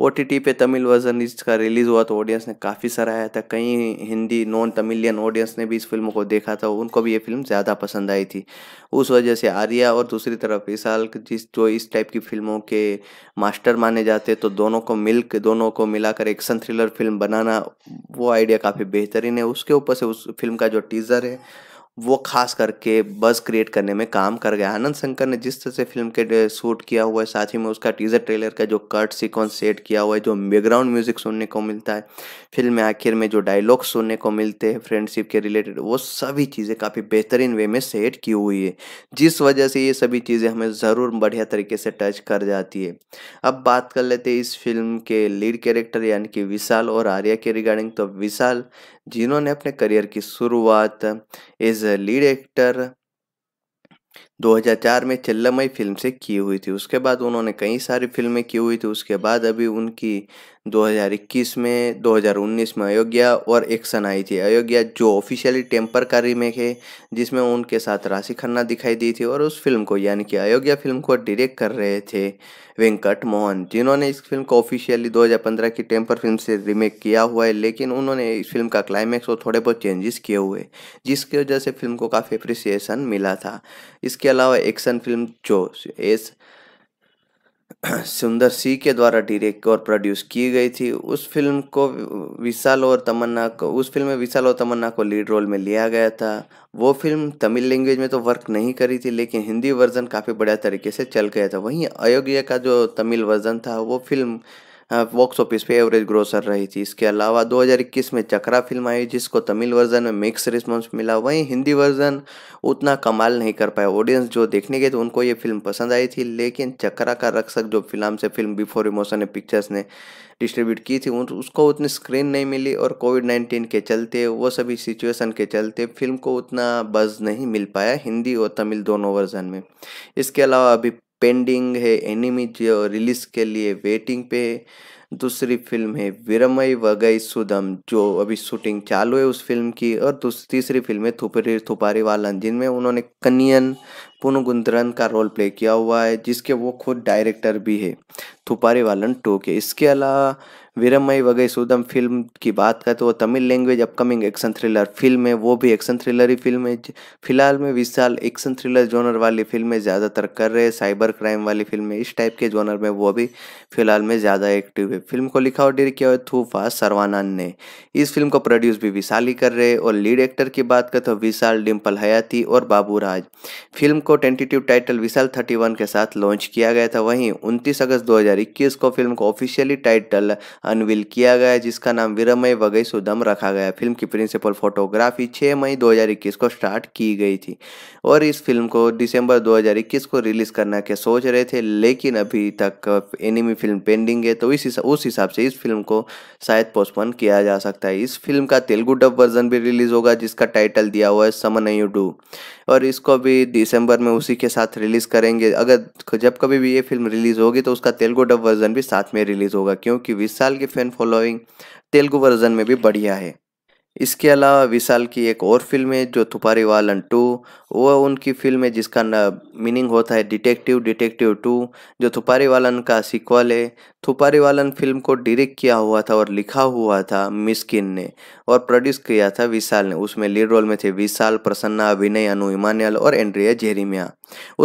ओ पे तमिल वर्जन इसका रिलीज़ हुआ तो ऑडियंस ने काफ़ी सराहाया था कई हिंदी नॉन तमिलियन ऑडियंस ने भी इस फिल्म को देखा था उनको भी ये फिल्म ज़्यादा पसंद आई थी उस वजह से आर्या और दूसरी तरफ विशाल जिस जो इस टाइप की फिल्मों के मास्टर माने जाते तो दोनों को मिल दोनों को मिलाकर एक्शन थ्रिलर फिल्म बनाना वो आइडिया काफ़ी बेहतरीन है उसके ऊपर से उस फिल्म का जो टीज़र है वो खास करके बज़ क्रिएट करने में काम कर गया आनंद शंकर ने जिस तरह से फिल्म के शूट किया हुआ है साथ ही में उसका टीजर ट्रेलर का जो कट सीक्वेंस सेट किया हुआ है जो बैकग्राउंड म्यूजिक सुनने को मिलता है फिल्म में आखिर में जो डायलॉग सुनने को मिलते हैं फ्रेंडशिप के रिलेटेड वो सभी चीज़ें काफ़ी बेहतरीन वे में सेट की हुई है जिस वजह से ये सभी चीज़ें हमें ज़रूर बढ़िया तरीके से टच कर जाती है अब बात कर लेते हैं इस फिल्म के लीड कैरेक्टर यानी कि विशाल और आर्या के रिगार्डिंग तो विशाल जिन्होंने अपने करियर की शुरुआत एज लीड एक्टर 2004 में चिल्लमई फिल्म से की हुई थी उसके बाद उन्होंने कई सारी फिल्में की हुई थी उसके बाद अभी उनकी 2021 में 2019 में अयोध्या और एक्शन आई थी अयोध्या जो ऑफिशियली टेम्पर का रीमेक है जिसमें उनके साथ राशि खन्ना दिखाई दी थी और उस फिल्म को यानी कि अयोध्या फिल्म को डायरेक्ट कर रहे थे वेंकट मोहन जिन्होंने इस फिल्म को ऑफिशियली 2015 की टेम्पर फिल्म से रीमेक किया हुआ है लेकिन उन्होंने इस फिल्म का क्लाइमैक्स और थोड़े बहुत चेंजेस किए हुए जिसकी वजह से फिल्म को काफ़ी अप्रिसिएशन मिला था इसके अलावा एक्शन फिल्म जो एस सुंदर सिंह के द्वारा डायरेक्ट और प्रोड्यूस की गई थी उस फिल्म को विशाल और तमन्ना को उस फिल्म में विशाल और तमन्ना को लीड रोल में लिया गया था वो फिल्म तमिल लैंग्वेज में तो वर्क नहीं करी थी लेकिन हिंदी वर्जन काफ़ी बढ़िया तरीके से चल गया था वहीं अयोग्य का जो तमिल वर्जन था वो फिल्म बॉक्स हाँ, ऑफिस पे एवरेज ग्रोसर रही थी इसके अलावा 2021 में चक्रा फिल्म आई जिसको तमिल वर्जन में मिक्स रिस्पॉन्स मिला वहीं हिंदी वर्जन उतना कमाल नहीं कर पाया ऑडियंस जो देखने गए तो उनको ये फिल्म पसंद आई थी लेकिन चक्रा का रक्षक जो फिल्म से फिल्म बिफोर इमोशन पिक्चर्स ने डिस्ट्रीब्यूट की थी उसको उतनी स्क्रीन नहीं मिली और कोविड नाइन्टीन के चलते वो सभी सिचुएशन के चलते फिल्म को उतना बज नहीं मिल पाया हिंदी और तमिल दोनों वर्जन में इसके अलावा अभी पेंडिंग है एनिमी जो रिलीज के लिए वेटिंग पे है दूसरी फिल्म है विरमय वगई सुदम जो अभी शूटिंग चालू है उस फिल्म की और तीसरी फिल्म है थुपरी थुपारी वालन जिनमें उन्होंने कनियन पुनगुंदरन का रोल प्ले किया हुआ है जिसके वो खुद डायरेक्टर भी है थुपारी वालन टू के इसके अलावा वीरमई वगै सुदम फिल्म की बात करें तो वो Tamil language upcoming action thriller film है वो भी एक्शन थ्रिलर ही फिल्म है फिलहाल में विशाल एक्शन थ्रिलर जोनर वाली फिल्में ज़्यादातर कर रहे हैं साइबर क्राइम वाली फिल्में इस टाइप के जोनर में वो भी फिलहाल में ज़्यादा एक्टिव है फिल्म को लिखा और डिर किया हुआ थूफा सरवानंद ने इस फिल्म को प्रोड्यूस भी विशाल ही कर रहे और लीड एक्टर की बात करें तो विशाल डिम्पल हयाती और बाबू राज फिल्म को टेंटेटिव टाइटल विशाल थर्टी के साथ लॉन्च किया गया था वहीं उनतीस अगस्त दो को फिल्म को ऑफिशियली टाइटल अनविल किया गया जिसका नाम वीरमय वगई सुदम रखा गया फिल्म की प्रिंसिपल फोटोग्राफी 6 मई 2021 को स्टार्ट की गई थी और इस फिल्म को दिसंबर 2021 को रिलीज़ करना के सोच रहे थे लेकिन अभी तक एनिमी फिल्म पेंडिंग है तो इस उस हिसाब से इस फिल्म को शायद पोस्टपोन किया जा सकता है इस फिल्म का तेलुगु डब वर्जन भी रिलीज़ होगा जिसका टाइटल दिया हुआ है समन यू डू और इसको भी दिसंबर में उसी के साथ रिलीज़ करेंगे अगर जब कभी भी ये फिल्म रिलीज़ होगी तो उसका तेलुगु डब वर्जन भी साथ में रिलीज़ होगा क्योंकि विशाल विशाल की फैन फॉलोइंग तेलुगु वर्जन में भी बढ़िया है इसके अलावा विशाल की एक और फिल्म है जो थुपारी वालन टू वह उनकी फिल्म है जिसका मीनिंग होता है डिटेक्टिव डिटेक्टिव टू जो थुपारी वालन का सिक्वल है थुपारी वालन फिल्म को डायरेक्ट किया हुआ था और लिखा हुआ था मिस्किन ने और प्रोड्यूस किया था विशाल ने उसमें लीड रोल में थे विशाल प्रसन्ना अभिनय अनु इमान्यल और एंड्रिया जेरिमिया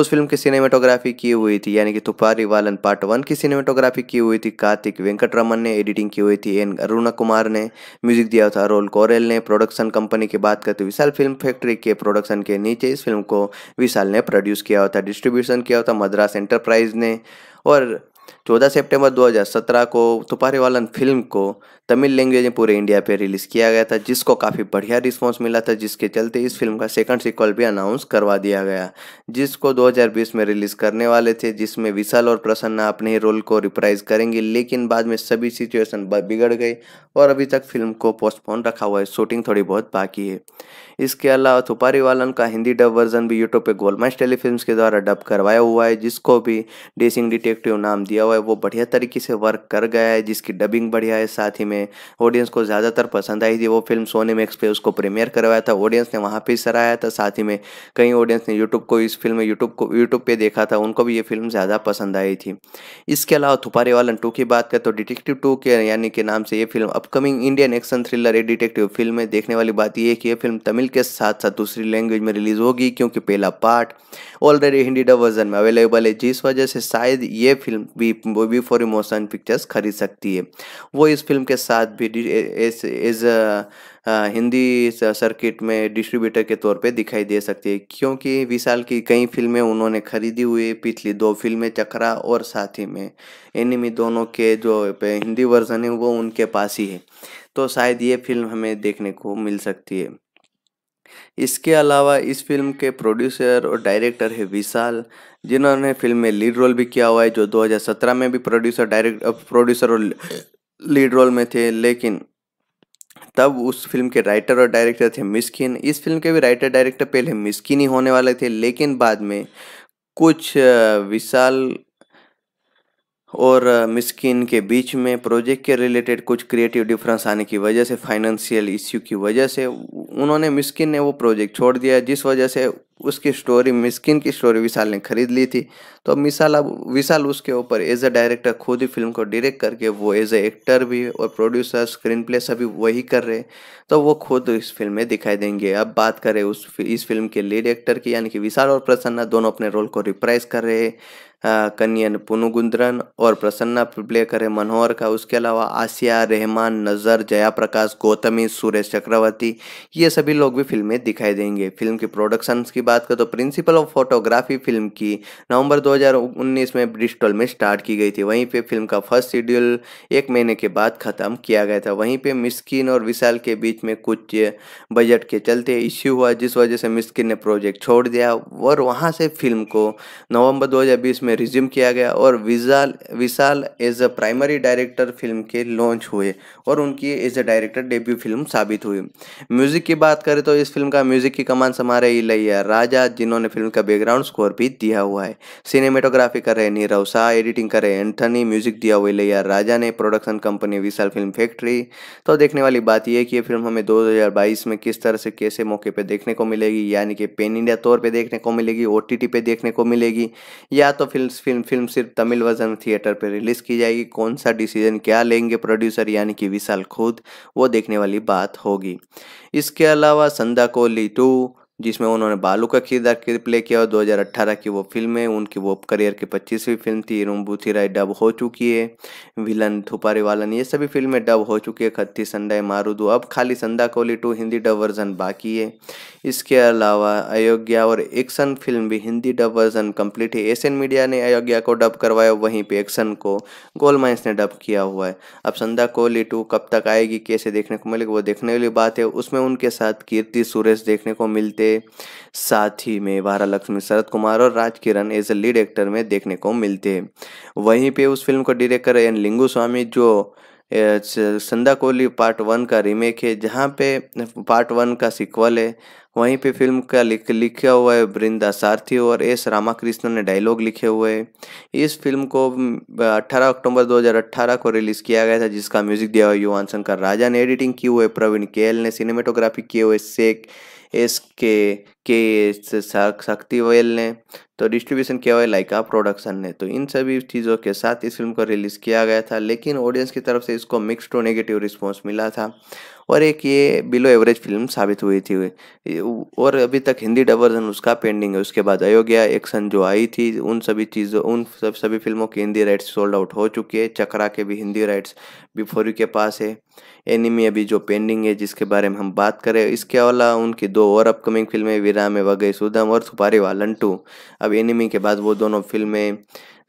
उस फिल्म की सिनेमेटोग्राफी की हुई थी यानी कि थुपारी वालन पार्ट वन की सिनेमेटोग्राफी की हुई थी कार्तिक वेंकटरमन ने एडिटिंग की हुई थी एन अरुणा कुमार ने म्यूजिक दिया था रोल कोरेल ने प्रोडक्शन कंपनी की बात करते विशाल फिल्म फैक्ट्री के प्रोडक्शन के नीचे इस फिल्म को विशाल ने प्रोड्यूस किया हुआ था डिस्ट्रीब्यूशन किया हुआ था मद्रास एंटरप्राइज ने और 14 सितंबर 2017 को तुपारी वालन फिल्म को तमिल लैंग्वेज में पूरे इंडिया पे रिलीज़ किया गया था जिसको काफ़ी बढ़िया रिस्पांस मिला था जिसके चलते इस फिल्म का सेकंड सिक्वल भी अनाउंस करवा दिया गया जिसको 2020 में रिलीज़ करने वाले थे जिसमें विशाल और प्रसन्ना अपने ही रोल को रिप्राइज करेंगी लेकिन बाद में सभी सिचुएशन बिगड़ गई और अभी तक फिल्म को पोस्टपोन रखा हुआ है शूटिंग थोड़ी बहुत बाकी है इसके अलावा वालन का हिंदी डब वर्जन भी यूट्यूब पर गोलमाइज टेलीफिल्म के द्वारा डब करवाया हुआ है जिसको भी डेसिंग डिटेक्टिव नाम दिया हुआ है वो बढ़िया तरीके से वर्क कर गया है जिसकी डबिंग बढ़िया है साथ ही में ऑडियंस को ज़्यादातर पसंद आई थी वो फिल्म सोने मैक्स पे उसको प्रीमियर करवाया था ऑडियंस ने वहाँ पर सराहाया था साथ ही में कई ऑडियंस ने यूट्यूब को इस फिल्म में यूट्यूब को यूट्यूब पर देखा था उनको भी ये फिल्म ज़्यादा पसंद आई थी इसके अलावा थुपारे वालन टू की बात करें तो डिटेक्टिव टू के यानी के नाम से ये film upcoming Indian action thriller a detective film में देखने वाली बात यह है कि यह फिल्म तमिल के साथ साथ दूसरी लैंग्वेज में रिलीज होगी क्योंकि पहला part already Hindi dub version में अवेलेबल है जिस वजह से शायद ये फिल्म भी मूवी फॉर इमोशन पिक्चर्स खरीद सकती है वो इस फिल्म के साथ भी एज हिंदी सर्किट में डिस्ट्रीब्यूटर के तौर पे दिखाई दे सकती है क्योंकि विशाल की कई फिल्में उन्होंने खरीदी हुई पिछली दो फिल्में चक्रा और साथी में एनिमी दोनों के जो हिंदी वर्जन है वो उनके पास ही है तो शायद ये फिल्म हमें देखने को मिल सकती है इसके अलावा इस फिल्म के प्रोड्यूसर और डायरेक्टर है विशाल जिन्होंने फिल्म में लीड रोल भी किया हुआ है जो 2017 में भी प्रोड्यूसर डायरेक्ट प्रोड्यूसर और लीड रोल में थे लेकिन तब उस फिल्म के राइटर और डायरेक्टर थे मिस्किन इस फिल्म के भी राइटर डायरेक्टर पहले मिस्किन ही होने वाले थे लेकिन बाद में कुछ विशाल और मिस्किन के बीच में प्रोजेक्ट के रिलेटेड कुछ क्रिएटिव डिफरेंस आने की वजह से फाइनेंशियल इश्यू की वजह से उन्होंने मिस्किन ने वो प्रोजेक्ट छोड़ दिया जिस वजह से उसकी स्टोरी मिस्किन की स्टोरी विशाल ने खरीद ली थी तो विशाल अब विशाल उसके ऊपर एज अ डायरेक्टर खुद ही फिल्म को डायरेक्ट करके वो एज अ एक्टर भी और प्रोड्यूसर स्क्रीन प्ले सभी वही कर रहे तो वो खुद इस फिल्म में दिखाई देंगे अब बात करें उस इस फिल्म के लीड एक्टर की यानी कि विशाल और प्रसन्ना दोनों अपने रोल को रिप्राइज कर रहे कन्यन पुनुगुंदरन और प्रसन्ना प्ले करे मनोहर का उसके अलावा आसिया रहमान नज़र जया प्रकाश गौतमी सुरेश चक्रवर्ती ये सभी लोग भी फिल्म में दिखाई देंगे फिल्म की प्रोडक्शन की की बात करें तो प्रिंसिपल ऑफ फोटोग्राफी फिल्म की नवंबर 2019 में ब्रिस्टल में स्टार्ट की गई थी वहीं पे फिल्म का फर्स्ट शेड्यूल एक महीने के बाद ख़त्म किया गया था वहीं पे मिस्किन और विशाल के बीच में कुछ बजट के चलते इश्यू हुआ जिस वजह से मिस्किन ने प्रोजेक्ट छोड़ दिया और वहाँ से फिल्म को नवम्बर दो में रिज्यूम किया गया और विजाल Vishal as a primary director film के लॉन्च हुए और उनकी as a director debut film साबित हुई म्यूज़िक की बात करें तो इस फिल्म का म्यूज़िक की कमान समारे इलैया राजा जिन्होंने फिल्म का बैकग्राउंड स्कोर भी दिया हुआ है सिनेमेटोग्राफी कर रहे नीरव शाह एडिटिंग कर रहे एंथनी म्यूजिक दिया हुआ इलैया राजा ने production company Vishal film factory तो देखने वाली बात यह कि ये फिल्म हमें 2022 में किस तरह से कैसे मौके पर देखने को मिलेगी यानी कि पेन इंडिया तौर पर देखने को मिलेगी ओ पे देखने को मिलेगी या तो फिल्म फिल्म फिल्म सिर्फ तमिल वर्जन थिएटर पर रिलीज की जाएगी कौन सा डिसीजन क्या लेंगे प्रोड्यूसर यानी कि विशाल खुद वो देखने वाली बात होगी इसके अलावा संदा कोहली टू जिसमें उन्होंने बालू का किरदार के प्ले किया और दो की वो फिल्म है उनकी वो करियर की पच्चीसवीं फिल्म थी रूमबूथिराय डब हो चुकी है विलन थुपारी वालन ये सभी फिल्में डब हो चुकी है खत्ती संडा मारूदू अब खाली Sandakozhi two Hindi dub version बाकी है इसके अलावा अयोध्या और एक्शन फिल्म भी हिंदी डब वर्जन कम्प्लीट है एशियन मीडिया ने अयोध्या को डब करवाया वहीं पर एक्शन को गोल ने डब किया हुआ है अब संदा कोहली टू कब तक आएगी कैसे देखने को मिलेगी वो देखने वाली बात है उसमें उनके साथ कीर्ति सुरेश देखने को मिलते थे साथ ही में बारह लक्ष्मी शरद कुमार और Raj Kiran as a lead actor में देखने को मिलते वहीं पे उस फिल्म को डायरेक्टर कर एन लिंगू स्वामी जो संदा कोहली पार्ट वन का रीमेक है जहाँ पे पार्ट वन का सिक्वल है वहीं पे फिल्म का लिख लिखा हुआ है वृंदा सारथी और एस रामाकृष्णन ने डायलॉग लिखे हुए हैं इस फिल्म को 18 अक्टूबर 2018 को रिलीज़ किया गया था जिसका म्यूजिक दिया हुआ युवान शंकर राजा ने एडिटिंग की हुए प्रवीण केएल ने सिनेमेटोग्राफी किए हुए शेख एस के के शक्ति वेल ने तो डिस्ट्रीब्यूशन किया हुआ है लाइका प्रोडक्शन ने तो इन सभी चीज़ों के साथ इस फिल्म को रिलीज़ किया गया था लेकिन ऑडियंस की तरफ से इसको मिक्स टू नेगेटिव रिस्पॉन्स मिला था और एक ये बिलो एवरेज फिल्म साबित हुई थी और अभी तक हिंदी डबर्जन उसका पेंडिंग है उसके बाद अयोग्या एक्शन जो आई थी उन सभी चीज़ों उन सब सभी फिल्मों की हिंदी राइट्स सोल्ड आउट हो चुकी है चक्रा के भी हिंदी राइट्स बिफोरी के पास है एनिमी अभी जो पेंडिंग है जिसके बारे में हम बात करें इसके अलावा उनकी दो और अपकमिंग फिल्में विराम वगैरह सुदम और सुपारी वालन टू अब एनिमी के बाद वो दोनों फिल्में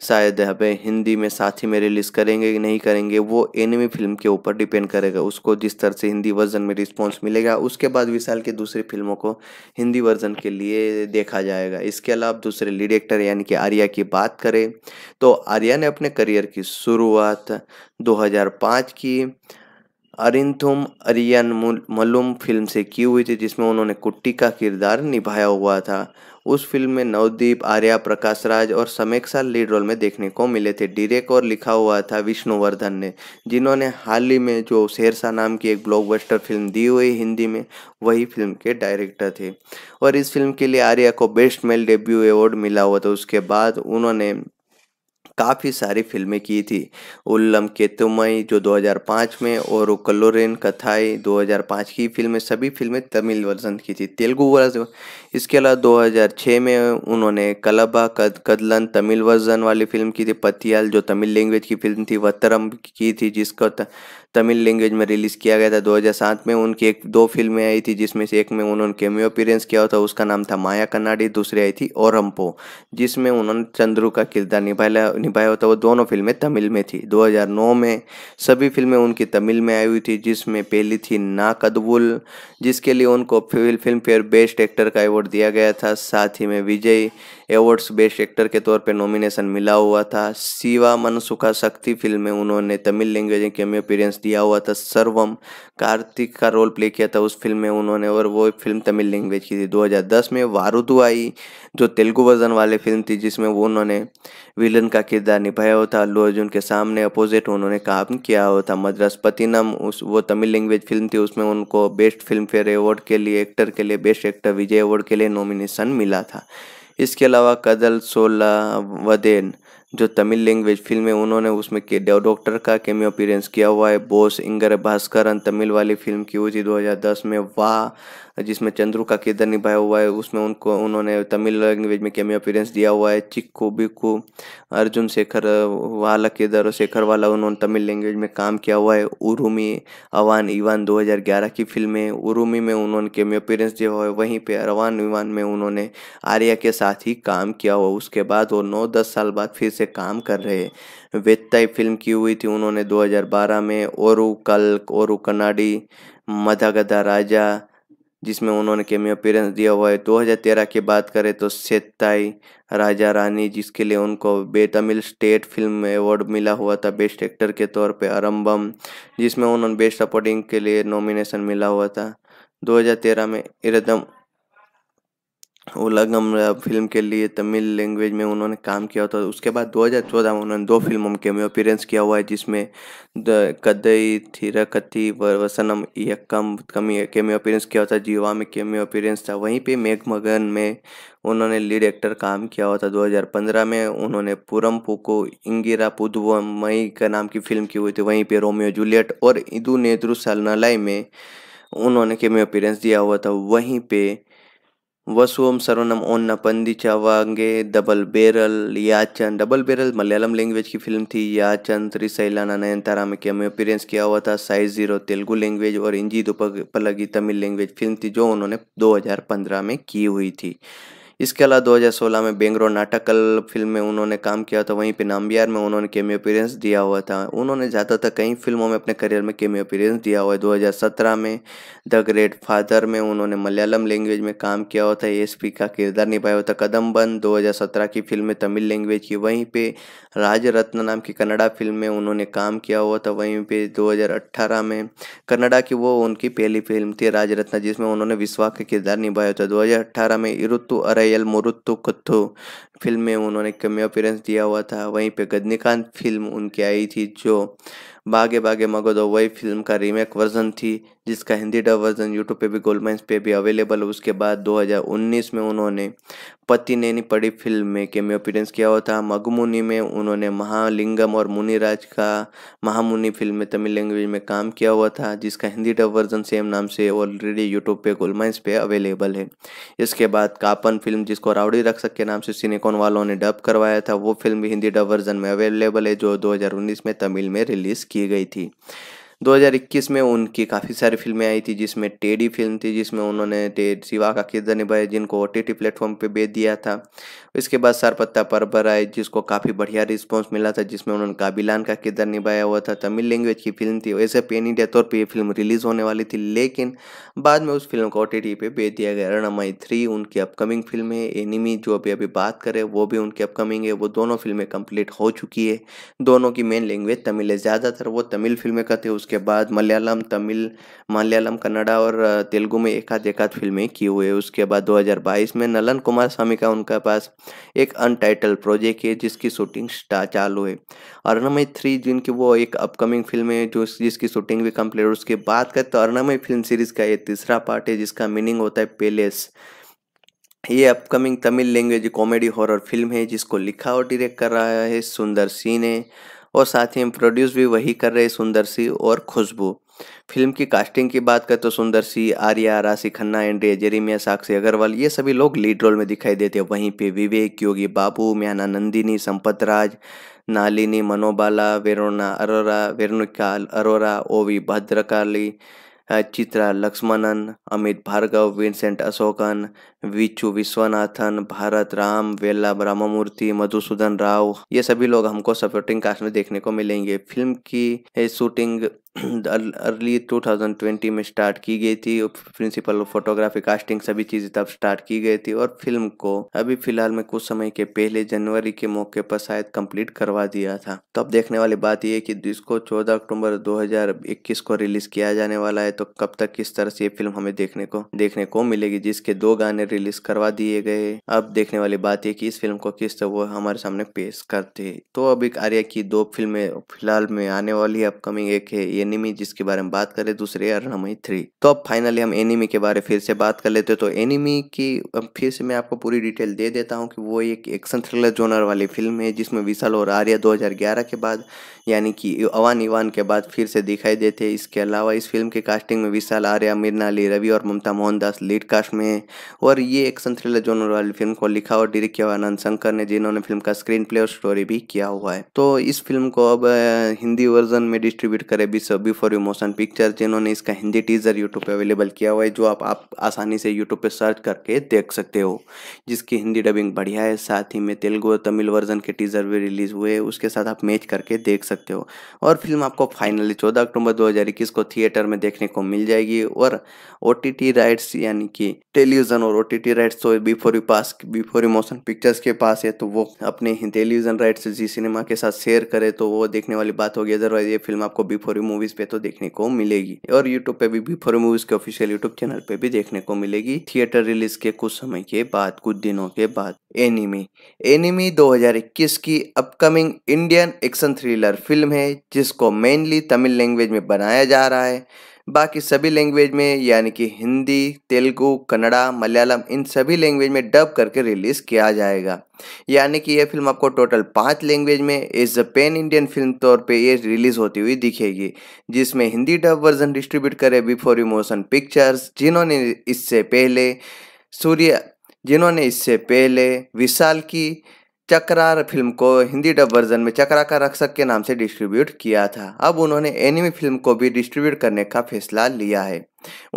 शायद हमें हिंदी में साथ ही में रिलीज़ करेंगे कि नहीं करेंगे वो एनिमी फिल्म के ऊपर डिपेंड करेगा उसको जिस तरह से हिंदी वर्जन में रिस्पॉन्स मिलेगा उसके बाद विशाल की दूसरी फिल्मों को हिंदी वर्जन के लिए देखा जाएगा इसके अलावा दूसरे लीड एक्टर यानी कि आर्या की बात करें तो आर्या ने अपने करियर की शुरुआत दो की अरिंथुम अरियन मलुम फिल्म से की हुई थी जिसमें उन्होंने कुट्टी का किरदार निभाया हुआ था उस फिल्म में नवदीप आर्या प्रकाश राज और समेक्षा लीड रोल में देखने को मिले थे डिरेक और लिखा हुआ था विष्णुवर्धन ने जिन्होंने हाल ही में जो शेरशाह नाम की एक ब्लॉकबस्टर फिल्म दी हुई हिंदी में वही फिल्म के डायरेक्टर थे और इस फिल्म के लिए आर्या को बेस्ट मेल डेब्यू अवार्ड मिला हुआ था उसके बाद उन्होंने काफ़ी सारी फिल्में की थी उल्लम केतुमई जो 2005 में और कल्लोरेन कथाई 2005 की फिल्में सभी फिल्में तमिल वर्जन की थी तेलुगु वर्जन इसके अलावा 2006 में उन्होंने कलबा कद कदलन तमिल वर्जन वाली फिल्म की थी पतियाल जो तमिल लैंग्वेज की फिल्म थी वत्तरम की थी जिसको तमिल लैंग्वेज में रिलीज़ किया गया था 2007 में उनकी एक दो फिल्में आई थी जिसमें से एक में उन्होंने केमियो अपीरेंस किया था उसका नाम था माया कन्नाडी दूसरी आई थी ओरम्पो जिसमें उन्होंने चंद्रू का किरदार निभाया निभाया होता वो दोनों फिल्में तमिल में थी दो में सभी फिल्में उनकी तमिल में आई हुई थी जिसमें पहली थी ना कदबुल जिसके लिए उनको फिल्म फेयर बेस्ट एक्टर का अवॉर्ड दिया गया था साथ ही में विजय एवॉर्ड्स बेस्ट एक्टर के तौर पर नॉमिनेशन मिला हुआ था शिवा मनसुखा शक्ति फिल्म में उन्होंने तमिल लैंग्वेज में कैमियो अपीरेंस दिया हुआ था सर्वम कार्तिक का रोल प्ले किया था उस फिल्म में उन्होंने और वो फिल्म तमिल लैंग्वेज की थी 2010 में वारुदू आई जो तेलुगु वर्जन वाली फिल्म थी जिसमें वो उन्होंने विलन का किरदार निभाया था अल्लू अर्जुन के सामने अपोजिट उन्होंने काम किया हुआ मद्रास पतिनम उस वो तमिल लैंग्वेज फिल्म थी उसमें उनको बेस्ट फिल्म फेयर अवार्ड के लिए एक्टर के लिए बेस्ट एक्टर विजय अवार्ड के लिए नॉमिनेशन मिला था इसके अलावा कदल सोला वदेन जो तमिल लैंग्वेज फिल्म है उन्होंने उसमें के डॉक्टर का केमियो अपीरेंस किया हुआ है बोस इंगर भास्करन तमिल वाली फिल्म की हुई थी दो में वाह जिसमें चंद्रू का किरदार निभाया हुआ है उसमें उनको उन्होंने तमिल लैंग्वेज में कैमियो अपीरेंस दिया हुआ है चिक्को बिक्को अर्जुन शेखर वाला किरदार और शेखर वाला उन्होंने तमिल लैंग्वेज में काम किया हुआ है उर्मी अवान इवान 2011 की फिल्म है उरुमी में उन्होंने कैमियो अपीरेंस दिया हुआ है वहीं पर अवान इवान में उन्होंने आर्या के साथ ही काम किया हुआ उसके बाद वो नौ दस साल बाद फिर से काम कर रहे हैं फिल्म की हुई थी उन्होंने 2012 में ओरू कल्क ओरू कनाडी गधा राजा जिसमें उन्होंने केमियो अपीयरेंस दिया हुआ है 2013 की बात करें तो सेत्ताई राजा रानी जिसके लिए उनको बे तमिल स्टेट फिल्म अवार्ड मिला हुआ था बेस्ट एक्टर के तौर पे अरम्बम जिसमें उन्होंने बेस्ट सपोर्टिंग के लिए नॉमिनेशन मिला हुआ था 2013 में इरदम उलगम फिल्म के लिए तमिल लैंग्वेज में उन्होंने काम किया था उसके बाद 2014 में उन्होंने दो फिल्मों में अपीरेंस किया हुआ है जिसमें द कदई थिरकति वसनम यक्कम कमी में अपीरेंस किया था जीवा में में अपीरेंस था वहीं पे मेघमगन में उन्होंने लीड एक्टर काम किया हुआ था 2015 में उन्होंने पुरम पुको इंगिरा मई का नाम की फिल्म की हुई थी वहीं पर रोमियो जूलियट और इदू नेत्रु सलनलाई में उन्होंने कैमियो अपीरेंस दिया हुआ था वहीं पर वसुम सर्वनम ओन्ना पंदिचावांगे डबल बेरल याचन डबल बेरल मलयालम लैंग्वेज की फिल्म थी याचन त्रिशैलाना नयनतारा में कैमियो अपीरेंस किया हुआ था साइज जीरो तेलुगु लैंग्वेज और इंजीत दुपलगी तमिल लैंग्वेज फिल्म थी जो उन्होंने 2015 में की हुई थी इसके अलावा 2016 में बेंगरो नाटकल फिल्म में उन्होंने काम किया था वहीं पे नाम्बियार में उन्होंने केमियो अपीरेंस दिया हुआ था उन्होंने ज़्यादातर कई फिल्मों में अपने करियर में केमियो अपीरेंस दिया हुआ है 2017 में द ग्रेट फादर में उन्होंने मलयालम लैंग्वेज में काम किया हुआ था एस का किरदार निभाया हुआ था बन दो की फिल्म में तमिल लैंग्वेज की वहीं पर राज रत्न नाम की कन्नडा फिल्म में उन्होंने काम किया हुआ था वहीं पर दो में कन्नडा की वो उनकी पहली फिल्म थी राजरत्न जिसमें उन्होंने विश्वा का किरदार निभाया था दो में इरुतु अरय ಕೈಯಲ್ ಮುರುತ್ತು ಕತ್ತು फिल्म में उन्होंने कमियो अपीरेंस दिया हुआ था वहीं पे गजनीकांत फिल्म उनकी आई थी जो बागे बागे मगो वही फिल्म का रीमेक वर्जन थी जिसका हिंदी डब वर्जन यूट्यूब पे भी गोलमाइंस पे भी अवेलेबल उसके बाद 2019 में उन्होंने पति नैनी पड़ी फिल्म में केमियो अपीरेंस किया हुआ था मगमुनी में उन्होंने महालिंगम और मुनिराज का महामुनि फिल्म में तमिल लैंग्वेज में काम किया हुआ था जिसका हिंदी डब वर्जन सेम नाम से ऑलरेडी यूट्यूब पे गोलमाइंस पे अवेलेबल है इसके बाद कापन फिल्म जिसको रावड़ी रक्षक के नाम से सिने कौन वालों ने डब करवाया था वो फिल्म भी हिंदी डब वर्जन में अवेलेबल है जो 2019 में तमिल में रिलीज़ की गई थी 2021 में उनकी काफ़ी सारी फिल्में आई थी जिसमें टेडी फिल्म थी जिसमें उन्होंने शिवा का किरदार निभाया जिनको ओ टी प्लेटफॉर्म पे बेच दिया था इसके बाद सार पत्ता पर जिसको काफ़ी बढ़िया रिस्पॉन्स मिला था जिसमें उन्होंने काबिलान का किरदार निभाया हुआ था तमिल लैंग्वेज की फिल्म थी वैसे पेनी डेथ पर पे फिल्म रिलीज होने वाली थी लेकिन बाद में उस फिल्म को ओ टी पर भेज दिया गया रणमाई थ्री उनकी अपकमिंग फिल्म है एनिमी जो अभी अभी बात करें वो भी उनकी अपकमिंग है वो दोनों फिल्में कंप्लीट हो चुकी है दोनों की मेन लैंग्वेज तमिल है ज़्यादातर वो तमिल फिल्में करते उसके बाद मलयालम तमिल मलयालम कन्नडा और तेलुगु में एक आध एक आध फिल्में की हुई है उसके बाद दो में नलन कुमार स्वामी का उनका पास एक अनटाइटल प्रोजेक्ट है जिसकी शूटिंग चालू है अर्नमय थ्री जिनकी वो एक अपकमिंग फिल्म है जो जिसकी शूटिंग भी कम्प्लीट है उसके बाद करें तो अर्नमय फिल्म सीरीज का ये तीसरा पार्ट है जिसका मीनिंग होता है पेलेस ये upcoming Tamil language comedy horror film है जिसको लिखा और डायरेक्ट कर रहा है सुंदर सिंह ने और साथ ही प्रोड्यूस भी वही कर रहे हैं सुंदर सिंह और खुशबू फिल्म की कास्टिंग की बात करें तो सुंदर सी आर्या राशि खन्ना एंड्रे जेरेमिया साक्षी अग्रवाल ये सभी लोग लीड रोल में दिखाई देते हैं वहीं पे विवेक योगी बाबू म्याना नंदिनी संपत राज नालिनी मनोबाला वेरोना अरोरा वेरुका अरोरा ओवी भद्रकाली चित्रा लक्ष्मणन अमित भार्गव विंसेंट अशोकन विचू विश्वनाथन भारत राम वेला रामामूर्ति मधुसूदन राव ये सभी लोग हमको सपोर्टिंग कास्ट में देखने को मिलेंगे फिल्म की शूटिंग अर्ली 2020 में स्टार्ट की गई थी प्रिंसिपल फोटोग्राफी कास्टिंग सभी चीज़ें तब स्टार्ट की गई थी और फिल्म को अभी फिलहाल में कुछ समय के पहले जनवरी के मौके पर शायद कंप्लीट करवा दिया था तो अब देखने वाली बात यह कि इसको 14 अक्टूबर 2021 को रिलीज किया जाने वाला है तो कब तक किस तरह से ये फिल्म हमें देखने को देखने को मिलेगी जिसके दो गाने रिलीज करवा दिए गए अब देखने वाली बात है कि इस फिल्म को किस तरह वो हमारे सामने पेश करते तो अब एक आर्या की दो फिल्में फिलहाल में आने वाली अपकमिंग एक है एनिमी जिसके बारे में बात करें दूसरे अरनमई थ्री तो अब फाइनली हम एनिमी के बारे फिर से बात कर लेते तो एनिमी की फिर से मैं आपको पूरी डिटेल दे देता हूँ कि वो एक एक्शन थ्रिलर जोनर वाली फिल्म है जिसमें विशाल और आर्या 2011 के बाद यानी कि अवान इवान के बाद फिर से दिखाई देते हैं इसके अलावा इस फिल्म के कास्टिंग में विशाल आर्या मिरनाली रवि और ममता मोहनदास लीड कास्ट में है और और ये एक्शन थ्रिलर जोनर वाली फिल्म को लिखा और डायरेक्ट किया हुआ आनंद शंकर ने जिन्होंने फिल्म का स्क्रीन प्ले और स्टोरी भी किया हुआ है तो इस फिल्म को अब हिंदी वर्जन में डिस्ट्रीब्यूट करे बिफोर यू मोशन पिक्चर जिन्होंने इसका हिंदी टीजर यूट्यूब पे अवेलेबल किया हुआ है जो आप, आप आसानी से यूट्यूब पे सर्च करके देख सकते हो जिसकी हिंदी डबिंग बढ़िया है साथ ही में तेलुगु और तमिल वर्जन के टीजर भी रिलीज हुए उसके साथ आप मैच करके देख सकते हो और फिल्म आपको फाइनली चौदह अक्टूबर दो को थिएटर में देखने को मिल जाएगी और ओ टी राइट्स यानी कि टेलीविजन और ओ ओटीटी राइट्स तो बिफोर यू पास बिफोर यू मोशन पिक्चर्स के पास है तो वो अपने टेलीविजन राइट्स जी सिनेमा के साथ शेयर करे तो वो देखने वाली बात होगी अदरवाइज ये फिल्म आपको बिफोर यू मूवीज पे तो देखने को मिलेगी और यूट्यूब पे भी बिफोर यू मूवीज के ऑफिशियल यूट्यूब चैनल पे भी देखने को मिलेगी थिएटर रिलीज के कुछ समय के बाद कुछ दिनों के बाद एनिमी एनिमी 2021 की upcoming Indian action thriller film है जिसको मेनली तमिल लैंग्वेज में बनाया जा रहा है बाकी सभी लैंग्वेज में यानी कि हिंदी तेलुगु कन्नड़ा मलयालम इन सभी लैंग्वेज में डब करके रिलीज़ किया जाएगा यानी कि यह फिल्म आपको टोटल पाँच लैंग्वेज में as a pan Indian film तौर पे ये रिलीज़ होती हुई दिखेगी जिसमें हिंदी डब वर्जन डिस्ट्रीब्यूट करे बिफोर इमोशन पिक्चर्स जिन्होंने इससे पहले सूर्य जिन्होंने इससे पहले विशाल की चक्रार फिल्म को हिंदी डब वर्जन में चक्रा का रक्षक के नाम से डिस्ट्रीब्यूट किया था अब उन्होंने एनिमी फिल्म को भी डिस्ट्रीब्यूट करने का फैसला लिया है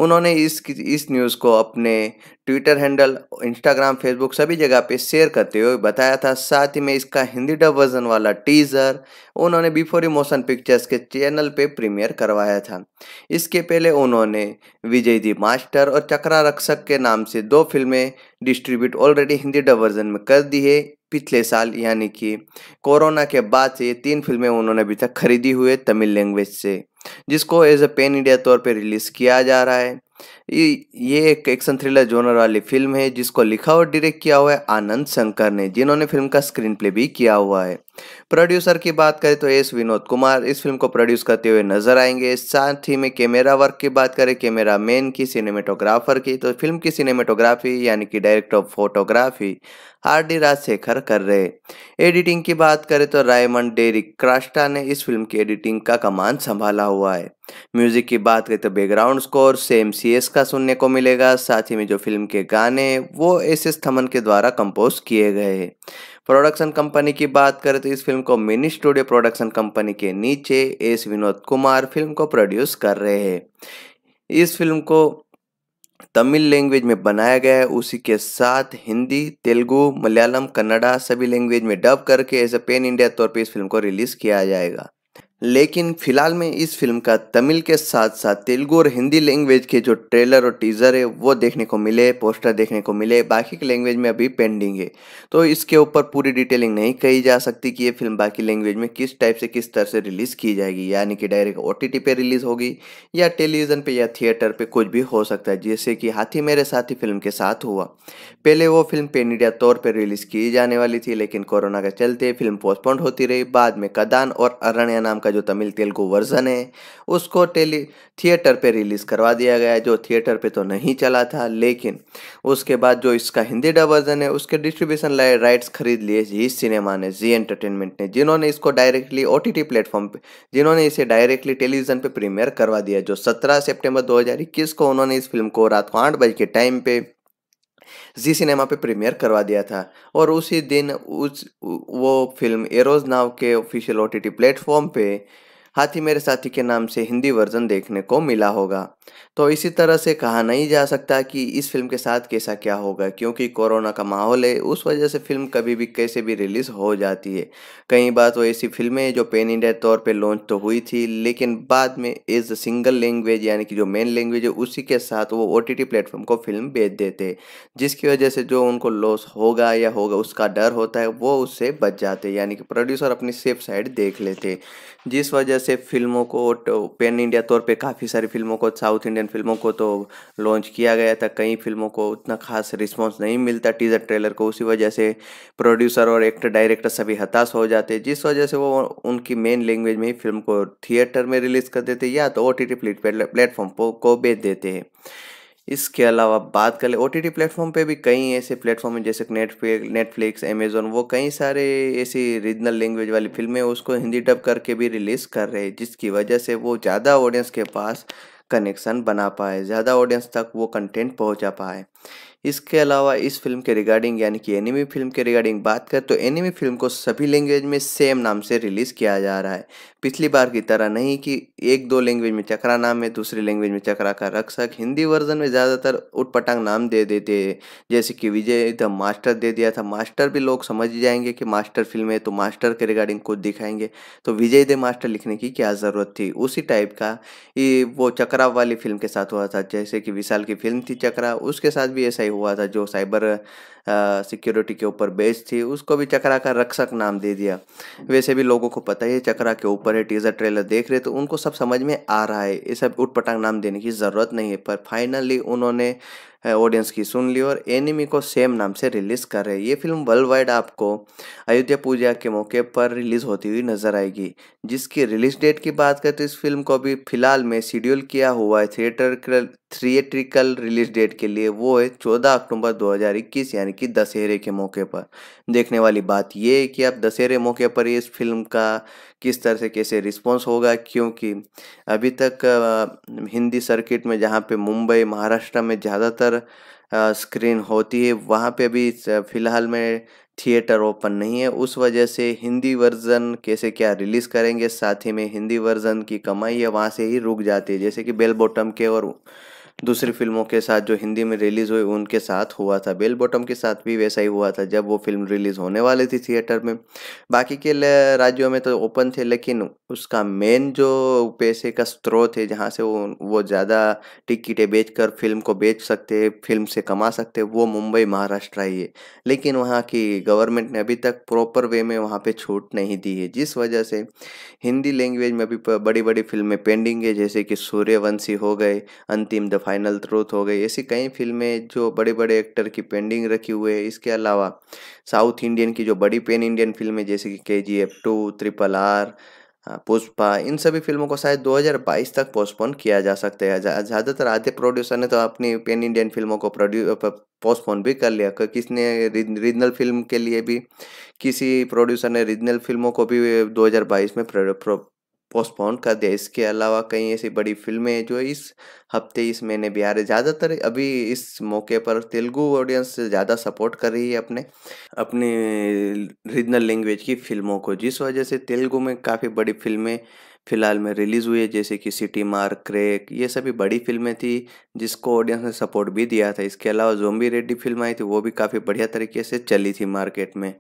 उन्होंने इस इस न्यूज़ को अपने ट्विटर हैंडल इंस्टाग्राम फेसबुक सभी जगह पे शेयर करते हुए बताया था साथ ही में इसका हिंदी डब वर्जन वाला टीज़र उन्होंने बिफोर मोशन पिक्चर्स के चैनल पे प्रीमियर करवाया था इसके पहले उन्होंने विजय दी मास्टर और चक्रा रक्षक के नाम से दो फिल्में distribute already Hindi dub version में कर दी है पिछले साल यानी कि कोरोना के बाद से ये तीन फिल्में उन्होंने अभी तक खरीदी हुई है तमिल लैंग्वेज से जिसको एज अ पेन इंडिया तौर पे रिलीज़ किया जा रहा है ये एक एक्शन थ्रिलर जोनर वाली फिल्म है जिसको लिखा और डायरेक्ट किया हुआ है आनंद शंकर ने जिन्होंने फिल्म का स्क्रीन प्ले भी किया हुआ है प्रोड्यूसर की बात करें तो एस विनोद कुमार इस फिल्म को प्रोड्यूस करते हुए नजर आएंगे साथ ही में कैमरा वर्क की बात करें कैमरा मैन की सिनेमेटोग्राफर की तो फिल्म की सिनेमेटोग्राफी यानी कि director of photography R D Rajasekhar कर रहे एडिटिंग की बात करें तो रायमंड डेरिक क्रास्टा ने इस फिल्म की एडिटिंग का कमान संभाला हुआ है म्यूज़िक की बात करें तो background score same C S का सुनने को मिलेगा साथ ही में जो फिल्म के गाने वो एस एस थमन के द्वारा कंपोज किए गए हैं प्रोडक्शन कंपनी की बात करें तो इस फिल्म को मिनी स्टूडियो प्रोडक्शन कंपनी के नीचे एस विनोद कुमार फिल्म को प्रोड्यूस कर रहे हैं इस फिल्म को तमिल लैंग्वेज में बनाया गया है उसी के साथ हिंदी तेलुगु मलयालम कन्नड़ा सभी लैंग्वेज में डब करके एज ए पेन इंडिया तौर पे इस फिल्म को रिलीज़ किया जाएगा लेकिन फिलहाल में इस फिल्म का तमिल के साथ साथ तेलुगु और हिंदी लैंग्वेज के जो ट्रेलर और टीज़र है वो देखने को मिले पोस्टर देखने को मिले बाकी के लैंग्वेज में अभी पेंडिंग है तो इसके ऊपर पूरी डिटेलिंग नहीं कही जा सकती कि ये फिल्म बाकी लैंग्वेज में किस टाइप से किस तरह से रिलीज़ की जाएगी यानी कि डायरेक्ट ओ टी पे रिलीज़ होगी या टेलीविज़न पर या थिएटर पर कुछ भी हो सकता है जैसे कि हाथी मेरे साथ फिल्म के साथ हुआ पहले वो फिल्म पेन इंडिया तौर पर रिलीज़ की जाने वाली थी लेकिन कोरोना के चलते फिल्म पोस्टपोन्ड होती रही बाद में कदान और अरण्या नाम का का जो तमिल तेलुगु वर्जन है उसको टेली थिएटर पे रिलीज़ करवा दिया गया है जो थिएटर पे तो नहीं चला था लेकिन उसके बाद जो इसका हिंदी डब वर्जन है उसके डिस्ट्रीब्यूशन राइट्स खरीद लिए जी सिनेमा ने जी एंटरटेनमेंट ने जिन्होंने इसको डायरेक्टली ओ टी प्लेटफॉर्म पर जिन्होंने इसे डायरेक्टली टेलीविज़न पर प्रीमियर करवा दिया जो सत्रह सेप्टेम्बर दो को उन्होंने इस फिल्म को रात को आठ बज के टाइम पर जी सिनेमा पे प्रीमियर करवा दिया था और उसी दिन उस वो फिल्म एरोज नाव के ऑफिशियल ओ टी प्लेटफॉर्म पे हाथी मेरे साथी के नाम से हिंदी वर्जन देखने को मिला होगा तो इसी तरह से कहा नहीं जा सकता कि इस फिल्म के साथ कैसा क्या होगा क्योंकि कोरोना का माहौल है उस वजह से फिल्म कभी भी कैसे भी रिलीज़ हो जाती है कई बार तो ऐसी फिल्में जो पेन इंडिया तौर पर लॉन्च तो हुई थी लेकिन बाद में एज अ सिंगल लैंग्वेज यानी कि जो मेन लैंग्वेज है उसी के साथ वो ओ टी प्लेटफॉर्म को फिल्म बेच देते जिसकी वजह से जो उनको लॉस होगा या होगा उसका डर होता है वो उससे बच जाते यानी कि प्रोड्यूसर अपनी सेफ साइड देख लेते जिस वजह से जैसे फिल्मों को तो पेन इंडिया तौर पे काफ़ी सारी फिल्मों को साउथ इंडियन फिल्मों को तो लॉन्च किया गया था कई फिल्मों को उतना खास रिस्पॉन्स नहीं मिलता टीजर ट्रेलर को उसी वजह से प्रोड्यूसर और एक्टर डायरेक्टर सभी हताश हो जाते जिस वजह से वो उनकी मेन लैंग्वेज में ही फिल्म को थिएटर में रिलीज़ कर देते या तो ओ टी टी प्लेटफॉर्म को बेच देते हैं इसके अलावा बात कर ले ओ टी प्लेटफॉर्म पे भी कई ऐसे प्लेटफॉर्म हैं जैसे नेटफ्लिक्स नेटफ्लिक्स अमेजोन वो कई सारे ऐसी रीजनल लैंग्वेज वाली फिल्में उसको हिंदी डब करके भी रिलीज़ कर रहे हैं जिसकी वजह से वो ज़्यादा ऑडियंस के पास कनेक्शन बना पाए ज़्यादा ऑडियंस तक वो कंटेंट पहुंचा पाए इसके अलावा इस फिल्म के रिगार्डिंग यानी कि एनिमी फिल्म के रिगार्डिंग बात करें तो एनिमी फिल्म को सभी लैंग्वेज में सेम नाम से रिलीज़ किया जा रहा है पिछली बार की तरह नहीं कि एक दो लैंग्वेज में चक्रा नाम है दूसरी लैंग्वेज में चकरा का रक्षक हिंदी वर्जन में ज़्यादातर उटपटांग नाम दे देते हैं जैसे कि विजय द मास्टर दे दिया था मास्टर भी लोग समझ जाएंगे कि मास्टर फिल्म है तो मास्टर के रिगार्डिंग कुछ दिखाएंगे तो विजय द मास्टर लिखने की क्या ज़रूरत थी उसी टाइप का ये वो चकरा वाली फिल्म के साथ हुआ था जैसे कि विशाल की फिल्म थी चक्रा उसके साथ भी ऐसा ही हुआ था जो साइबर सिक्योरिटी के ऊपर बेस्ड थी उसको भी चकरा का रक्षक नाम दे दिया वैसे भी लोगों को पता ही है चक्रा के ऊपर है टीजर ट्रेलर देख रहे तो उनको सब समझ में आ रहा है ये सब उठ पटांग नाम देने की ज़रूरत नहीं है पर फाइनली उन्होंने ऑडियंस की सुन ली और एनिमी को सेम नाम से रिलीज कर रहे ये फिल्म वर्ल्ड वाइड आपको अयोध्या पूजा के मौके पर रिलीज होती हुई नजर आएगी जिसकी रिलीज डेट की बात करें तो इस फिल्म को अभी फिलहाल में शेड्यूल किया हुआ है थिएटर थिएट्रिकल रिलीज डेट के लिए वो है चौदह अक्टूबर दो यानी कि दशहरे के मौके पर देखने वाली बात ये है कि आप दशहरे मौके पर इस फिल्म का किस तरह से कैसे रिस्पॉन्स होगा क्योंकि अभी तक हिंदी सर्किट में जहाँ पे मुंबई महाराष्ट्र में ज़्यादातर अंदर स्क्रीन होती है वहाँ पे अभी फ़िलहाल में थिएटर ओपन नहीं है उस वजह से हिंदी वर्जन कैसे क्या रिलीज़ करेंगे साथ ही में हिंदी वर्जन की कमाई है वहाँ से ही रुक जाती है जैसे कि बेल बॉटम के और दूसरी फिल्मों के साथ जो हिंदी में रिलीज़ हुई उनके साथ हुआ था बेल बॉटम के साथ भी वैसा ही हुआ था जब वो फिल्म रिलीज़ होने वाली थी थिएटर में बाकी के राज्यों में तो ओपन थे लेकिन उसका मेन जो पैसे का स्रोत है जहाँ से वो वो ज़्यादा टिकटें बेच कर फिल्म को बेच सकते फिल्म से कमा सकते वो मुंबई महाराष्ट्र ही है लेकिन वहाँ की गवर्नमेंट ने अभी तक प्रॉपर वे में वहाँ पर छूट नहीं दी है जिस वजह से हिंदी लैंग्वेज में अभी बड़ी बड़ी फिल्में पेंडिंग है जैसे कि सूर्यवंशी हो गए अंतिम दफा फाइनल ट्रूथ हो गई ऐसी कई फिल्में जो बड़े बड़े एक्टर की पेंडिंग रखी हुए है इसके अलावा साउथ इंडियन की जो बड़ी पेन इंडियन फिल्में जैसे कि K G F two triple R Pushpa इन सभी फिल्मों को शायद 2022 तक पोस्टपोन किया जा सकता है ज़्यादातर आधे प्रोड्यूसर ने तो अपनी पेन इंडियन फिल्मों को प्रोड्यू पोस्टपोन भी कर लिया किसने रीजनल फिल्म के लिए भी किसी प्रोड्यूसर ने रीजनल फिल्मों को भी 2022 में पोस्टपोन कर दिया इसके अलावा कई ऐसी बड़ी फिल्में हैं जो इस हफ्ते इस महीने भी आ रही ज़्यादातर अभी इस मौके पर तेलुगु ऑडियंस ज़्यादा सपोर्ट कर रही है अपने अपने रीजनल लैंग्वेज की फिल्मों को जिस वजह से तेलुगु में काफ़ी बड़ी फिल्में फिलहाल में रिलीज़ हुई है जैसे कि सिटी मार क्रेक ये सभी बड़ी फिल्में थी जिसको ऑडियंस ने सपोर्ट भी दिया था इसके अलावा जोम्बी रेड्डी फिल्म आई थी वो भी काफ़ी बढ़िया तरीके से चली थी मार्केट में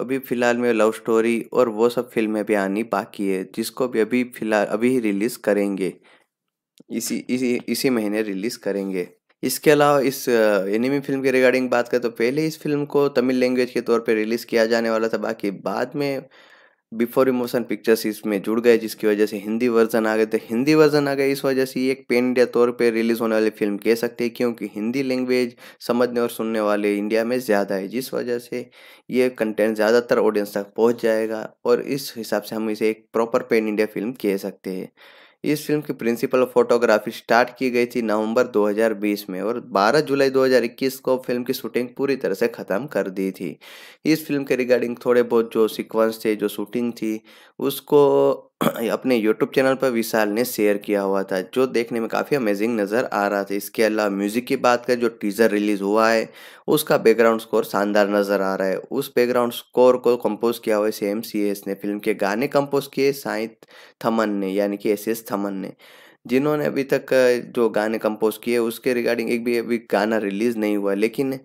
अभी फ़िलहाल में लव स्टोरी और वो सब फिल्में भी आनी बाकी है जिसको भी अभी फ़िलहाल अभी ही रिलीज़ करेंगे इसी इसी इसी महीने रिलीज़ करेंगे इसके अलावा इस एनिमी फिल्म के रिगार्डिंग बात करें तो पहले इस फिल्म को तमिल लैंग्वेज के तौर पे रिलीज़ किया जाने वाला था बाकी बाद में बिफोर इमोशन पिक्चर्स इसमें जुड़ गए जिसकी वजह से हिंदी वर्जन आ गए तो हिंदी वर्जन आ गए इस वजह से ये एक पेन इंडिया तौर पे रिलीज़ होने वाली फिल्म कह सकते हैं क्योंकि हिंदी लैंग्वेज समझने और सुनने वाले इंडिया में ज़्यादा है जिस वजह से ये कंटेंट ज़्यादातर ऑडियंस तक पहुँच जाएगा और इस हिसाब से हम इसे एक प्रॉपर पेन इंडिया फिल्म कह सकते हैं इस फिल्म की प्रिंसिपल फोटोग्राफी स्टार्ट की गई थी नवंबर 2020 में और 12 जुलाई 2021 को फिल्म की शूटिंग पूरी तरह से ख़त्म कर दी थी इस फिल्म के रिगार्डिंग थोड़े बहुत जो सीक्वेंस थे जो शूटिंग थी उसको अपने यूट्यूब चैनल पर विशाल ने शेयर किया हुआ था जो देखने में काफ़ी अमेजिंग नज़र आ रहा था इसके अलावा म्यूज़िक की बात करें जो टीज़र रिलीज़ हुआ है उसका बैकग्राउंड स्कोर शानदार नज़र आ रहा है उस बैकग्राउंड स्कोर को कंपोज किया हुआ है सी एम सी एस ने फिल्म के गाने कंपोज किए साइंथ थमन ने यानी कि एस एस थमन ने जिन्होंने अभी तक जो गाने कंपोज किए उसके रिगार्डिंग एक भी अभी गाना रिलीज़ नहीं हुआ लेकिन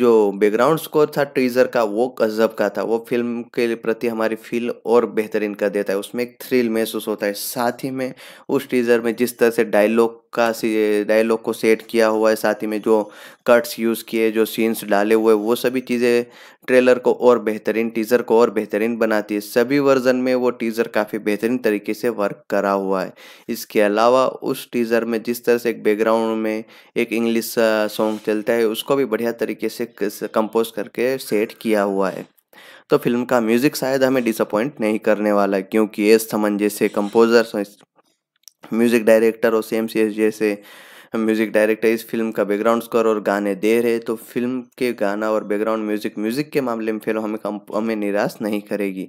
जो बैकग्राउंड स्कोर था ट्रीजर का वो गज़ब का था वो फिल्म के प्रति हमारी फील और बेहतरीन कर देता है उसमें एक थ्रिल महसूस होता है साथ ही में उस ट्रीजर में जिस तरह से डायलॉग का डायलॉग को सेट किया हुआ है साथ ही में जो कट्स यूज़ किए जो सीन्स डाले हुए वो सभी चीज़ें ट्रेलर को और बेहतरीन टीजर को और बेहतरीन बनाती है सभी वर्जन में वो टीजर काफ़ी बेहतरीन तरीके से वर्क करा हुआ है इसके अलावा उस टीजर में जिस तरह से एक बैकग्राउंड में एक इंग्लिश सॉन्ग चलता है उसको भी बढ़िया तरीके से कंपोज करके सेट किया हुआ है तो फिल्म का म्यूज़िक शायद हमें डिसअपॉइंट नहीं करने वाला है क्योंकि एस थमन जैसे कंपोजर्स म्यूज़िक डायरेक्टर और सी एम सी एस जैसे म्यूज़िक डायरेक्टर इस फिल्म का बैकग्राउंड स्कोर और गाने दे रहे तो फिल्म के गाना और बैकग्राउंड म्यूज़िक म्यूज़िक के मामले में फिल्म हमें हमें निराश नहीं करेगी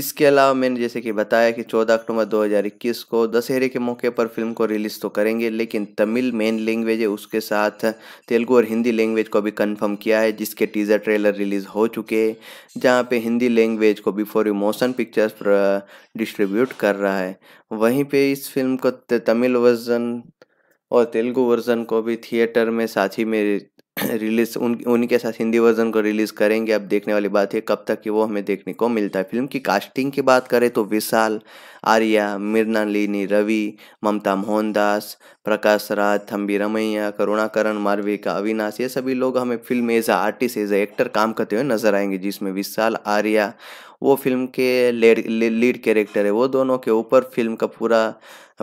इसके अलावा मैंने जैसे कि बताया कि 14 अक्टूबर 2021 को दशहरे के मौके पर फिल्म को रिलीज़ तो करेंगे लेकिन तमिल मेन लैंग्वेज है उसके साथ तेलुगू और हिंदी लैंग्वेज को भी कंफर्म किया है जिसके टीज़र ट्रेलर रिलीज़ हो चुके हैं जहाँ पे हिंदी लैंग्वेज को before you motion pictures distribute कर रहा है वहीं पर इस फिल्म को तमिल वर्जन और तेलुगु वर्जन को भी थिएटर में साथ ही में रिलीज उन उनके साथ हिंदी वर्जन को रिलीज करेंगे अब देखने वाली बात है कब तक कि वो हमें देखने को मिलता है फिल्म की कास्टिंग की बात करें तो विशाल आर्या मिर्ना लीनी रवि ममता मोहनदास प्रकाश राज थम्बी रमैया करुणाकरण मार्विका अविनाश ये सभी लोग हमें film as a artist as a actor काम करते हुए नजर आएंगे जिसमें विशाल आर्या वो फिल्म के लीड कैरेक्टर है वो दोनों के ऊपर फिल्म का पूरा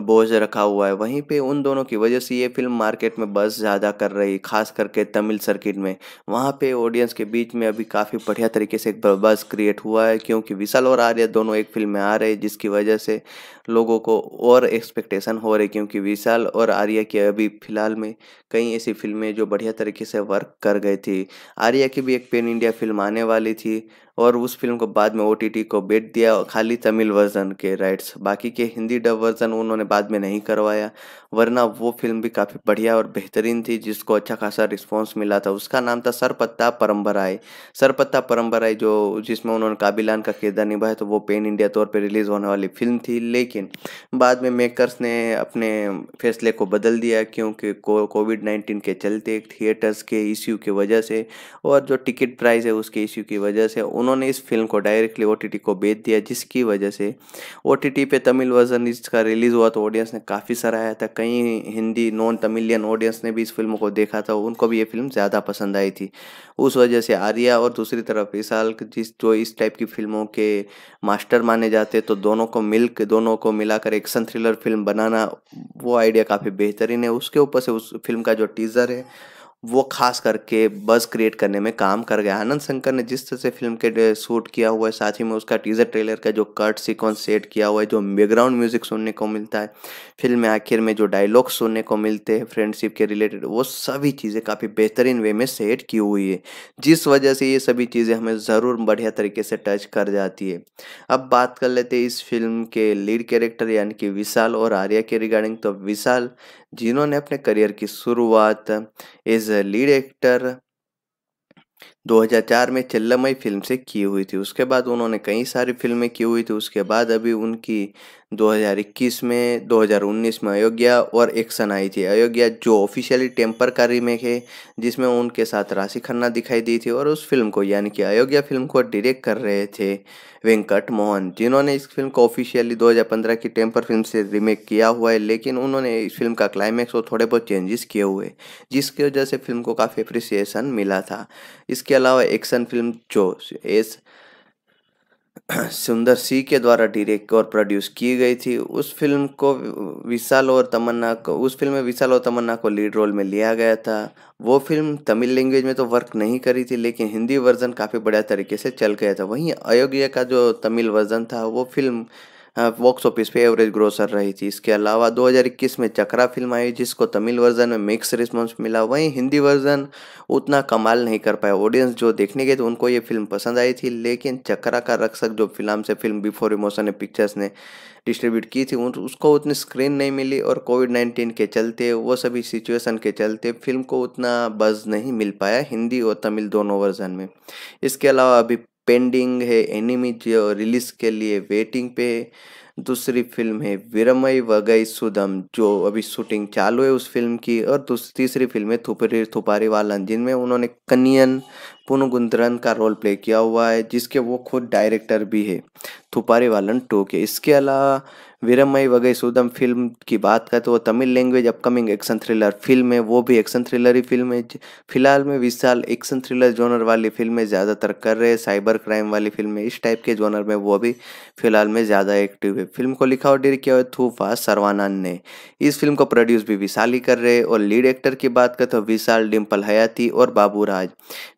बोझ रखा हुआ है वहीं पे उन दोनों की वजह से ये फिल्म मार्केट में बस ज़्यादा कर रही खास करके तमिल सर्किट में वहाँ पे ऑडियंस के बीच में अभी काफ़ी बढ़िया तरीके से एक बस क्रिएट हुआ है क्योंकि विशाल और आर्या दोनों एक फिल्म में आ रहे जिसकी वजह से लोगों को और एक्सपेक्टेशन हो रही क्योंकि विशाल और आर्या की अभी फिलहाल में कई ऐसी फिल्में जो बढ़िया तरीके से वर्क कर गई थी आर्या की भी एक पेन इंडिया फिल्म आने वाली थी और उस फिल्म को बाद में ओ को बेच दिया खाली तमिल वर्जन के राइट्स बाकी के हिंदी डब वर्जन उन्होंने बाद में नहीं करवाया वरना वो फिल्म भी काफ़ी बढ़िया और बेहतरीन थी जिसको अच्छा खासा रिस्पॉन्स मिला था उसका नाम था सरपत्ता परम्बराय सरपत्ता परम्बराय जो जिसमें उन्होंने काबिलान का किरदार निभाया तो वो पेन इंडिया तौर पर रिलीज़ होने वाली फिल्म थी लेकिन बाद में मेकर्स ने अपने फैसले को बदल दिया क्योंकि कोविड नाइन्टीन के चलते थिएटर्स के इश्यू की वजह से और जो टिकट प्राइस है उसके इश्यू की वजह से उन्होंने इस फिल्म को डायरेक्टली ओ को बेच दिया जिसकी वजह से ओ पे तमिल वर्जन इसका रिलीज़ हुआ तो ऑडियंस ने काफ़ी सराहाया था कई कई हिंदी नॉन तमिलियन ऑडियंस ने भी इस फिल्म को देखा था उनको भी ये फिल्म ज़्यादा पसंद आई थी उस वजह से आर्या और दूसरी तरफ विशाल जिस जो इस टाइप की फिल्मों के मास्टर माने जाते तो दोनों को मिल दोनों को मिलाकर एक्शन थ्रिलर फिल्म बनाना वो आइडिया काफ़ी बेहतरीन है उसके ऊपर से उस फिल्म का जो टीज़र है वो खास करके बज़ क्रिएट करने में काम कर गया आनंद शंकर ने जिस तरह से फिल्म के शूट किया हुआ है साथ ही में उसका टीजर ट्रेलर का जो कट सीक्वेंस सेट किया हुआ है जो बैकग्राउंड म्यूजिक सुनने को मिलता है फिल्म में आखिर में जो डायलॉग सुनने को मिलते हैं फ्रेंडशिप के रिलेटेड वो सभी चीज़ें काफ़ी बेहतरीन वे में सेट की हुई है जिस वजह से ये सभी चीज़ें हमें ज़रूर बढ़िया तरीके से टच कर जाती है अब बात कर लेते हैं इस फिल्म के लीड कैरेक्टर यानी कि विशाल और आर्या के रिगार्डिंग तो विशाल जिन्होंने अपने करियर की शुरुआत एज लीड एक्टर 2004 में चिल्लमई फिल्म से की हुई थी उसके बाद उन्होंने कई सारी फिल्में की हुई थी उसके बाद अभी उनकी 2021 में 2019 में अयोग्या और एक्शन आई थी अयोध्या जो ऑफिशियली टेम्पर का रीमेक है जिसमें उनके साथ राशि खन्ना दिखाई दी थी और उस फिल्म को यानी कि अयोध्या फिल्म को डायरेक्ट कर रहे थे वेंकट मोहन जिन्होंने इस फिल्म को ऑफिशियली 2015 की टेम्पर फिल्म से रीमेक किया हुआ है लेकिन उन्होंने इस फिल्म का क्लाइमैक्स और थोड़े बहुत चेंजेस किए हुए जिसकी वजह से फिल्म को काफ़ी अप्रिसिएशन मिला था इसके अलावा एक्शन फिल्म जो एस सुंदर सी के द्वारा डायरेक्ट और प्रोड्यूस की गई थी उस फिल्म को विशाल और तमन्ना को उस फिल्म में विशाल और तमन्ना को लीड रोल में लिया गया था वो फिल्म तमिल लैंग्वेज में तो वर्क नहीं करी थी लेकिन हिंदी वर्जन काफ़ी बढ़िया तरीके से चल गया था वहीं अयोग्य का जो तमिल वर्जन था वो फिल्म बॉक्स हाँ, ऑफिस पे एवरेज ग्रोसर रही थी इसके अलावा 2021 में चक्रा फिल्म आई जिसको तमिल वर्जन में मिक्स रिस्पॉन्स मिला वहीं हिंदी वर्जन उतना कमाल नहीं कर पाया ऑडियंस जो देखने गए तो उनको ये फिल्म पसंद आई थी लेकिन चक्रा का रक्षक जो फिल्म से फिल्म बिफोर इमोशन पिक्चर्स ने डिस्ट्रीब्यूट की थी उसको उतनी स्क्रीन नहीं मिली और कोविड नाइन्टीन के चलते वो सभी सिचुएशन के चलते फिल्म को उतना बज नहीं मिल पाया हिंदी और तमिल दोनों वर्जन में इसके अलावा अभी पेंडिंग है एनिमी जो रिलीज के लिए वेटिंग पे है दूसरी फिल्म है विरमय वगई सुदम जो अभी शूटिंग चालू है उस फिल्म की और तीसरी फिल्म है थुपरी थुपारी वालन जिनमें उन्होंने कनियन पुनगुंदरन का रोल प्ले किया हुआ है जिसके वो खुद डायरेक्टर भी है थुपारी वालन टू के इसके अलावा वीरमई वगै सुदम फिल्म की बात करें तो वो Tamil language upcoming action thriller film है वो भी एक्शन थ्रिलर ही फिल्म है फिलहाल में विशाल एक्शन थ्रिलर जोनर वाली फिल्में ज़्यादातर कर रहे हैं साइबर क्राइम वाली फिल्में इस टाइप के जोनर में वो भी फिलहाल में ज़्यादा एक्टिव है फिल्म को लिखा और डेयर किया है थूफा सरवानंद ने इस फिल्म को प्रोड्यूस भी विशाल ही कर रहे हैं और लीड एक्टर की बात करें तो विशाल डिम्पल हयाती और बाबू राज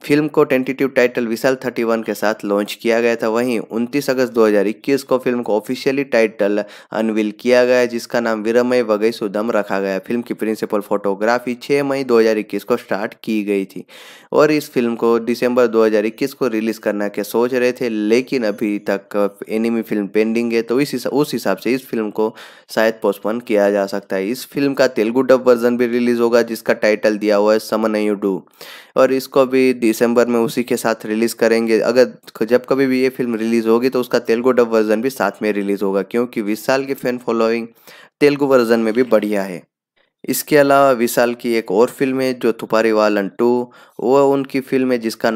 फिल्म को टेंटेटिव टाइटल विशाल थर्टी के साथ लॉन्च किया गया था वहीं उनतीस अगस्त इक्कीस को फिल्म को ऑफिशियली टाइटल अनविल किया गया जिसका नाम वीरमय वगई सुदम रखा गया फिल्म की प्रिंसिपल फोटोग्राफी 6 मई 2021 को स्टार्ट की गई थी और इस फिल्म को दिसंबर 2021 को रिलीज करना के सोच रहे थे लेकिन अभी तक एनिमी फिल्म पेंडिंग है तो इस उस हिसाब से इस फिल्म को शायद पोस्टपोन किया जा सकता है इस फिल्म का तेलुगु डब वर्जन भी रिलीज होगा जिसका टाइटल दिया हुआ है समन यू डू और इसको भी दिसंबर में उसी के साथ रिलीज़ करेंगे अगर जब कभी भी ये फिल्म रिलीज़ होगी तो उसका तेलुगु डब वर्जन भी साथ में रिलीज़ होगा क्योंकि विशाल की फैन फॉलोइंग तेलुगु वर्जन में भी बढ़िया है इसके अलावा विशाल की एक और फिल्म है जो थुपारी वालन टू वो उनकी फिल्म है जिसका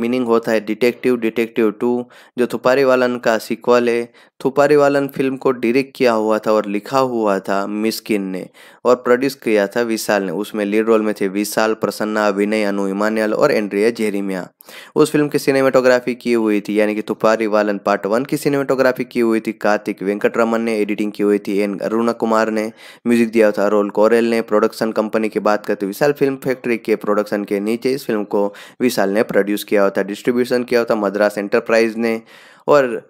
मीनिंग होता है डिटेक्टिव डिटेक्टिव टू जो थुपारी वालन का सिक्वल है थुपारी वालन फिल्म को डायरेक्ट किया हुआ था और लिखा हुआ था मिसकिन ने और प्रोड्यूस किया था विशाल ने उसमें लीड रोल में थे विशाल प्रसन्ना अभिनय अनु इमान्यल और एंड्रिया जेरिमिया उस फिल्म की सिनेमेटोग्राफी की हुई थी यानी कि तुपारी वालन पार्ट वन की सिनेमेटोग्राफी की हुई थी कार्तिक वेंकटरमन ने एडिटिंग की हुई थी एन अरुणा कुमार ने म्यूजिक दिया था रोल कोरेल ने प्रोडक्शन कंपनी की बात करते विशाल फिल्म फैक्ट्री के प्रोडक्शन के नीचे इस फिल्म को विशाल ने प्रोड्यूस किया हुआ था डिस्ट्रीब्यूशन किया हुआ था मद्रास एंटरप्राइज ने और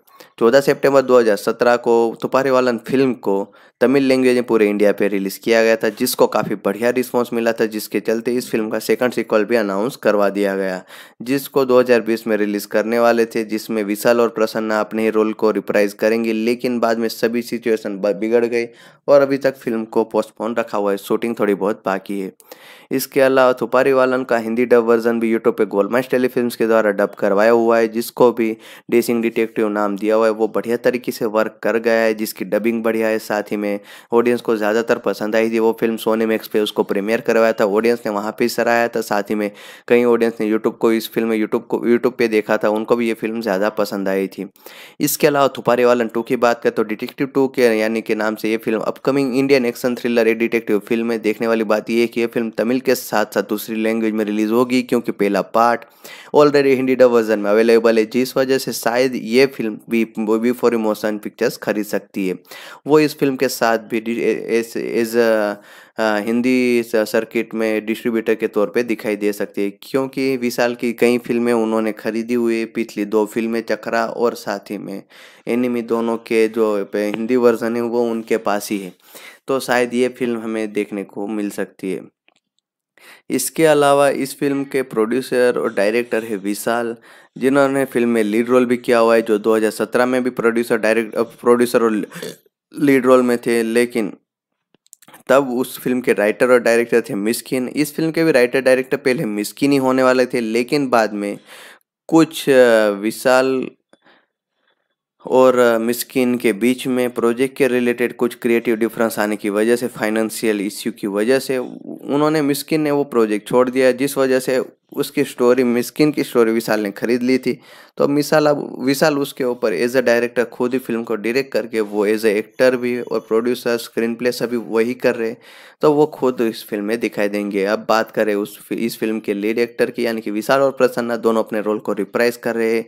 14 सितंबर 2017 को वालन फिल्म को तमिल लैंग्वेज में पूरे इंडिया पे रिलीज़ किया गया था जिसको काफ़ी बढ़िया रिस्पांस मिला था जिसके चलते इस फिल्म का सेकंड सिक्वल भी अनाउंस करवा दिया गया जिसको 2020 में रिलीज़ करने वाले थे जिसमें विशाल और प्रसन्ना अपने ही रोल को रिप्राइज करेंगी लेकिन बाद में सभी सिचुएसन बिगड़ गई और अभी तक फिल्म को पोस्टपोन रखा हुआ है शूटिंग थोड़ी बहुत बाकी है इसके अलावा थुपारी वालन का हिंदी डब वर्जन भी यूट्यूब पे गोलमाइश टेलीफिल्म के द्वारा डब करवाया हुआ है जिसको भी डेसिंग डिटेक्टिव नाम दिया हुआ है वो बढ़िया तरीके से वर्क कर गया है जिसकी डबिंग बढ़िया है साथ ही में ऑडियंस को ज़्यादातर पसंद आई थी वो फिल्म सोने मैक्स पे उसको प्रीमियर करवाया था ऑडियंस ने वहाँ पर सराहाया था साथ ही में कई ऑडियंस ने यूट्यूब को इस फिल्म में यूट्यूब को यूट्यूब पर देखा था उनको भी ये फिल्म ज़्यादा पसंद आई थी इसके अलावा थुपारी वालन टू की बात करें तो डिटेक्टिव टू के यानी के नाम से ये film upcoming Indian action thriller a detective film है देखने वाली बात यह है कि ये फिल्म तमिल तमिल के साथ साथ दूसरी लैंग्वेज में रिलीज़ होगी क्योंकि पहला part already Hindi dub version में अवेलेबल है जिस वजह से शायद ये फिल्म भी फॉर इमोशन पिक्चर्स खरीद सकती है वो इस फिल्म के साथ भी एज हिंदी सर्किट में डिस्ट्रीब्यूटर के तौर पे दिखाई दे सकती है क्योंकि विशाल की कई फिल्में उन्होंने खरीदी हुई पिछली दो फिल्में चक्रा और साथी में एनिमी दोनों के जो हिंदी वर्जन है वो उनके पास ही है तो शायद ये फिल्म हमें देखने को मिल सकती है इसके अलावा इस फिल्म के प्रोड्यूसर और डायरेक्टर है विशाल जिन्होंने फिल्म में लीड रोल भी किया हुआ है जो 2017 में भी प्रोड्यूसर डायरेक्ट प्रोड्यूसर और लीड रोल में थे लेकिन तब उस फिल्म के राइटर और डायरेक्टर थे मिस्किन इस फिल्म के भी राइटर डायरेक्टर पहले मिस्किन ही होने वाले थे लेकिन बाद में कुछ विशाल और मिस्किन के बीच में प्रोजेक्ट के रिलेटेड कुछ क्रिएटिव डिफरेंस आने की वजह से फाइनेंशियल इश्यू की वजह से उन्होंने मिस्किन ने वो प्रोजेक्ट छोड़ दिया जिस वजह से उसकी स्टोरी मिस्किन की स्टोरी विशाल ने खरीद ली थी तो मिसाल अब विशाल उसके ऊपर एज अ डायरेक्टर खुद ही फिल्म को डायरेक्ट करके वो एज अ एक्टर भी और प्रोड्यूसर स्क्रीन प्ले सभी वही कर रहे तो वो खुद इस फिल्म में दिखाई देंगे अब बात करें उस इस फिल्म के लीड एक्टर की यानी कि विशाल और प्रसन्ना दोनों अपने रोल को रिप्राइज कर रहे हैं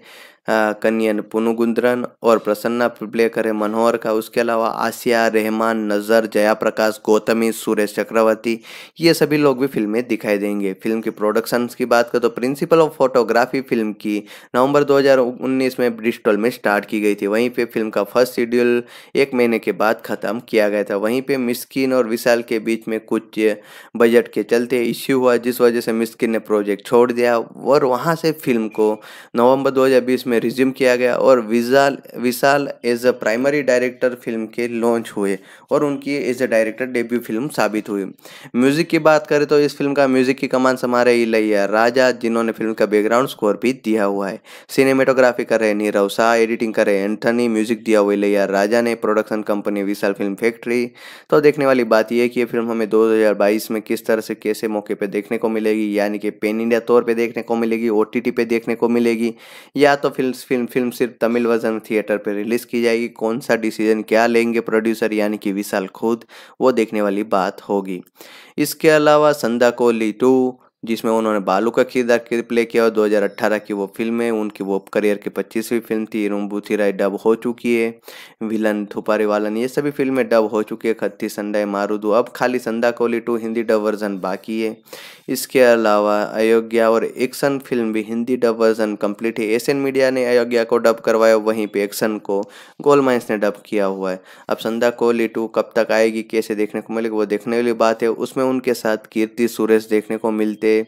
कन्यन पुनुगुंद्रन और प्रसन्ना प्ले करे मनोहर का उसके अलावा आसिया रहमान नज़र जया प्रकाश गौतमी सुरेश चक्रवर्ती ये सभी लोग भी फिल्म में दिखाई देंगे फिल्म की प्रोडक्शंस की बात करें तो प्रिंसिपल ऑफ फोटोग्राफी फिल्म की नवंबर 2019 में ब्रिस्टल में स्टार्ट की गई थी वहीं पे फिल्म का फर्स्ट शेड्यूल एक महीने के बाद ख़त्म किया गया था वहीं पर मिस्किन और विशाल के बीच में कुछ बजट के चलते इश्यू हुआ जिस वजह से मिस्किन ने प्रोजेक्ट छोड़ दिया और वहाँ से फिल्म को नवम्बर दो में में रिज्यूम किया गया और विजाल Vishal as a primary director film के लॉन्च हुए और उनकी as a director debut film साबित हुई म्यूजिक की बात करें तो इस फिल्म का म्यूजिक की कमान समारे इलैया राजा जिन्होंने फिल्म का बैकग्राउंड स्कोर भी दिया हुआ है सिनेमेटोग्राफी कर रहे नीरव शाह एडिटिंग कर रहे एंथनी म्यूजिक दिया हुआ इलैया राजा ने production company Vishal film factory तो देखने वाली बात यह कि यह फिल्म हमें दो में किस तरह से कैसे मौके पर देखने को मिलेगी यानी कि पेन इंडिया तौर पर देखने को मिलेगी ओ पे देखने को मिलेगी या तो फिल्म तमिल फिल्म फिल्म सिर्फ तमिल वर्जन थिएटर पर रिलीज़ की जाएगी कौन सा डिसीजन क्या लेंगे प्रोड्यूसर यानी कि विशाल खुद वो देखने वाली बात होगी इसके अलावा संदा कोहली टू जिसमें उन्होंने बालू का किरदार के प्ले किया और 2018 की वो फिल्म है उनकी वो करियर की पच्चीसवीं फिल्म थी रूमबूथिराय डब हो चुकी है विलन थुपारी वालन ये सभी फिल्में डब हो चुकी है खत्ती संडा मारूदू अब खाली Sandakozhi two Hindi dub version बाकी है इसके अलावा अयोध्या और एक्शन फिल्म भी हिंदी डब वर्जन कम्प्लीट है एशियन मीडिया ने अयोध्या को डब करवाया वहीं पर एक्शन को गोल ने डब किया हुआ है अब संदा कोहली टू कब तक आएगी कैसे देखने को मिलेगी वो देखने वाली बात है उसमें उनके साथ कीर्ति सुरेश देखने को मिलते थे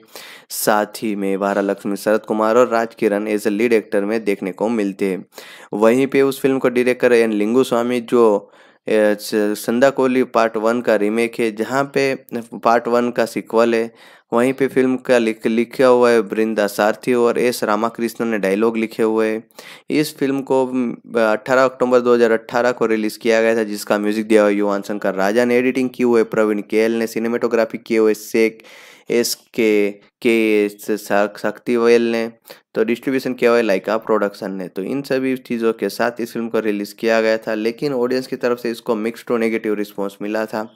साथ ही में बारा लक्ष्मी शरद कुमार और Raj Kiran as a lead actor में देखने को मिलते वहीं पे उस फिल्म को कर एन लिंगू स्वामी जो संदा कोहली पार्ट वन का रीमेक है जहाँ पे पार्ट वन का सिक्वल है वहीं पे फिल्म का लिख लिखा हुआ है वृंदा सारथी और एस रामाकृष्णन ने डायलॉग लिखे हुए हैं इस फिल्म को 18 अक्टूबर 2018 को रिलीज़ किया गया था जिसका म्यूजिक दिया हुआ युवान शंकर राजा ने एडिटिंग की हुए प्रवीण केएल ने सिनेमेटोग्राफी किए हुए शेख एस के के शक्ति वेल ने तो डिस्ट्रीब्यूशन किया हुआ है लाइका प्रोडक्शन ने तो इन सभी चीज़ों के साथ इस फिल्म को रिलीज़ किया गया था लेकिन ऑडियंस की तरफ से इसको मिक्स टू नेगेटिव रिस्पॉन्स मिला था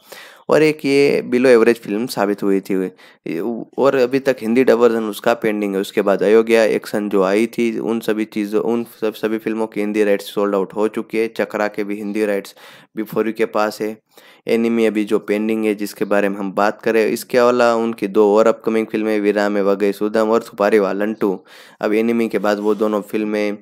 और एक ये बिलो एवरेज फिल्म साबित हुई थी और अभी तक हिंदी डबर्जन उसका पेंडिंग है उसके बाद अयोग्या एक्शन जो आई थी उन सभी चीज़ों उन सब सभी फिल्मों की हिंदी राइट्स सोल्ड आउट हो चुकी है चक्रा के भी हिंदी राइट्स बिफोरी के पास है एनिमी अभी जो पेंडिंग है जिसके बारे में हम बात करें इसके अलावा उनकी दो और अपकमिंग फिल्में विराम वगै सुदम और सुपारी वालन टू अब एनिमी के बाद वो दोनों फिल्में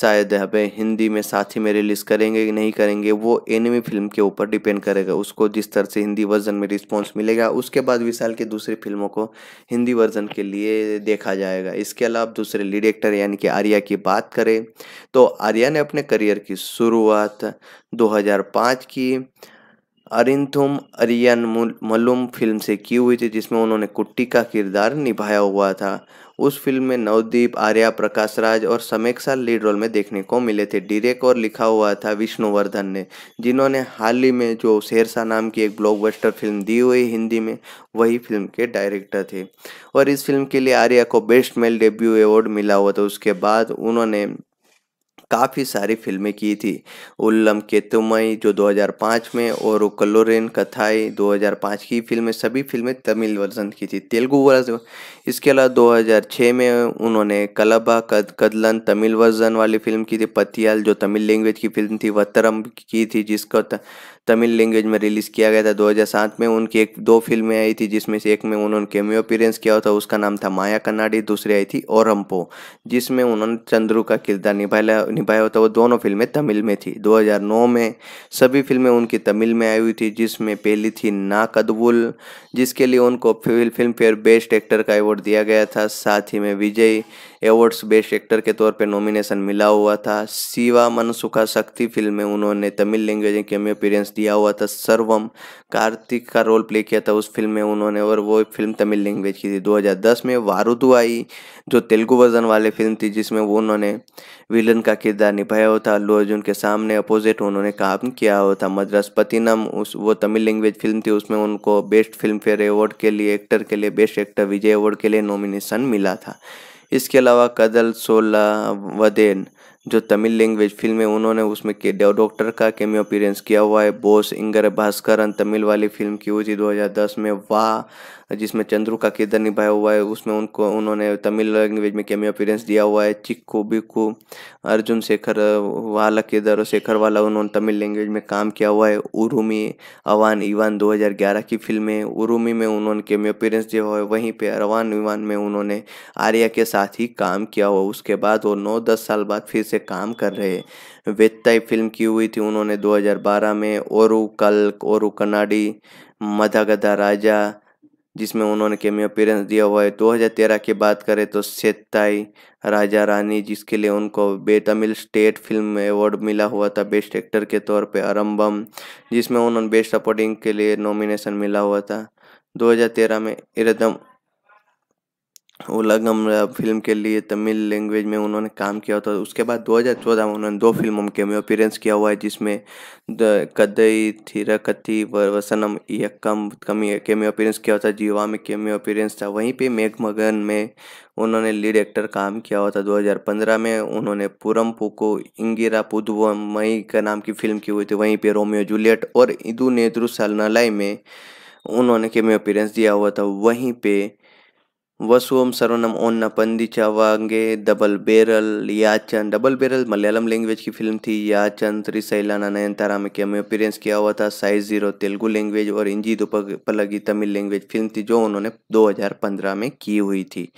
शायद अब हिंदी में साथ ही में रिलीज़ करेंगे कि नहीं करेंगे वो एनिमी फिल्म के ऊपर डिपेंड करेगा उसको जिस तरह से हिंदी वर्जन में रिस्पॉन्स मिलेगा उसके बाद विशाल की दूसरी फिल्मों को हिंदी वर्जन के लिए देखा जाएगा इसके अलावा दूसरे लीड यानी कि आर्या की बात करें तो आर्या ने अपने करियर की शुरुआत दो की अरिंथुम अरियन मलुम फिल्म से की हुई थी जिसमें उन्होंने कुट्टी का किरदार निभाया हुआ था उस फिल्म में नवदीप आर्या प्रकाश राज और समेक्षा लीड रोल में देखने को मिले थे डिरेक और लिखा हुआ था विष्णुवर्धन ने जिन्होंने हाल ही में जो शेरशाह नाम की एक ब्लॉकबस्टर फिल्म दी हुई हिंदी में वही फिल्म के डायरेक्टर थे और इस फिल्म के लिए आर्या को बेस्ट मेल डेब्यू अवार्ड मिला हुआ था उसके बाद उन्होंने काफ़ी सारी फिल्में की थी उल्लम केतुमई जो 2005 में और कल्लोरेन कथाई 2005 की फिल्में सभी फिल्में तमिल वर्जन की थी तेलुगु वर्जन इसके अलावा 2006 में उन्होंने कलबा कद कदलन तमिल वर्जन वाली फिल्म की थी पतियाल जो तमिल लैंग्वेज की फिल्म थी वतरम की थी जिसका तमिल लैंग्वेज में रिलीज़ किया गया था 2007 में उनकी एक दो फिल्में आई थी जिसमें से एक में उन्होंने केमियो अपीरेंस किया था उसका नाम था माया कन्नाडी दूसरी आई थी ओरम्पो जिसमें उन्होंने चंद्रू का किरदार निभाया निभाया होता वो दोनों फिल्में तमिल में थी 2009 में सभी फिल्में उनकी तमिल में आई हुई थी जिसमें पहली थी ना कदबुल जिसके लिए उनको फिल्म फेयर बेस्ट एक्टर का अवार्ड दिया गया था साथ ही में विजय एवॉर्ड्स बेस्ट एक्टर के तौर पर नॉमिनेशन मिला हुआ था शिवा मनसुखा शक्ति फिल्म में उन्होंने तमिल लैंग्वेज में कैमियो दिया हुआ था सर्वम कार्तिक का रोल प्ले किया था उस फिल्म में उन्होंने और वो फिल्म तमिल लैंग्वेज की थी 2010 में वारुदू आई जो तेलुगु वर्जन वाली फिल्म थी जिसमें वो उन्होंने विलन का किरदार निभाया हुआ था अल्लू अर्जुन के सामने अपोजिट उन्होंने काम किया हुआ था पतिनम उस वो तमिल लैंग्वेज फिल्म थी उसमें उनको बेस्ट फिल्म फेयर अवार्ड के लिए एक्टर के लिए बेस्ट एक्टर विजय अवार्ड के लिए नॉमिनेशन मिला था इसके अलावा कदल सोला वदेन जो तमिल लैंग्वेज फिल्म है उन्होंने उसमें के डॉक्टर का केमियो अपीरेंस किया हुआ है बोस इंगर भास्करन तमिल वाली फिल्म की हुई थी दो में वाह जिसमें चंद्रू का किरदार निभाया हुआ है उसमें उनको उन्होंने तमिल लैंग्वेज में कैमियो अपीरेंस दिया हुआ है चिक्को बिक्को अर्जुन शेखर वाला किरदार और शेखर वाला उन्होंने तमिल लैंग्वेज में काम किया हुआ है उरुमी अवान इवान 2011 की फिल्म है उरुमी में उन्होंने कैमियो अपीरेंस दिया हुआ है वहीं पर अवान इवान में उन्होंने आर्या के साथ ही काम किया हुआ उसके बाद वो नौ दस साल बाद फिर से काम कर रहे हैं वेत्ताई फिल्म की हुई थी उन्होंने 2012 में ओरू कल्क ओरू कनाडी गधा राजा जिसमें उन्होंने केमियो अपीयरेंस दिया हुआ है 2013 की बात करें तो सेताई राजा रानी जिसके लिए उनको बेतमिल स्टेट फिल्म अवार्ड मिला हुआ था बेस्ट एक्टर के तौर पे अरम्बम जिसमें उन्होंने बेस्ट सपोर्टिंग के लिए नॉमिनेशन मिला हुआ था 2013 में इरदम उलगम फिल्म के लिए तमिल लैंग्वेज में उन्होंने काम किया था उसके बाद 2014 में उन्होंने दो फिल्मों में कैमियो किया हुआ है जिसमें द कदई थिरकति वसनम यक्कम कमी कैमियो अपीरेंस किया था जीवा में कैमियो अपीरेंस था वहीं पे मेघमगन में उन्होंने लीड एक्टर काम किया हुआ था 2015 में उन्होंने पूरम पुको इंगिरा मई का नाम की फिल्म की हुई थी वहीं पर रोमियो जूलियट और इदू नेत्रु सलनलाई में उन्होंने कैमियो अपीरेंस दिया हुआ था वहीं पर वसुम न ओन्ना चावांगे डबल बेरल याचन डबल बेरल मलयालम लैंग्वेज की फिल्म थी याचन त्रिशैलाना तारा में कैमियो अपीरेंस किया हुआ था साइज जीरो तेलुगु लैंग्वेज और इंजीत दुपलगी तमिल लैंग्वेज फिल्म थी जो उन्होंने 2015 में की हुई थी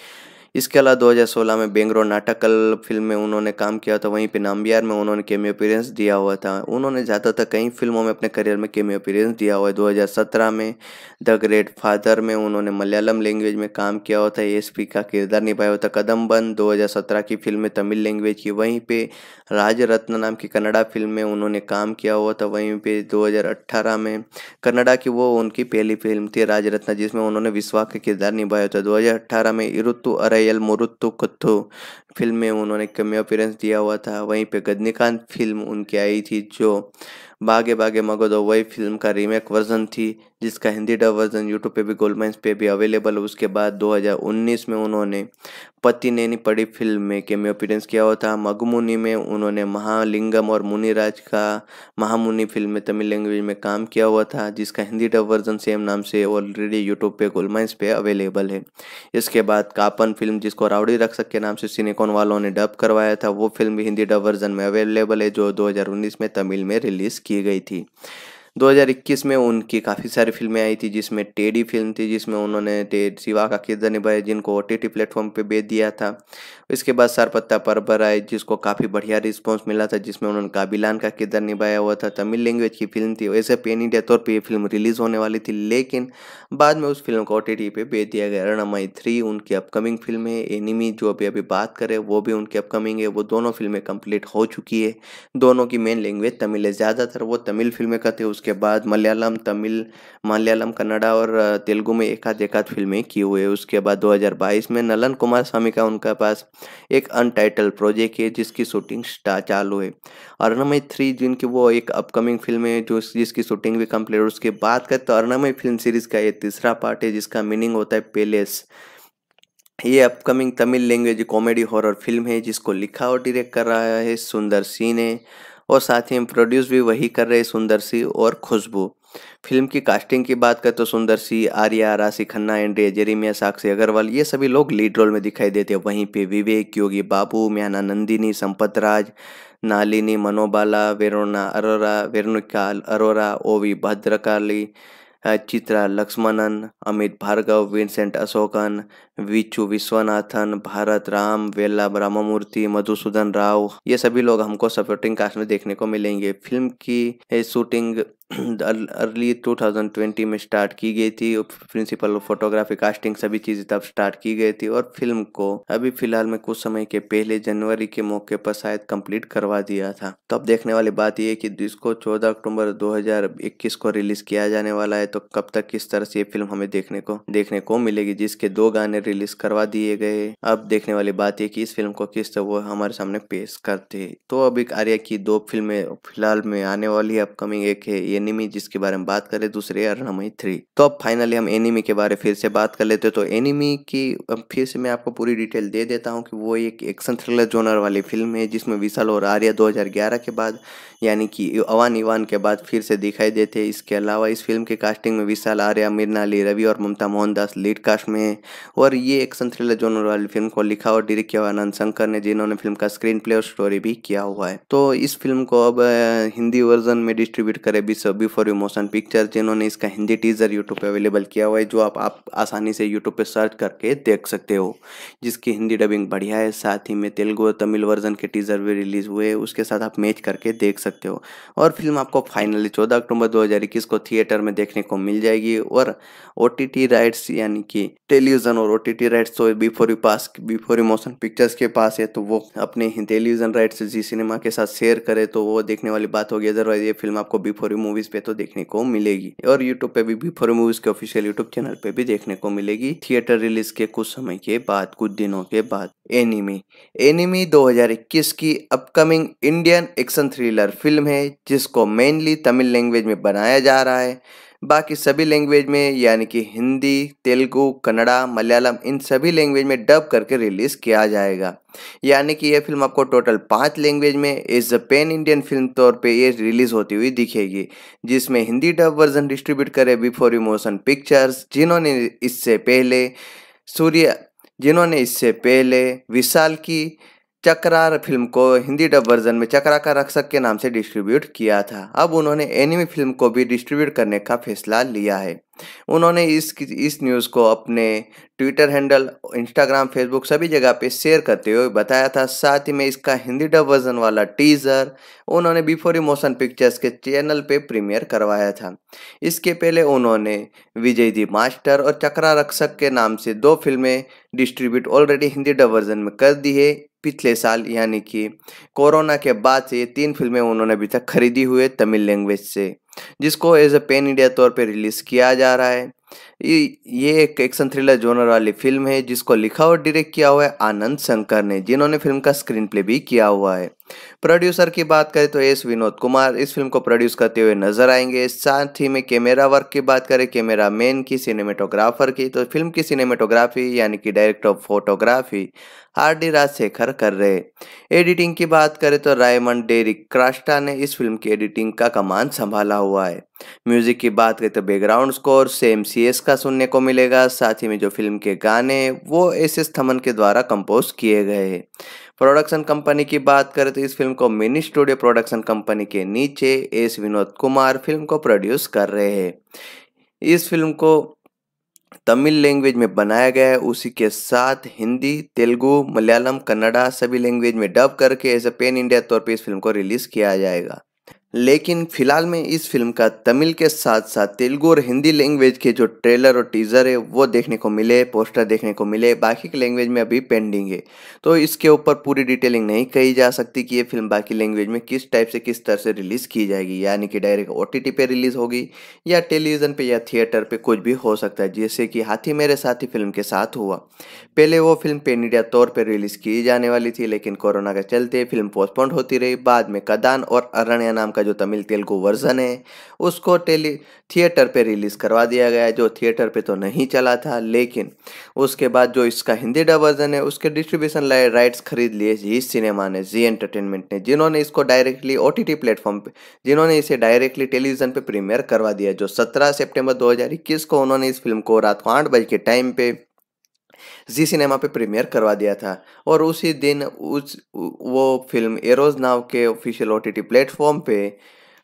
इसके अलावा 2016 में बेंगरो नाटकल फिल्म में उन्होंने काम किया था वहीं पे नाम्बियार में उन्होंने केमियो अपीरेंस दिया हुआ था उन्होंने ज़्यादातर कई फिल्मों में अपने करियर में केमियो अपीरेंस दिया हुआ है 2017 में द ग्रेट फादर में उन्होंने मलयालम लैंग्वेज में काम किया हुआ था एस का किरदार निभाया हुआ था बन दो की फिल्म में तमिल लैंग्वेज की वहीं पर राज रत्न नाम की कन्नडा फिल्म में उन्होंने काम किया हुआ था वहीं पर दो में कन्नडा की वो उनकी पहली फिल्म थी राजरत्न जिसमें उन्होंने विश्वा का किरदार निभाया था दो में इरुतु अरय एल मोरुत्तो कत्थो फिल्म में उन्होंने कमियो अपीरेंस दिया हुआ था वहीं पे गदनीकांत फिल्म उनकी आई थी जो बागे बागे मगो दो वही फिल्म का रीमेक वर्जन थी जिसका हिंदी डब वर्जन यूट्यूब पे भी गोल्ड माइंस पे भी अवेलेबल है उसके बाद 2019 में उन्होंने पति नैनी पड़ी फिल्म में केमियो अपीरेंस किया हुआ था मगमुनी में उन्होंने महालिंगम और मुनिराज का महामुनि फिल्म में तमिल लैंग्वेज में काम किया हुआ था जिसका हिंदी डब वर्जन सेम नाम से ऑलरेडी यूट्यूब पे माइंस पे अवेलेबल है इसके बाद कापन फिल्म जिसको रावड़ी रक्षक के नाम से सिनेकॉन वालों ने डब करवाया था वो फिल्म हिंदी डब वर्जन में अवेलेबल है जो दो में तमिल में रिलीज़ की गई थी 2021 में उनकी काफ़ी सारी फिल्में आई थी जिसमें टेडी फिल्म थी जिसमें उन्होंने टेड शिवा का किरदार निभाया जिनको ओ टी प्लेटफॉर्म पर बेच दिया था इसके बाद सरपत्ता परबर आए जिसको काफ़ी बढ़िया रिस्पॉन्स मिला था जिसमें उन्होंने काबिलान का किरदार निभाया हुआ था तमिल लैंग्वेज की फिल्म थी वैसे पेनी तौर पर यह फिल्म रिलीज़ होने वाली थी लेकिन बाद में उस फिल्म को ओ टी टी पर बेच दिया गया रणमाई थ्री उनकी अपकमिंग फिल्म है एनिमी जो अभी अभी बात करें वो भी उनकी अपकमिंग है वो दोनों फिल्में कंप्लीट हो चुकी है दोनों की मेन लैंग्वेज तमिल है ज़्यादातर वो तमिल फिल्में करते हैं उसके बाद मलयालम तमिल मलयालम कन्नड़ा और तेलुगु में एक आध एक आध फिल्में की है उसके बाद 2022 में नलन कुमार स्वामी का उनका पास एक अनटाइटल प्रोजेक्ट है जिसकी शूटिंग चालू है अर्णमय थ्री जिनकी वो एक अपकमिंग फिल्म है जो जिसकी शूटिंग भी कम्प्लीट उसके बाद का तो अर्णमय फिल्म सीरीज का ये तीसरा पार्ट है जिसका मीनिंग होता है पेलेस ये upcoming Tamil language comedy horror film है जिसको लिखा और डायरेक्ट कर रहा है सुंदर सीन है और साथ ही हम प्रोड्यूस भी वही कर रहे सुंदर सी और खुशबू फिल्म की कास्टिंग की बात करें तो सुंदर सी आर्या राशि खन्ना एंड्रे जेरेमिया साक्षी अग्रवाल ये सभी लोग लीड रोल में दिखाई देते हैं वहीं पे विवेक योगी बाबू म्याना नंदिनी संपत राज नालिनी मनोबाला वेरोना अरोरा वेरुणिकाल अरोरा ओवी भद्रकाली चित्रा लक्ष्मणन अमित भार्गव विंसेंट अशोकन विचू विश्वनाथन भारत राम वेला रामामूर्ति मधुसूदन राव ये सभी लोग हमको सपोर्टिंग कास्ट में देखने को मिलेंगे फिल्म की शूटिंग अर्ली 2020 में स्टार्ट की गई थी प्रिंसिपल ऑफ फोटोग्राफी कास्टिंग सभी चीज़ें तब स्टार्ट की गई थी और फिल्म को अभी फिलहाल में कुछ समय के पहले जनवरी के मौके पर शायद कंप्लीट करवा दिया था तो अब देखने वाली बात यह कि इसको 14 अक्टूबर 2021 को रिलीज किया जाने वाला है तो कब तक किस तरह से ये फिल्म हमें देखने को देखने को मिलेगी जिसके दो गाने रिलीज करवा दिए गए अब देखने वाली बात यह की इस फिल्म को किस तरह वो हमारे सामने पेश करते तो अभी आर्या की दो फिल्में फिलहाल में आने वाली अपकमिंग एक है ये एनिमी जिसके बारे में बात करें दूसरे अरणमय थ्री तो अब फाइनली हम एनिमी के बारे फिर से बात कर लेते हैं तो एनिमी की फिर से मैं आपको पूरी डिटेल दे देता हूँ कि वो एक एक्शन थ्रिलर जोनर वाली फिल्म है जिसमें विशाल और आर्या दो के बाद यानी कि अवान इवान के बाद फिर से दिखाई देते इसके अलावा इस फिल्म के कास्टिंग में विशाल आर्या मिर्ना अली रवि और ममता मोहनदास लीड कास्ट में है और ये एक्शन थ्रिलर जोनर वाली फिल्म को लिखा और डायरेक्ट किया आनंद शंकर ने जिन्होंने फिल्म का स्क्रीन प्ले और स्टोरी भी किया हुआ है तो इस फिल्म को अब हिंदी वर्जन में डिस्ट्रीब्यूट करे विश्व बिफोर फॉर इमोशन पिक्चर जिन्होंने इसका हिंदी टीज़र यूट्यूब पे अवेलेबल किया हुआ है जो आप आप आसानी से यूट्यूब पे सर्च करके देख सकते हो जिसकी हिंदी डबिंग बढ़िया है साथ ही में तेलुगु और तमिल वर्जन के टीज़र भी रिलीज़ हुए उसके साथ आप मैच करके देख सकते हो और फिल्म आपको फाइनली चौदह अक्टूबर दो को थिएटर में देखने को मिल जाएगी और ओ राइट्स यानी कि टेलीविज़न और ओ राइट्स तो बिफोर यू पास बिफोर यू मोशन पिक्चर्स के पास है तो वो अपने टेलीविज़न राइट्स जी सिनेमा के साथ शेयर करे तो वो देखने वाली बात होगी अदरवाइज ये फिल्म आपको बिफोर यू मूवी मूवीज पे तो देखने को मिलेगी और यूट्यूब पे भी बी मूवीज के ऑफिशियल यूट्यूब चैनल पे भी देखने को मिलेगी थिएटर रिलीज के कुछ समय के बाद कुछ दिनों के बाद एनिमी एनिमी 2021 की upcoming Indian action thriller film है जिसको मेनली तमिल लैंग्वेज में बनाया जा रहा है बाकी सभी लैंग्वेज में यानी कि हिंदी तेलुगू कन्नड़ा मलयालम इन सभी लैंग्वेज में डब करके रिलीज़ किया जाएगा यानी कि यह फिल्म आपको टोटल पाँच लैंग्वेज में अ पेन इंडियन फिल्म तौर पे ये रिलीज़ होती हुई दिखेगी जिसमें हिंदी डब वर्जन डिस्ट्रीब्यूट करे बिफोर इमोशन पिक्चर्स जिन्होंने इससे पहले सूर्य जिन्होंने इससे पहले विशाल की चक्रार फिल्म को हिंदी डब वर्जन में चक्रा का रक्षक के नाम से डिस्ट्रीब्यूट किया था अब उन्होंने एनिमी फिल्म को भी डिस्ट्रीब्यूट करने का फैसला लिया है उन्होंने इस इस न्यूज़ को अपने ट्विटर हैंडल इंस्टाग्राम फेसबुक सभी जगह पे शेयर करते हुए बताया था साथ ही में इसका हिंदी डब वर्जन वाला टीज़र उन्होंने बिफोर इमोशन पिक्चर्स के चैनल पे प्रीमियर करवाया था इसके पहले उन्होंने विजय दी मास्टर और चक्रा रक्षक के नाम से दो फिल्में distribute already Hindi dub version में कर दी है पिछले साल यानी कि कोरोना के बाद से ये तीन फिल्में उन्होंने अभी तक खरीदी हुई है तमिल लैंग्वेज से जिसको एज अ पेन इंडिया तौर पे रिलीज़ किया जा रहा है ये एक एक्शन थ्रिलर जोनर वाली फिल्म है जिसको लिखा और डायरेक्ट किया हुआ है आनंद शंकर ने जिन्होंने फिल्म का स्क्रीन प्ले भी किया हुआ है प्रोड्यूसर की बात करें तो एस विनोद कुमार इस फिल्म को प्रोड्यूस करते हुए नजर आएंगे साथ ही में कैमरा वर्क की बात करें कैमरा मैन की सिनेमेटोग्राफर की तो फिल्म की सिनेमेटोग्राफी यानी कि director of photography R D Rajasekhar कर रहे एडिटिंग की बात करें तो रायमंड डेरी क्रास्टा ने इस फिल्म की एडिटिंग का कमान संभाला हुआ है म्यूजिक की बात करें तो background score same C S का सुनने को मिलेगा साथ ही में जो फिल्म के गाने वो एस एस थमन के द्वारा कंपोज किए गए हैं प्रोडक्शन कंपनी की बात करें तो इस फिल्म को मिनी स्टूडियो प्रोडक्शन कंपनी के नीचे एस विनोद कुमार फिल्म को प्रोड्यूस कर रहे हैं इस फिल्म को तमिल लैंग्वेज में बनाया गया है उसी के साथ हिंदी तेलुगु मलयालम कन्नड़ा सभी लैंग्वेज में डब करके एज ए पेन इंडिया तौर पे इस फिल्म को रिलीज़ किया जाएगा लेकिन फिलहाल में इस फिल्म का तमिल के साथ साथ तेलुगु और हिंदी लैंग्वेज के जो ट्रेलर और टीज़र है वो देखने को मिले पोस्टर देखने को मिले बाकी के लैंग्वेज में अभी पेंडिंग है तो इसके ऊपर पूरी डिटेलिंग नहीं कही जा सकती कि ये फिल्म बाकी लैंग्वेज में किस टाइप से किस तरह से रिलीज़ की जाएगी यानी कि डायरेक्ट ओ टी पे रिलीज़ होगी या टेलीविज़न पर या थिएटर पर कुछ भी हो सकता है जैसे कि हाथी मेरे ही फिल्म के साथ हुआ पहले वो फिल्म पेन इंडिया तौर पर रिलीज़ की जाने वाली थी लेकिन कोरोना के चलते फिल्म पोस्टपोन्ड होती रही बाद में कदान और अरण्या नाम का का जो तमिल तेलुगु वर्जन है उसको टेली थिएटर पे रिलीज़ करवा दिया गया जो थिएटर पे तो नहीं चला था लेकिन उसके बाद जो इसका हिंदी डब वर्जन है उसके डिस्ट्रीब्यूशन राइट्स खरीद लिए जी सिनेमा ने जी एंटरटेनमेंट ने जिन्होंने इसको डायरेक्टली ओ टी प्लेटफॉर्म पर जिन्होंने इसे डायरेक्टली टेलीविज़न पर प्रीमियर करवा दिया जो सत्रह सेप्टेम्बर दो को उन्होंने इस फिल्म को रात को आठ बज के टाइम पर जी सिनेमा पे प्रीमियर करवा दिया था और उसी दिन उस वो फिल्म एरोज नाव के ऑफिशियल ओ टी प्लेटफॉर्म पे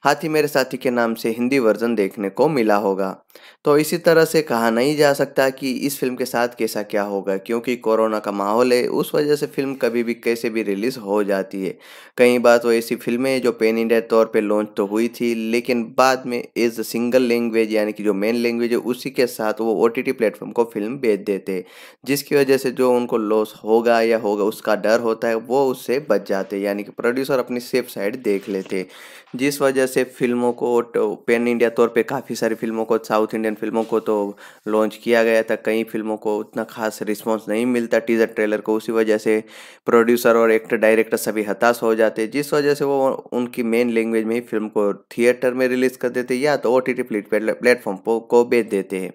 हाथी मेरे साथी के नाम से हिंदी वर्जन देखने को मिला होगा तो इसी तरह से कहा नहीं जा सकता कि इस फिल्म के साथ कैसा क्या होगा क्योंकि कोरोना का माहौल है उस वजह से फिल्म कभी भी कैसे भी रिलीज़ हो जाती है कई बार तो ऐसी फिल्में जो पेन इंडिया तौर पर लॉन्च तो हुई थी लेकिन बाद में एज सिंगल लैंग्वेज यानी कि जो मेन लैंग्वेज है उसी के साथ वो ओ टी प्लेटफॉर्म को फिल्म बेच देते जिसकी वजह से जो उनको लॉस होगा या होगा उसका डर होता है वो उससे बच जाते यानी कि प्रोड्यूसर अपनी सेफ साइड देख लेते जिस वजह जैसे फिल्मों को तो पेन इंडिया तौर पे काफ़ी सारी फिल्मों को साउथ इंडियन फिल्मों को तो लॉन्च किया गया था कई फिल्मों को उतना खास रिस्पॉन्स नहीं मिलता टीजर ट्रेलर को उसी वजह से प्रोड्यूसर और एक्टर डायरेक्टर सभी हताश हो जाते जिस वजह से वो उनकी मेन लैंग्वेज में ही फिल्म को थिएटर में रिलीज़ कर देते या तो ओ टी प्लेटफॉर्म को बेच देते हैं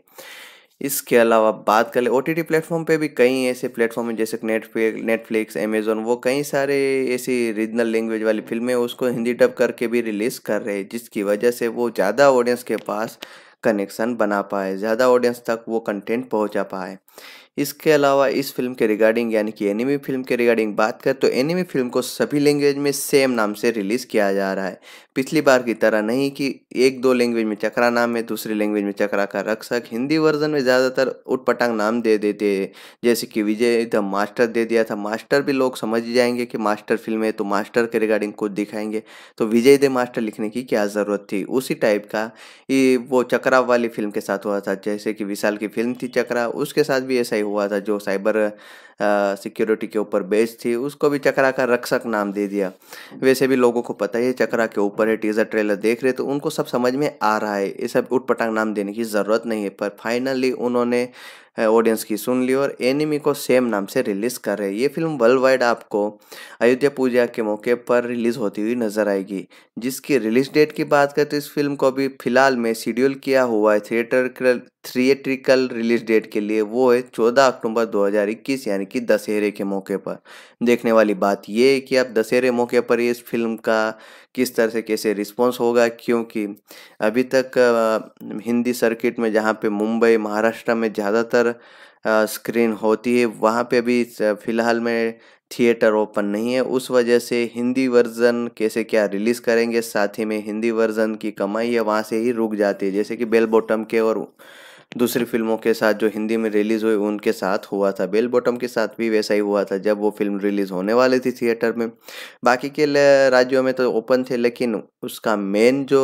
इसके अलावा बात कर ले ओ टी प्लेटफॉर्म पे भी कई ऐसे प्लेटफॉर्म हैं जैसे नेटफ्लिक्स नेटफ्लिक्स अमेजोन वो कई सारे ऐसी रीजनल लैंग्वेज वाली फिल्में उसको हिंदी डब करके भी रिलीज़ कर रहे हैं जिसकी वजह से वो ज़्यादा ऑडियंस के पास कनेक्शन बना पाए ज़्यादा ऑडियंस तक वो कंटेंट पहुंचा पाए इसके अलावा इस फिल्म के रिगार्डिंग यानी कि एनिमी फिल्म के रिगार्डिंग बात करें तो एनिमी फिल्म को सभी लैंग्वेज में सेम नाम से रिलीज़ किया जा रहा है पिछली बार की तरह नहीं कि एक दो लैंग्वेज में चक्रा नाम है दूसरी लैंग्वेज में चक्रा का रक्षक हिंदी वर्जन में ज़्यादातर उटपटांग नाम दे देते हैं जैसे कि विजय द मास्टर दे दिया था मास्टर भी लोग समझ जाएंगे कि मास्टर फिल्म है तो मास्टर के रिगार्डिंग कुछ दिखाएंगे तो विजय द मास्टर लिखने की क्या ज़रूरत थी उसी टाइप का वो चक्रा वाली फिल्म के साथ हुआ था जैसे कि विशाल की फिल्म थी चक्रा उसके साथ भी ऐसा आई हुआ था जो साइबर सिक्योरिटी के ऊपर बेस थी उसको भी चक्रा का रक्षक नाम दे दिया वैसे भी लोगों को पता है चक्रा के ऊपर है टीजर ट्रेलर देख रहे तो उनको सब समझ में आ रहा है ये सब उठपटांग नाम देने की ज़रूरत नहीं है पर फाइनली उन्होंने ऑडियंस की सुन ली और एनिमी को सेम नाम से रिलीज कर रहे ये फिल्म वर्ल्ड वाइड आपको अयोध्या पूजा के मौके पर रिलीज होती हुई नजर आएगी जिसकी रिलीज डेट की बात करें तो इस फिल्म को अभी फिलहाल में शेड्यूल किया हुआ है थिएटर थिएट्रिकल रिलीज डेट के लिए वो है चौदह अक्टूबर दो यानी कि दशहरे के मौके पर देखने वाली बात ये है कि आप दशहरे मौके पर इस फिल्म का किस तरह से कैसे रिस्पॉन्स होगा क्योंकि अभी तक हिंदी सर्किट में जहाँ पे मुंबई महाराष्ट्र में ज़्यादातर स्क्रीन होती है वहाँ पे अभी फ़िलहाल में थिएटर ओपन नहीं है उस वजह से हिंदी वर्जन कैसे क्या रिलीज़ करेंगे साथ ही में हिंदी वर्जन की कमाई है वहाँ से ही रुक जाती है जैसे कि बेल बॉटम के और दूसरी फिल्मों के साथ जो हिंदी में रिलीज़ हुई उनके साथ हुआ था बेल बॉटम के साथ भी वैसा ही हुआ था जब वो फिल्म रिलीज़ होने वाली थी थिएटर में बाकी के राज्यों में तो ओपन थे लेकिन उसका मेन जो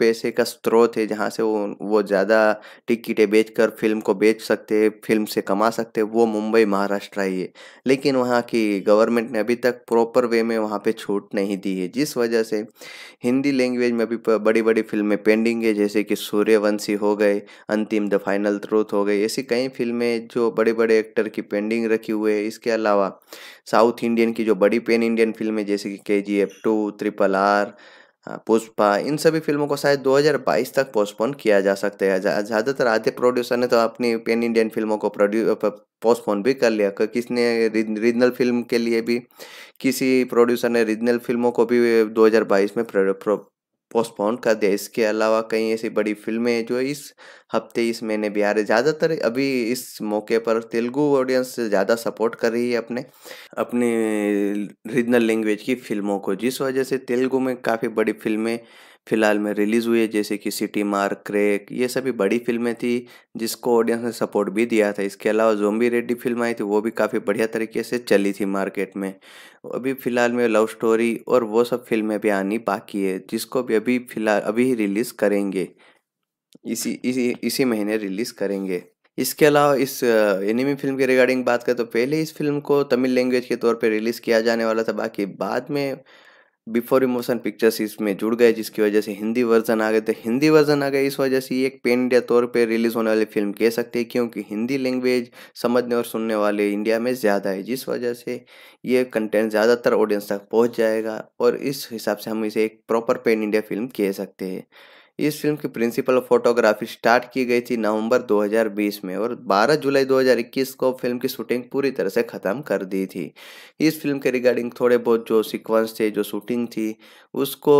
पैसे का स्रोत है जहाँ से वो वो ज़्यादा टिकटें बेच कर फिल्म को बेच सकते फिल्म से कमा सकते वो मुंबई महाराष्ट्र ही है लेकिन वहाँ की गवर्नमेंट ने अभी तक प्रॉपर वे में वहाँ पर छूट नहीं दी है जिस वजह से हिंदी लैंग्वेज में अभी बड़ी बड़ी फिल्में पेंडिंग है जैसे कि सूर्यवंशी हो गए अंतिम दफा फाइनल ट्रूथ हो गई ऐसी कई फिल्में जो बड़े बड़े एक्टर की पेंडिंग रखी हुए है इसके अलावा साउथ इंडियन की जो बड़ी पेन इंडियन फिल्में जैसे कि K G F two triple R Pushpa इन सभी फिल्मों को शायद 2022 तक पोस्टपोन किया जा सकता है ज़्यादातर आधे प्रोड्यूसर ने तो अपनी पेन इंडियन फिल्मों को प्रोड्यू पोस्टपोन भी कर लिया किसने रीजनल फिल्म के लिए भी किसी प्रोड्यूसर ने रीजनल फिल्मों को भी 2022 में पोस्टपोन कर दिया इसके अलावा कई ऐसी बड़ी फिल्में जो इस हफ्ते इस महीने भी आ रही ज़्यादातर अभी इस मौके पर तेलुगु ऑडियंस ज़्यादा सपोर्ट कर रही है अपने अपने रीजनल लैंग्वेज की फिल्मों को जिस वजह से तेलुगु में काफ़ी बड़ी फिल्में फिलहाल में रिलीज़ हुई है जैसे कि सिटी मार क्रेक ये सभी बड़ी फिल्में थी जिसको ऑडियंस ने सपोर्ट भी दिया था इसके अलावा जोम्बी रेड्डी फिल्म आई थी वो भी काफ़ी बढ़िया तरीके से चली थी मार्केट में अभी फ़िलहाल में लव स्टोरी और वो सब फिल्में भी आनी बाकी है जिसको भी अभी फ़िलहाल अभी ही रिलीज़ करेंगे इसी इसी इसी महीने रिलीज़ करेंगे इसके अलावा इस एनिमी फिल्म के रिगार्डिंग बात करें तो पहले इस फिल्म को तमिल लैंग्वेज के तौर पे रिलीज़ किया जाने वाला था बाकी बाद में बिफोर इमोशन पिक्चर्स इसमें जुड़ गए जिसकी वजह से हिंदी वर्जन आ गए तो हिंदी वर्जन आ गए इस वजह से ये एक पेन इंडिया तौर पे रिलीज़ होने वाली फिल्म कह सकते हैं क्योंकि हिंदी लैंग्वेज समझने और सुनने वाले इंडिया में ज़्यादा है जिस वजह से ये कंटेंट ज़्यादातर ऑडियंस तक पहुँच जाएगा और इस हिसाब से हम इसे एक प्रॉपर पेन इंडिया फिल्म कह सकते हैं इस फिल्म की प्रिंसिपल फोटोग्राफी स्टार्ट की गई थी नवंबर 2020 में और 12 जुलाई 2021 को फिल्म की शूटिंग पूरी तरह से ख़त्म कर दी थी इस फिल्म के रिगार्डिंग थोड़े बहुत जो सीक्वेंस थे जो शूटिंग थी उसको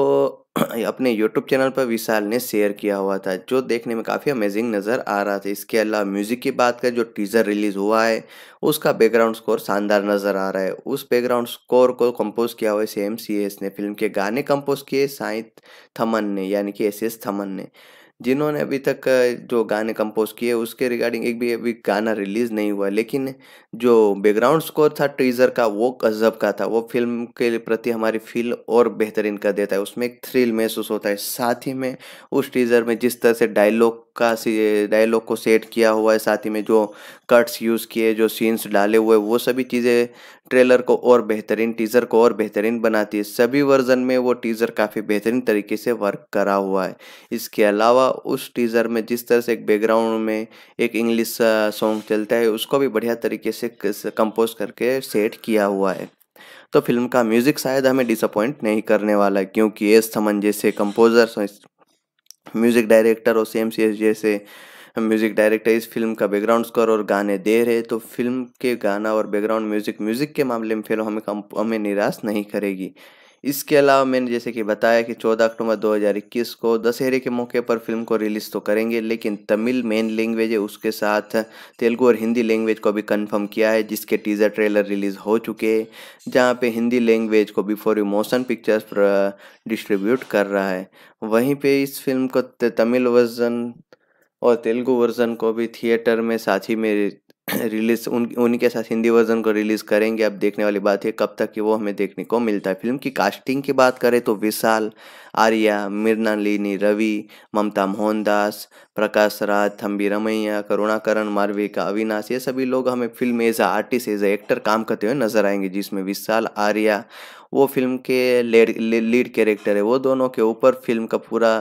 अपने YouTube चैनल पर विशाल ने शेयर किया हुआ था जो देखने में काफ़ी अमेजिंग नज़र आ रहा था इसके अलावा म्यूज़िक की बात करें जो टीज़र रिलीज़ हुआ है उसका बैकग्राउंड स्कोर शानदार नज़र आ रहा है उस बैकग्राउंड स्कोर को कंपोज किया हुआ है सी एम सी एस ने फिल्म के गाने कंपोज किए साइंत थमन ने यानी कि एस एस थमन ने जिन्होंने अभी तक जो गाने कंपोज किए उसके रिगार्डिंग एक भी अभी गाना रिलीज़ नहीं हुआ लेकिन जो बैकग्राउंड स्कोर था ट्रीजर का वो गज़ब का था वो फिल्म के प्रति हमारी फील और बेहतरीन कर देता है उसमें एक थ्रिल महसूस होता है साथ ही में उस टीजर में जिस तरह से डायलॉग का डायलॉग को सेट किया हुआ है साथ ही में जो कट्स यूज़ किए जो सीन्स डाले हुए वो सभी चीज़ें ट्रेलर को और बेहतरीन टीज़र को और बेहतरीन बनाती है सभी वर्जन में वो टीज़र काफ़ी बेहतरीन तरीके से वर्क करा हुआ है इसके अलावा उस टीज़र में जिस तरह से एक बैकग्राउंड में एक इंग्लिश सॉन्ग चलता है उसको भी बढ़िया तरीके से कंपोज करके सेट किया हुआ है तो फिल्म का म्यूज़िक शायद हमें डिसअपॉइंट नहीं करने वाला है क्योंकि एस थमन जैसे कंपोजर्स म्यूज़िक डायरेक्टर और सेम सी जैसे म्यूज़िक डायरेक्टर इस फिल्म का बैकग्राउंड स्कोर और गाने दे रहे तो फिल्म के गाना और बैकग्राउंड म्यूज़िक म्यूज़िक के मामले में फिल्म हमें कम हमें निराश नहीं करेगी इसके अलावा मैंने जैसे कि बताया कि 14 अक्टूबर 2021 को दशहरे के मौके पर फिल्म को रिलीज़ तो करेंगे लेकिन तमिल मेन लैंग्वेज है उसके साथ तेलुगु और हिंदी लैंग्वेज को भी कंफर्म किया है जिसके टीज़र ट्रेलर रिलीज़ हो चुके हैं जहाँ पे हिंदी लैंग्वेज को before you motion pictures distribute कर रहा है वहीं पर इस फिल्म को तमिल वर्जन और तेलुगु वर्जन को भी थिएटर में साथ ही में रिलीज उन उनके साथ हिंदी वर्जन को रिलीज करेंगे अब देखने वाली बात है कब तक कि वो हमें देखने को मिलता है फिल्म की कास्टिंग की बात करें तो विशाल आर्या मिर्ना लीनी रवि ममता मोहनदास प्रकाश राज थम्बी रमैया करुणाकरण मार्विका अविनाश ये सभी लोग हमें film as ah artist as actor काम करते हुए नजर आएंगे जिसमें विशाल आर्या वो फिल्म के लीड कैरेक्टर है वो दोनों के ऊपर फिल्म का पूरा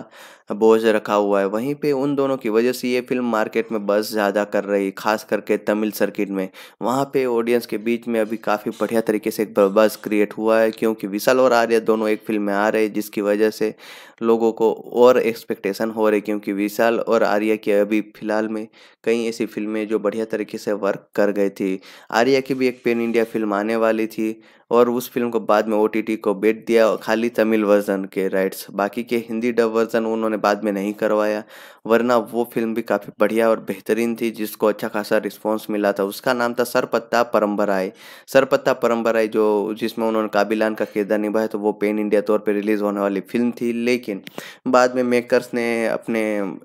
बोझ रखा हुआ है वहीं पे उन दोनों की वजह से ये फिल्म मार्केट में बस ज़्यादा कर रही खास करके तमिल सर्किट में वहाँ पे ऑडियंस के बीच में अभी काफ़ी बढ़िया तरीके से एक बस क्रिएट हुआ है क्योंकि विशाल और आर्या दोनों एक फिल्म में आ रहे जिसकी वजह से लोगों को और एक्सपेक्टेशन हो रही क्योंकि विशाल और आर्या की अभी फिलहाल में कई ऐसी फिल्में जो बढ़िया तरीके से वर्क कर गई थी आर्या की भी एक पेन इंडिया फिल्म आने वाली थी और उस फिल्म को बाद में ओ को बेच दिया खाली तमिल वर्जन के राइट्स बाकी के हिंदी डब वर्जन उन्होंने बाद में नहीं करवाया वरना वो फिल्म भी काफ़ी बढ़िया और बेहतरीन थी जिसको अच्छा खासा रिस्पॉन्स मिला था उसका नाम था सरपत्ता परम्बराई सरपत्ता परम्बराई जो जिसमें उन्होंने काबिलान का किरदार निभाया तो वो पेन इंडिया तौर पर रिलीज़ होने वाली फिल्म थी लेकिन बाद में मेकर्स ने अपने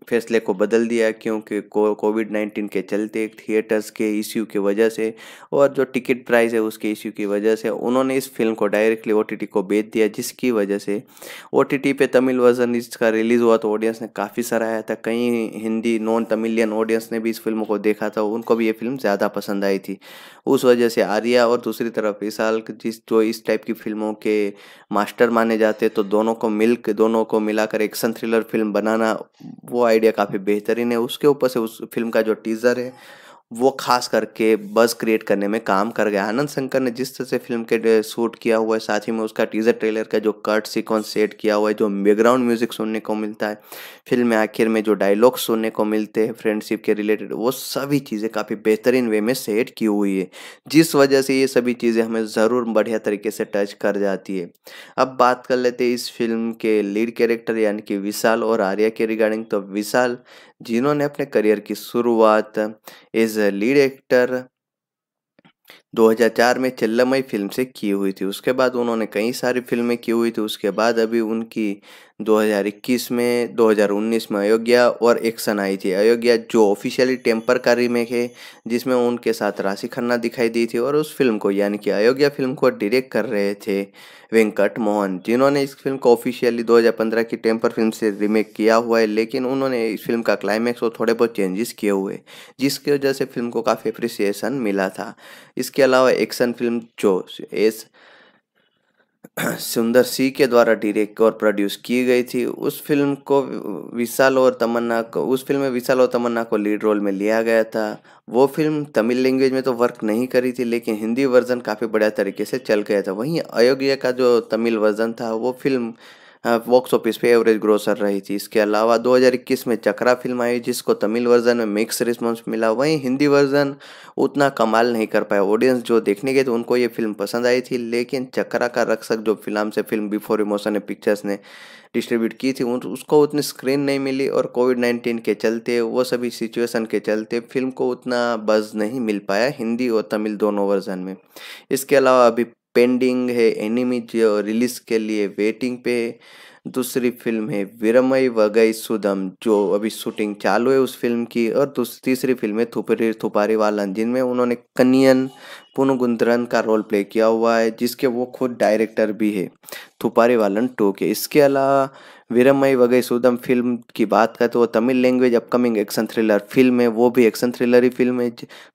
फैसले को बदल दिया क्योंकि कोविड नाइन्टीन के चलते थिएटर्स के इश्यू की वजह से और जो टिकट प्राइस है उसके इश्यू की वजह से उन उन्होंने इस फिल्म को डायरेक्टली ओ को बेच दिया जिसकी वजह से ओ पे तमिल वर्जन इसका रिलीज़ हुआ तो ऑडियंस ने काफ़ी सराहाया था कई हिंदी नॉन तमिलियन ऑडियंस ने भी इस फिल्म को देखा था उनको भी ये फिल्म ज़्यादा पसंद आई थी उस वजह से आर्या और दूसरी तरफ विशाल जिस जो इस टाइप की फिल्मों के मास्टर माने जाते तो दोनों को मिल दोनों को मिलाकर एक्शन थ्रिलर फिल्म बनाना वो आइडिया काफ़ी बेहतरीन है उसके ऊपर से उस फिल्म का जो टीज़र है वो खास करके बज़ क्रिएट करने में काम कर गया आनंद शंकर ने जिस तरह से फिल्म के शूट किया हुआ है साथ ही में उसका टीजर ट्रेलर का जो कट सीक्वेंस सेट किया हुआ है जो बैकग्राउंड म्यूजिक सुनने को मिलता है फिल्म में आखिर में जो डायलॉग सुनने को मिलते हैं फ्रेंडशिप के रिलेटेड वो सभी चीज़ें काफ़ी बेहतरीन वे में सेट की हुई है जिस वजह से ये सभी चीज़ें हमें ज़रूर बढ़िया तरीके से टच कर जाती है अब बात कर लेते हैं इस फिल्म के लीड कैरेक्टर यानी कि विशाल और आर्या के रिगार्डिंग तो विशाल जिन्होंने अपने करियर की शुरुआत एज लीड एक्टर 2004 में चिल्लमई फिल्म से की हुई थी उसके बाद उन्होंने कई सारी फिल्में की हुई थी उसके बाद अभी उनकी 2021 में 2019 में अयोग्या और एक्शन आई थी अयोध्या जो ऑफिशियली टेम्पर का रीमेक है जिसमें उनके साथ राशि खन्ना दिखाई दी थी और उस फिल्म को यानी कि अयोध्या फिल्म को डायरेक्ट कर रहे थे वेंकट मोहन जिन्होंने इस फिल्म को ऑफिशियली 2015 की टेम्पर फिल्म से रीमेक किया हुआ है लेकिन उन्होंने इस फिल्म का क्लाइमैक्स और थोड़े बहुत चेंजेस किए हुए जिसकी वजह से फिल्म को काफ़ी अप्रिसिएशन मिला था इसके अलावा एक्शन फिल्म जो एस सुंदर सी के द्वारा डायरेक्ट और प्रोड्यूस की गई थी उस फिल्म को विशाल और तमन्ना को उस फिल्म में विशाल और तमन्ना को लीड रोल में लिया गया था वो फिल्म तमिल लैंग्वेज में तो वर्क नहीं करी थी लेकिन हिंदी वर्जन काफ़ी बढ़िया तरीके से चल गया था वहीं अयोग्य का जो तमिल वर्जन था वो फिल्म बॉक्स हाँ, ऑफिस पे एवरेज ग्रोसर रही थी इसके अलावा 2021 में चक्रा फिल्म आई जिसको तमिल वर्जन में मिक्स रिस्पॉन्स मिला वहीं हिंदी वर्जन उतना कमाल नहीं कर पाया ऑडियंस जो देखने गए तो उनको ये फिल्म पसंद आई थी लेकिन चक्रा का रक्षक जो फिल्म से फिल्म बिफोर इमोशन पिक्चर्स ने डिस्ट्रीब्यूट की थी उसको उतनी स्क्रीन नहीं मिली और कोविड नाइन्टीन के चलते वो सभी सिचुएशन के चलते फिल्म को उतना बज नहीं मिल पाया हिंदी और तमिल दोनों वर्जन में इसके अलावा अभी पेंडिंग है एनिमी जो रिलीज के लिए वेटिंग पे है दूसरी फिल्म है विरमय वगई सुदम जो अभी शूटिंग चालू है उस फिल्म की और तीसरी फिल्म है थुपरी थुपारी वालन जिनमें उन्होंने कनियन पुनगुंदरन का रोल प्ले किया हुआ है जिसके वो खुद डायरेक्टर भी है थुपारी वालन टू के इसके अलावा वीरमई वगई सुदम फिल्म की बात करें तो वो Tamil language upcoming action thriller film है वो भी एक्शन थ्रिलर ही फिल्म है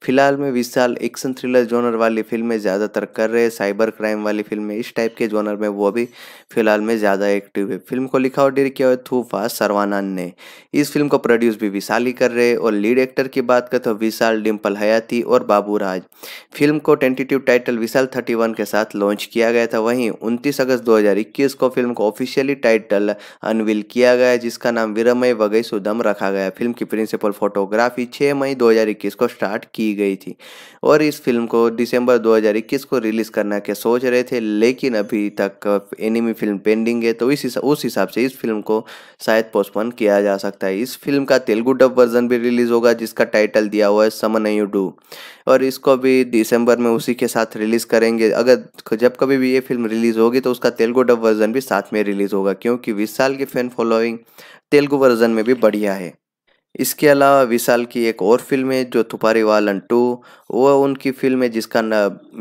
फिलहाल में विशाल एक्शन थ्रिलर जोनर वाली फिल्में ज़्यादातर कर रहे हैं साइबर क्राइम वाली फिल्में इस टाइप के जोनर में वो भी फिलहाल में ज़्यादा एक्टिव है फिल्म को लिखा और डेर किया है थूफा सरवानंद ने इस फिल्म को प्रोड्यूस भी विशाल ही कर रहे हैं और लीड एक्टर की बात करें तो विशाल डिम्पल हयाती और बाबू राज फिल्म को टेंटेटिव टाइटल विशाल थर्टी के साथ लॉन्च किया गया था वहीं उनतीस अगस्त दो को फिल्म को ऑफिशियली टाइटल अनविल किया गया जिसका नाम वीरमय वगै सुदम रखा गया फिल्म की प्रिंसिपल फोटोग्राफी 6 मई 2021 को स्टार्ट की गई थी और इस फिल्म को दिसंबर 2021 को रिलीज़ करना के सोच रहे थे लेकिन अभी तक एनिमी फिल्म पेंडिंग है तो इस उस हिसाब से इस फिल्म को शायद पोस्टपोन किया जा सकता है इस फिल्म का तेलुगु डब वर्जन भी रिलीज़ होगा जिसका टाइटल दिया हुआ है समनयू डू और इसको भी दिसंबर में उसी के साथ रिलीज़ करेंगे अगर जब कभी भी ये फिल्म रिलीज़ होगी तो उसका तेलुगु डब वर्जन भी साथ में रिलीज़ होगा क्योंकि विशाल की फैन फॉलोइंग तेलुगु वर्जन में भी बढ़िया है इसके अलावा विशाल की एक और फिल्म है जो थुपारी वालन टू वो उनकी फिल्म है जिसका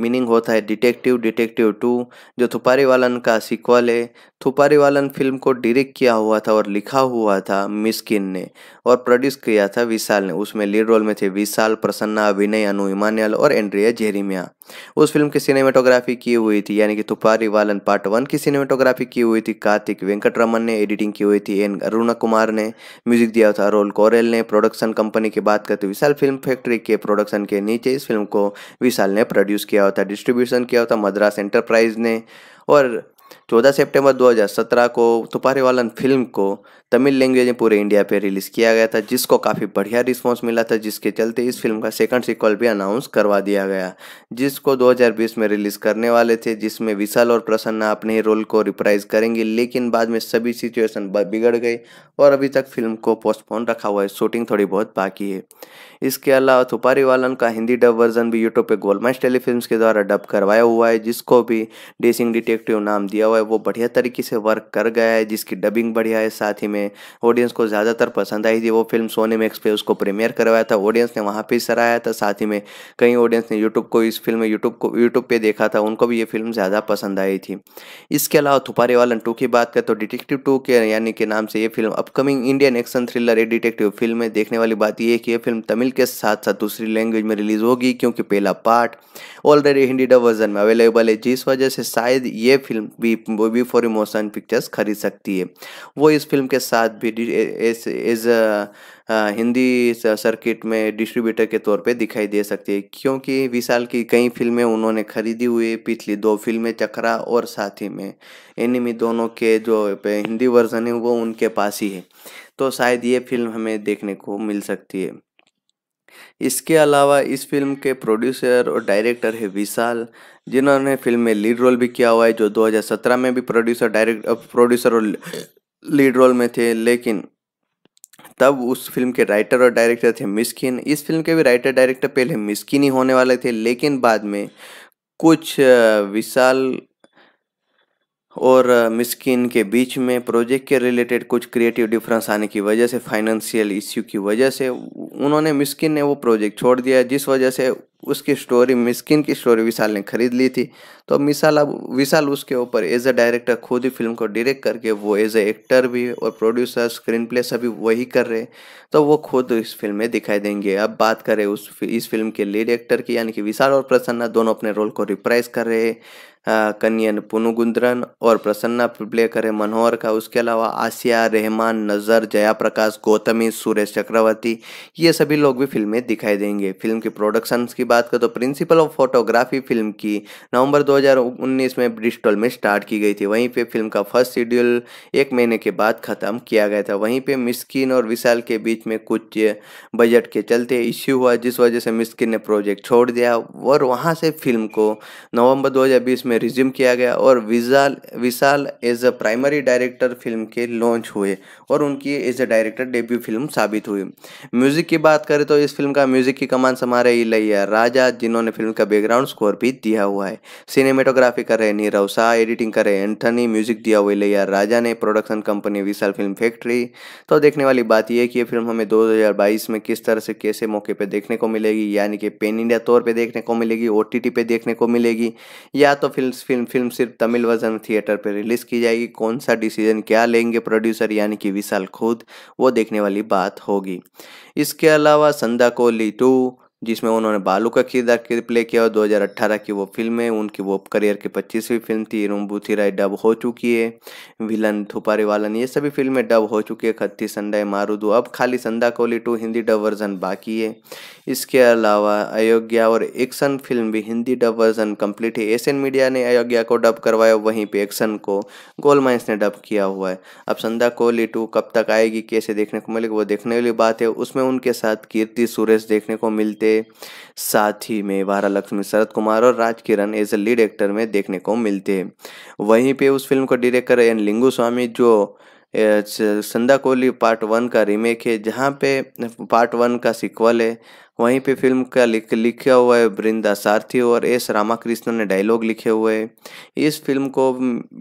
मीनिंग होता है डिटेक्टिव डिटेक्टिव टू जो थुपारी वालन का सिक्वल है थुपारी वालन फिल्म को डायरेक्ट किया हुआ था और लिखा हुआ था मिसकिन ने और प्रोड्यूस किया था विशाल ने उसमें लीड रोल में थे विशाल प्रसन्ना अभिनय अनु इमान्यल और एंड्रिया जेरिमिया उस फिल्म की सिनेमेटोग्राफी की हुई थी यानी कि थुपारी वालन पार्ट वन की सिनेमाटोग्राफी की हुई थी कार्तिक वेंकटरमन ने एडिटिंग की हुई थी एन अरुणा कुमार ने म्यूजिक दिया था रोल कोरेल गोयल ने प्रोडक्शन कंपनी की बात करते विशाल फिल्म फैक्ट्री के प्रोडक्शन के नीचे इस फिल्म को विशाल ने प्रोड्यूस किया होता डिस्ट्रीब्यूशन किया होता मद्रास एंटरप्राइज ने और 14 सितंबर 2017 को वालन फिल्म को तमिल लैंग्वेज में पूरे इंडिया पे रिलीज़ किया गया था जिसको काफ़ी बढ़िया रिस्पांस मिला था जिसके चलते इस फिल्म का सेकंड सिक्वल भी अनाउंस करवा दिया गया जिसको 2020 में रिलीज़ करने वाले थे जिसमें विशाल और प्रसन्ना अपने ही रोल को रिप्राइज करेंगे लेकिन बाद में सभी सिचुएसन बिगड़ गई और अभी तक फिल्म को पोस्टपोन रखा हुआ है शूटिंग थोड़ी बहुत बाकी है इसके अलावा थुपारी वालन का हिंदी डब वर्जन भी यूट्यूब पे गोलमाइश टेलीफिल्म के द्वारा डब करवाया हुआ है जिसको भी डेसिंग डिटेक्टिव नाम दिया हुआ है वो बढ़िया तरीके से वर्क कर गया है जिसकी डबिंग बढ़िया है साथ ही में ऑडियंस को ज़्यादातर पसंद आई थी वो फिल्म सोने मैक्स पे उसको प्रीमियर करवाया था ऑडियंस ने वहाँ पर सराहाया था साथ ही में कई ऑडियंस ने यूट्यूब को इस फिल्म यूट्यूब को यूट्यूब पर देखा था उनको भी ये फिल्म ज़्यादा पसंद आई थी इसके अलावा थुपारी वालन टू की बात करें तो डिटेक्टिव टू के यानी के नाम से ये film upcoming Indian action thriller a detective film है देखने वाली बात यह है कि ये फिल्म तमिल तमिल के साथ साथ दूसरी लैंग्वेज में रिलीज़ होगी क्योंकि पहला part already Hindi dub version में अवेलेबल है जिस वजह से शायद ये फिल्म भी फॉर इमोशन पिक्चर्स खरीद सकती है वो इस फिल्म के साथ भी एज हिंदी सर्किट में डिस्ट्रीब्यूटर के तौर पे दिखाई दे सकती है क्योंकि विशाल की कई फिल्में उन्होंने खरीदी हुई पिछली दो फिल्में चक्रा और साथी में एनिमी दोनों के जो हिंदी वर्जन है वो उनके पास ही है तो शायद ये फिल्म हमें देखने को मिल सकती है इसके अलावा इस फिल्म के प्रोड्यूसर और डायरेक्टर है विशाल जिन्होंने फिल्म में लीड रोल भी किया हुआ है जो 2017 में भी प्रोड्यूसर डायरेक्ट प्रोड्यूसर और लीड रोल में थे लेकिन तब उस फिल्म के राइटर और डायरेक्टर थे मिस्किन इस फिल्म के भी राइटर डायरेक्टर पहले मिस्किन ही होने वाले थे लेकिन बाद में कुछ विशाल और मिस्किन के बीच में प्रोजेक्ट के रिलेटेड कुछ क्रिएटिव डिफरेंस आने की वजह से फाइनेंशियल इश्यू की वजह से उन्होंने मिस्किन ने वो प्रोजेक्ट छोड़ दिया जिस वजह से उसकी स्टोरी मिस्किन की स्टोरी विशाल ने खरीद ली थी तो मिसाल अब विशाल उसके ऊपर एज अ डायरेक्टर खुद ही फिल्म को डायरेक्ट करके वो एज ए एक्टर भी और प्रोड्यूसर स्क्रीन प्ले सभी वही कर रहे तो वो खुद इस फिल्म में दिखाई देंगे अब बात करें उस इस फिल्म के लीड एक्टर की यानी कि विशाल और प्रसन्ना दोनों अपने रोल को रिप्राइज कर रहे हैं कन्यन पुनुगुंद्रन और प्रसन्ना प्ले करे मनोहर का उसके अलावा आसिया रहमान नज़र जया प्रकाश गौतमी सुरेश चक्रवर्ती ये सभी लोग भी फिल्म में दिखाई देंगे फिल्म की प्रोडक्शंस की की बात करें तो प्रिंसिपल ऑफ फोटोग्राफी फिल्म की नवंबर 2019 में ब्रिस्टल में स्टार्ट की गई थी वहीं पे फिल्म का फर्स्ट शेड्यूल एक महीने के बाद ख़त्म किया गया था वहीं पे मिस्किन और विशाल के बीच में कुछ बजट के चलते इश्यू हुआ जिस वजह से मिस्किन ने प्रोजेक्ट छोड़ दिया और वहाँ से फिल्म को नवम्बर दो में रिज्यूम किया गया और विजाल Vishal as a primary director film के लॉन्च हुए और उनकी as a director debut film साबित हुई म्यूज़िक की बात करें तो इस फिल्म का म्यूज़िक की कमान समारे इलैया राजा जिन्होंने फिल्म का बैकग्राउंड स्कोर भी दिया हुआ है सिनेमेटोग्राफी कर रहे नीरव शाह एडिटिंग कर रहे एंथनी म्यूजिक दिया हुआ ले राजा ने production company Vishal film factory तो देखने वाली बात यह कि ये फिल्म हमें 2022 में किस तरह से कैसे मौके पर देखने को मिलेगी यानी कि पेन इंडिया तौर पर देखने को मिलेगी ओ पे देखने को मिलेगी या तो फिल्म फिल्म फिल्म सिर्फ तमिल वर्जन थिएटर पर रिलीज की जाएगी कौन सा डिसीजन क्या लेंगे प्रोड्यूसर यानी कि विशाल खुद वो देखने वाली बात होगी इसके अलावा संदा कोहली टू जिसमें उन्होंने बालू का किरदार के प्ले किया और 2018 की वो फिल्म है उनकी वो करियर की पच्चीसवीं फिल्म थी रूमबूथिराय डब हो चुकी है विलन थुपारी वालन ये सभी फिल्में डब हो चुकी है खत्ती संडा मारूदू अब खाली Sandakozhi two Hindi dub version बाकी है इसके अलावा अयोध्या और एक्शन फिल्म भी हिंदी डब वर्जन कम्प्लीट है एशियन मीडिया ने अयोध्या को डब करवाया वहीं पर एक्शन को गोल ने डब किया हुआ है अब संदा कोहली टू कब तक आएगी कैसे देखने को मिलेगी वो देखने वाली बात है उसमें उनके साथ कीर्ति सुरेश देखने को मिलते थे साथ ही में वारा लक्ष्मी शरद कुमार और Raj Kiran as a lead actor में देखने को मिलते हैं वहीं पे उस फिल्म को डायरेक्टर एन लिंगू स्वामी जो संदा कोहली पार्ट वन का रीमेक है जहाँ पे पार्ट वन का सिक्वल है वहीं पे फिल्म का लिख लिखा हुआ है वृंदा सारथी और एस रामाकृष्णन ने डायलॉग लिखे हुए हैं इस फिल्म को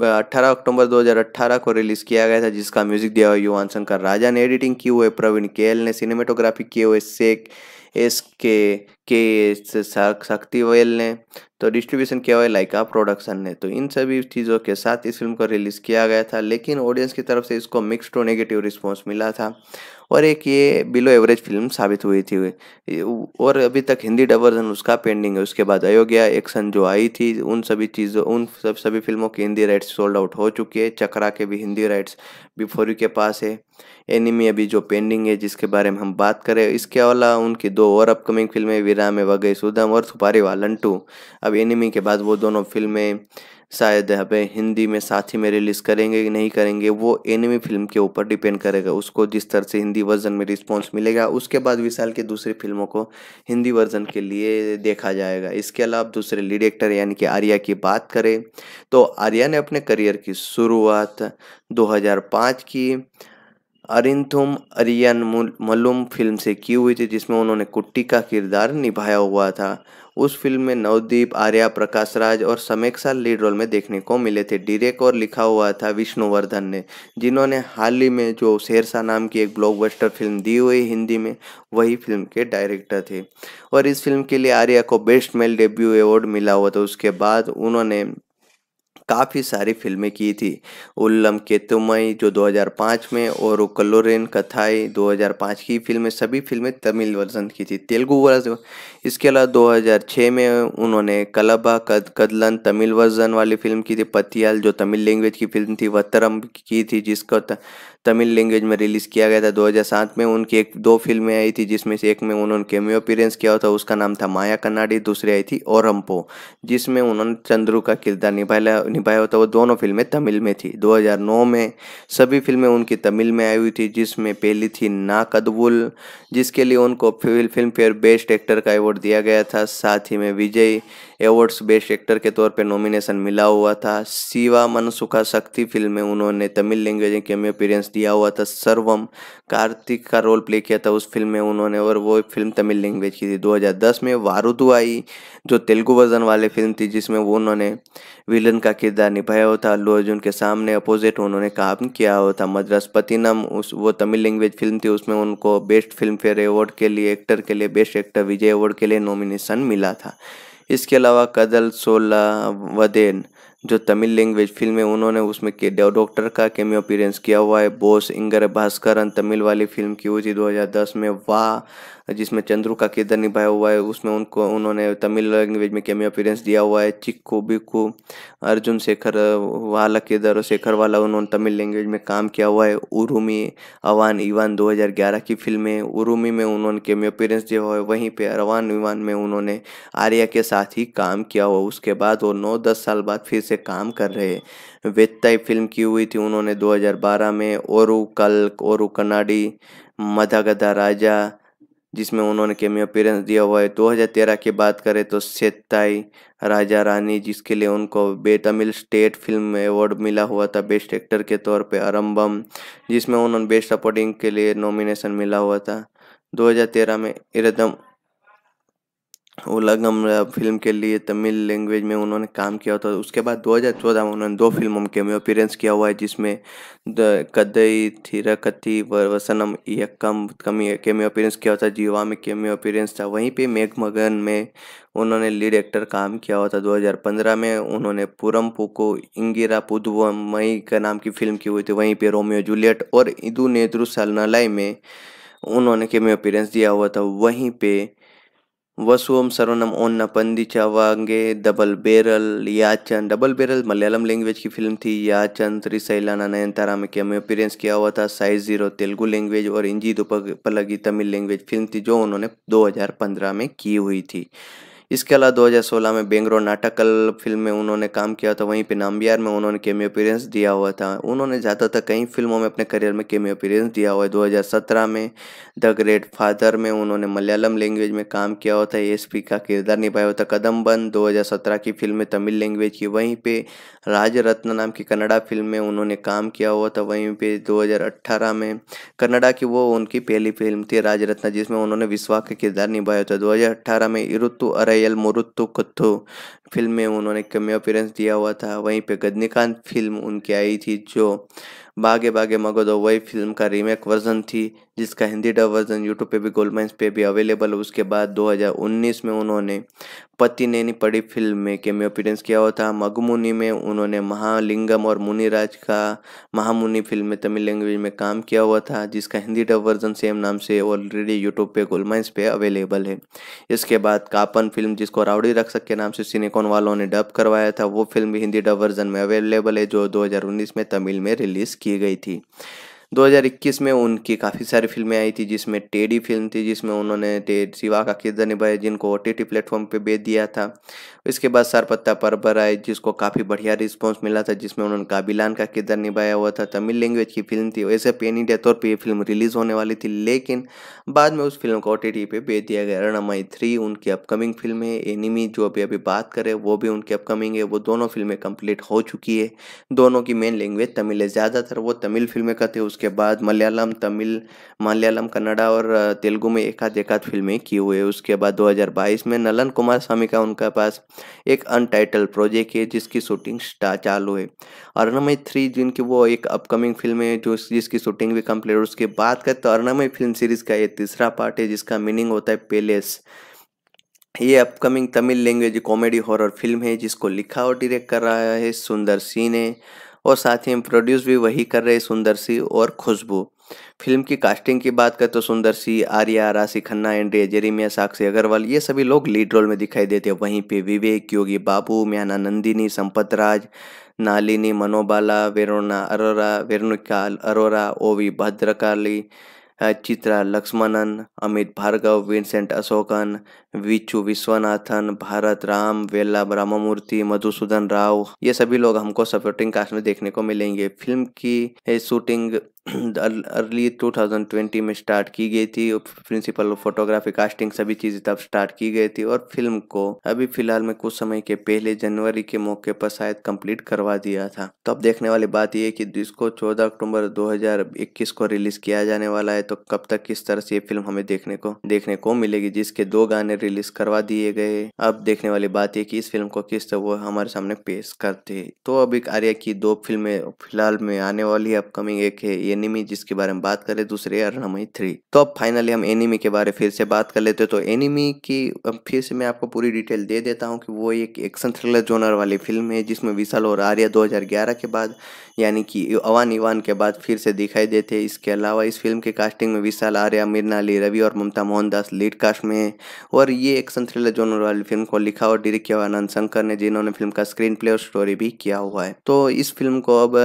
18 अक्टूबर 2018 को रिलीज़ किया गया था जिसका म्यूजिक दिया हुआ युवान शंकर राजा ने एडिटिंग की हुए प्रवीण केएल ने सिनेमेटोग्राफी किए हुए शेख एस के के शक्ति वेल ने तो डिस्ट्रीब्यूशन किया हुआ है लाइका प्रोडक्शन ने तो इन सभी चीज़ों के साथ इस फिल्म को रिलीज़ किया गया था लेकिन ऑडियंस की तरफ से इसको मिक्स टू नेगेटिव रिस्पॉन्स मिला था और एक ये बिलो एवरेज फिल्म साबित हुई थी और अभी तक हिंदी डबर्जन उसका पेंडिंग है उसके बाद अयोग्या एक्शन जो आई थी उन सभी चीज़ों उन सब सभी फिल्मों की हिंदी राइट्स सोल्ड आउट हो चुकी है चक्रा के भी हिंदी राइट्स यू के पास है एनिमी अभी जो पेंडिंग है जिसके बारे में हम बात करें इसके अलावा उनकी दो और अपकमिंग फिल्में विराम वगै सुदम और सुपारी वालन टू अब एनिमी के बाद वो दोनों फिल्में शायद यहाँ पे हिंदी में साथी में रिलीज़ करेंगे कि नहीं करेंगे वो एनिमी फिल्म के ऊपर डिपेंड करेगा उसको जिस तरह से हिंदी वर्जन में रिस्पॉन्स मिलेगा उसके बाद विशाल की दूसरी फिल्मों को हिंदी वर्जन के लिए देखा जाएगा इसके अलावा दूसरे लीड एक्टर यानी कि आर्या की बात करें तो आर्या ने अपने करियर की शुरुआत दो की अरिंथुम अरियन मलुम फिल्म से की हुई थी जिसमें उन्होंने कुट्टी का किरदार निभाया हुआ था उस फिल्म में नवदीप आर्या प्रकाश राज और समेक्षा लीड रोल में देखने को मिले थे डिरेक और लिखा हुआ था विष्णुवर्धन ने जिन्होंने हाल ही में जो शेरशाह नाम की एक ब्लॉकबस्टर फिल्म दी हुई हिंदी में वही फिल्म के डायरेक्टर थे और इस फिल्म के लिए आर्या को बेस्ट मेल डेब्यू अवार्ड मिला हुआ था उसके बाद उन्होंने काफ़ी सारी फिल्में की थी उल्लम केतुमई जो 2005 में और कलोरेन कथाई 2005 की फिल्में सभी फिल्में तमिल वर्जन की थी तेलुगु वर्जन इसके अलावा 2006 में उन्होंने कलबा कद कदलन तमिल वर्जन वाली फिल्म की थी पतियाल जो तमिल लैंग्वेज की फिल्म थी वतरम की थी जिसका तमिल लैंग्वेज में रिलीज़ किया गया था 2007 में उनकी एक दो फिल्में आई थी जिसमें से एक में उन्होंने केमियो अपीरेंस किया था उसका नाम था माया कन्नाडी दूसरी आई थी ओरम्पो जिसमें उन्होंने चंद्रू का किरदार निभाया निभाया होता वो दोनों फिल्में तमिल में थी 2009 में सभी फिल्में उनकी तमिल में आई हुई थी जिसमें पहली थी ना कदबुल जिसके लिए उनको फिल्म फेयर बेस्ट एक्टर का अवार्ड दिया गया था साथ ही में विजय एवॉर्ड्स बेस्ट एक्टर के तौर पे नॉमिनेशन मिला हुआ था शिवा मनसुखा शक्ति फिल्म में उन्होंने तमिल लैंग्वेज में कैमियो अपीरेंस दिया हुआ था सर्वम कार्तिक का रोल प्ले किया था उस फिल्म में उन्होंने और वो फिल्म तमिल लैंग्वेज की थी 2010 में वारुदू आई जो तेलुगु वर्जन वाली फिल्म थी जिसमें वो उन्होंने विलन का किरदार निभाया हुआ था अल्लू अर्जुन के सामने अपोजिट उन्होंने काम किया हुआ था मद्रास पतिनम उस वो तमिल लैंग्वेज फिल्म थी उसमें उनको बेस्ट फिल्म फेयर अवार्ड के लिए एक्टर के लिए बेस्ट एक्टर विजय अवार्ड के लिए नॉमिनेशन मिला था इसके अलावा कदल सोला वदेन जो तमिल लैंग्वेज फिल्म है उन्होंने उसमें के डॉक्टर का केमियो अपीरेंस किया हुआ है बोस इंगर भास्करन तमिल वाली फिल्म की हुई थी 2010 में वाह जिसमें चंद्रू का किरदार निभाया हुआ है उसमें उनको उन्होंने तमिल लैंग्वेज में कैमियो अपीरेंस दिया हुआ है चिक्को बिक्को अर्जुन शेखर वाला किरदार और शेखर वाला उन्होंने तमिल लैंग्वेज में काम किया हुआ है उरुमी अवान इवान 2011 की फिल्म है उरुमी में उन्होंने कैमियो अपीरेंस दिया हुआ है वहीं पर अरवान इवान में उन्होंने आर्या के साथ ही काम किया हुआ उसके बाद वो नौ दस साल बाद फिर से काम कर रहे हैं वेत्ताई फिल्म की हुई थी उन्होंने 2012 में ओरू कल्क ओरू कनाडी मधागधा राजा जिसमें उन्होंने केमियो अपीयरेंस दिया हुआ है 2013 की बात करें तो सेत्ताई राजा रानी जिसके लिए उनको बेतमिल स्टेट फिल्म अवार्ड मिला हुआ था बेस्ट एक्टर के तौर पे अरम्बम जिसमें उन्होंने बेस्ट सपोर्टिंग के लिए नॉमिनेशन मिला हुआ था 2013 में इरदम उलगम फिल्म के लिए तमिल लैंग्वेज में उन्होंने काम किया था उसके बाद 2014 में उन्होंने दो फिल्मों में अपीरेंस किया हुआ है जिसमें द कदई थिरकथी वसनम यक्कम कमी में अपीरेंस किया था जीवा में कैमियो अपीरेंस था वहीं पे मेघमगन में उन्होंने लीड एक्टर काम किया हुआ था 2015 में उन्होंने पूरम पुको इंगिरा मई का नाम की फिल्म की हुई थी वहीं पर रोमियो जूलियट और इदू नेत्रु सलनलाई में उन्होंने कैमियो अपीरेंस दिया हुआ था वहीं पर वसुम सरवनम ओन्ना पंदिचा वांगे डबल बेरल याचन डबल बेरल मलयालम लैंग्वेज की फिल्म थी याचन त्रिशैलाना नयनतारा में कैमियो अपीरेंस किया हुआ था साइज जीरो तेलुगु लैंग्वेज और इंजीत दुपलगी तमिल लैंग्वेज फिल्म थी जो उन्होंने 2015 में की हुई थी इसके अलावा 2016 में बेंगरो नाटकल फिल्म में उन्होंने काम किया था वहीं पे नाम्बियार में उन्होंने केमियो अपीरेंस दिया हुआ था उन्होंने ज़्यादातर कई फिल्मों में अपने करियर में केमियो अपीरेंस दिया हुआ है 2017 में द ग्रेट फादर में उन्होंने मलयालम लैंग्वेज में काम किया हुआ था एस का किरदार निभाया हुआ था कदम्बन दो की फिल्म में तमिल लैंग्वेज की वहीं पर राजरत्न नाम की कन्नडा फिल्म में उन्होंने काम किया हुआ था वहीं पर दो में कन्नडा की वो उनकी पहली फिल्म थी राजरत्न जिसमें उन्होंने विश्वा का किरदार निभाया था दो में इरुतु अरे पायल मुरुत्तु कत्थो फिल्म में उन्होंने कमी अपीयरेंस दिया हुआ था वहीं पे गदनीकांत फिल्म उनकी आई थी जो बागे बागे दो वही फिल्म का रीमेक वर्जन थी जिसका हिंदी डब वर्जन यूट्यूब पे भी गोलमाइंस पे भी अवेलेबल है उसके बाद 2019 में उन्होंने पति नैनी पड़ी फिल्म में केमियो अपीरेंस किया हुआ था मगमुनी में उन्होंने महालिंगम और मुनिराज का महामुनि फिल्म में तमिल लैंग्वेज में काम किया हुआ था जिसका हिंदी डब वर्जन सेम नाम से ऑलरेडी यूट्यूब पे गोलमाइंस पे अवेलेबल है इसके बाद कापन फिल्म जिसको रावड़ी रक्षक के नाम से सिनेकॉन वालों ने डब करवाया था वो फिल्म भी हिंदी डब वर्जन में अवेलेबल है जो दो में तमिल में रिलीज़ की गई थी 2021 में उनकी काफ़ी सारी फिल्में आई थी जिसमें टेडी फिल्म थी जिसमें उन्होंने टेड शिवा का किरदार निभाया जिनको ओ टी टी प्लेटफॉर्म पर बेच दिया था इसके बाद सारपत्ता परबर आए जिसको काफ़ी बढ़िया रिस्पॉन्स मिला था जिसमें उन्होंने काबिलान का किरदार निभाया हुआ था तमिल लैंग्वेज की फिल्म थी वैसे पेनी इंडिया तौर पर ये फिल्म रिलीज़ होने वाली थी लेकिन बाद में उस फिल्म को ओ टी पे भेज दिया गया रणमाई थ्री उनकी अपकमिंग फिल्म है एनिमी जो अभी अभी बात करें वो भी उनकी अपकमिंग है वो दोनों फिल्में कंप्लीट हो चुकी है दोनों की मेन लैंग्वेज तमिल है ज़्यादातर वो तमिल फिल्में करते उसके बाद मलयालम तमिल मलयालम कन्नडा और तेलुगु में एक आध एक आध फिल्में की हुई है उसके बाद दो में नलन कुमार स्वामी का उनका पास एक अनटाइटल प्रोजेक्ट है जिसकी शूटिंग चालू है अर्नमय थ्री जिनकी वो एक अपकमिंग फिल्म है जो जिसकी शूटिंग भी कम्प्लीट उसके बाद करें तो अर्नमय फिल्म सीरीज का ये तीसरा पार्ट है जिसका मीनिंग होता है पेलेस ये upcoming Tamil language comedy horror film है जिसको लिखा और डायरेक्ट कर रहा है सुंदर सिंह ने और साथ ही प्रोड्यूस भी वही कर रहे हैं सुंदर सिंह और खुशबू फिल्म की कास्टिंग की बात करें तो सुंदर सी आर्या राशि खन्ना एंड्रे जेरीमिया साक्षी अग्रवाल ये सभी लोग लीड रोल में दिखाई देते हैं वहीं पे विवेक योगी बाबू म्याना नंदिनी संपत राज नालिनी मनोबाला वेरोना अरोरा वेरुनिका अरोरा ओवी भद्रकाली चित्रा लक्ष्मणन अमित भार्गव विंसेंट अशोकन विचू विश्वनाथन भारत राम वेला रामामूर्ति मधुसूदन राव ये सभी लोग हमको सपोर्टिंग कास्ट में देखने को मिलेंगे फिल्म की शूटिंग अर्ली 2020 में स्टार्ट की गई थी प्रिंसिपल फोटोग्राफी कास्टिंग सभी चीज़ें तब स्टार्ट की गई थी और फिल्म को अभी फिलहाल में कुछ समय के पहले जनवरी के मौके पर शायद कंप्लीट करवा दिया था तो अब देखने वाली बात यह कि इसको 14 अक्टूबर 2021 को रिलीज किया जाने वाला है तो कब तक किस तरह से ये फिल्म हमें देखने को देखने को मिलेगी जिसके दो गाने रिलीज करवा दिए गए अब देखने वाली बात है कि इस फिल्म को किस तरह वो हमारे सामने पेश करते तो अभी आर्या की दो फिल्में फिलहाल में आने वाली अपकमिंग एक है एनिमी जिसके बारे में बात करें दूसरे अरहमई थ्री तो अब फाइनली हम एनिमी के बारे फिर से बात कर लेते तो एनिमी की फिर से मैं आपको पूरी डिटेल दे देता हूँ कि वो एक एक्शन थ्रिलर जोनर वाली फिल्म है जिसमें विशाल और आर्या दो के बाद यानी कि अवान इवान के बाद फिर से दिखाई देते इसके अलावा इस फिल्म के कास्टिंग में विशाल आर्या मिरना अली रवि और ममता मोहनदास लीड कास्ट में है और ये एक्शन थ्रिलर जोनर वाली फिल्म को लिखा और डायरेक्ट किया आनंद शंकर ने जिन्होंने फिल्म का स्क्रीन प्ले और स्टोरी भी किया हुआ है तो इस फिल्म को अब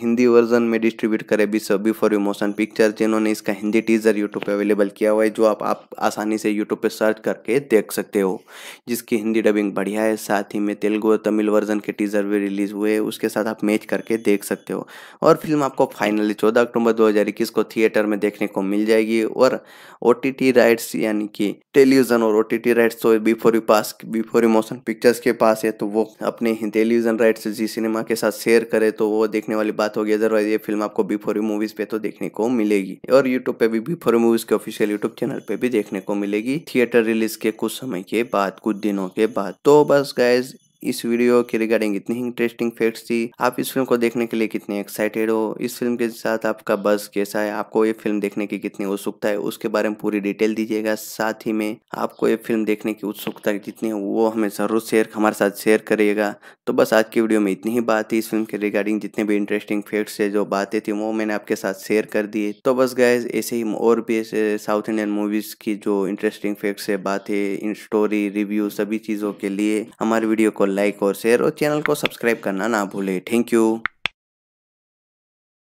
हिंदी वर्जन में डिस्ट्रीब्यूट करे बिफोर यू मोशन पिक्चर जिन्होंने इसका हिंदी टीजर यूट्यूब पर अवेलेबल किया हुआ है जो आप आसानी से यूट्यूब पर सर्च करके देख सकते हो जिसकी हिंदी डबिंग बढ़िया है साथ ही में तेलुगु और तमिल वर्जन के टीजर भी रिलीज हुए उसके साथ आप मैच करके देख सकते सकते हो और फिल्म आपको फाइनली 14 अक्टूबर 2021 को थिएटर में देखने को मिल जाएगी और ओ राइट्स यानी कि टेलीविजन और ओ राइट्स तो बिफोर यू पास बिफोर यू मोशन पिक्चर्स के पास है तो वो अपने टेलीविजन राइट्स जी सिनेमा के साथ शेयर करे तो वो देखने वाली बात होगी अदरवाइज ये फिल्म आपको बिफोर यू मूवीज पे तो देखने को मिलेगी और यूट्यूब पे भी बिफोर यू मूवीज के ऑफिशियल यूट्यूब चैनल पे भी देखने को मिलेगी थिएटर रिलीज के कुछ समय के बाद कुछ दिनों के बाद तो बस गाइज इस वीडियो के रिगार्डिंग इतनी ही इंटरेस्टिंग फैक्ट्स थी आप इस फिल्म को देखने के लिए कितने एक्साइटेड हो इस फिल्म के साथ आपका बस कैसा है आपको ये फिल्म देखने की कितनी उत्सुकता है उसके बारे में पूरी डिटेल दीजिएगा साथ ही में आपको ये फिल्म देखने की उत्सुकता कितनी है वो हमें ज़रूर शेयर हमारे साथ शेयर करिएगा तो बस आज की वीडियो में इतनी ही बात थी इस फिल्म के रिगार्डिंग जितने भी इंटरेस्टिंग फैक्ट्स है जो बातें थी वो मैंने आपके साथ शेयर कर दिए तो बस गए ऐसे ही और भी ऐसे साउथ इंडियन मूवीज़ की जो इंटरेस्टिंग फैक्ट्स है बातें स्टोरी रिव्यू सभी चीज़ों के लिए हमारे वीडियो को लाइक और शेयर और चैनल को सब्सक्राइब करना ना भूले थैंक यू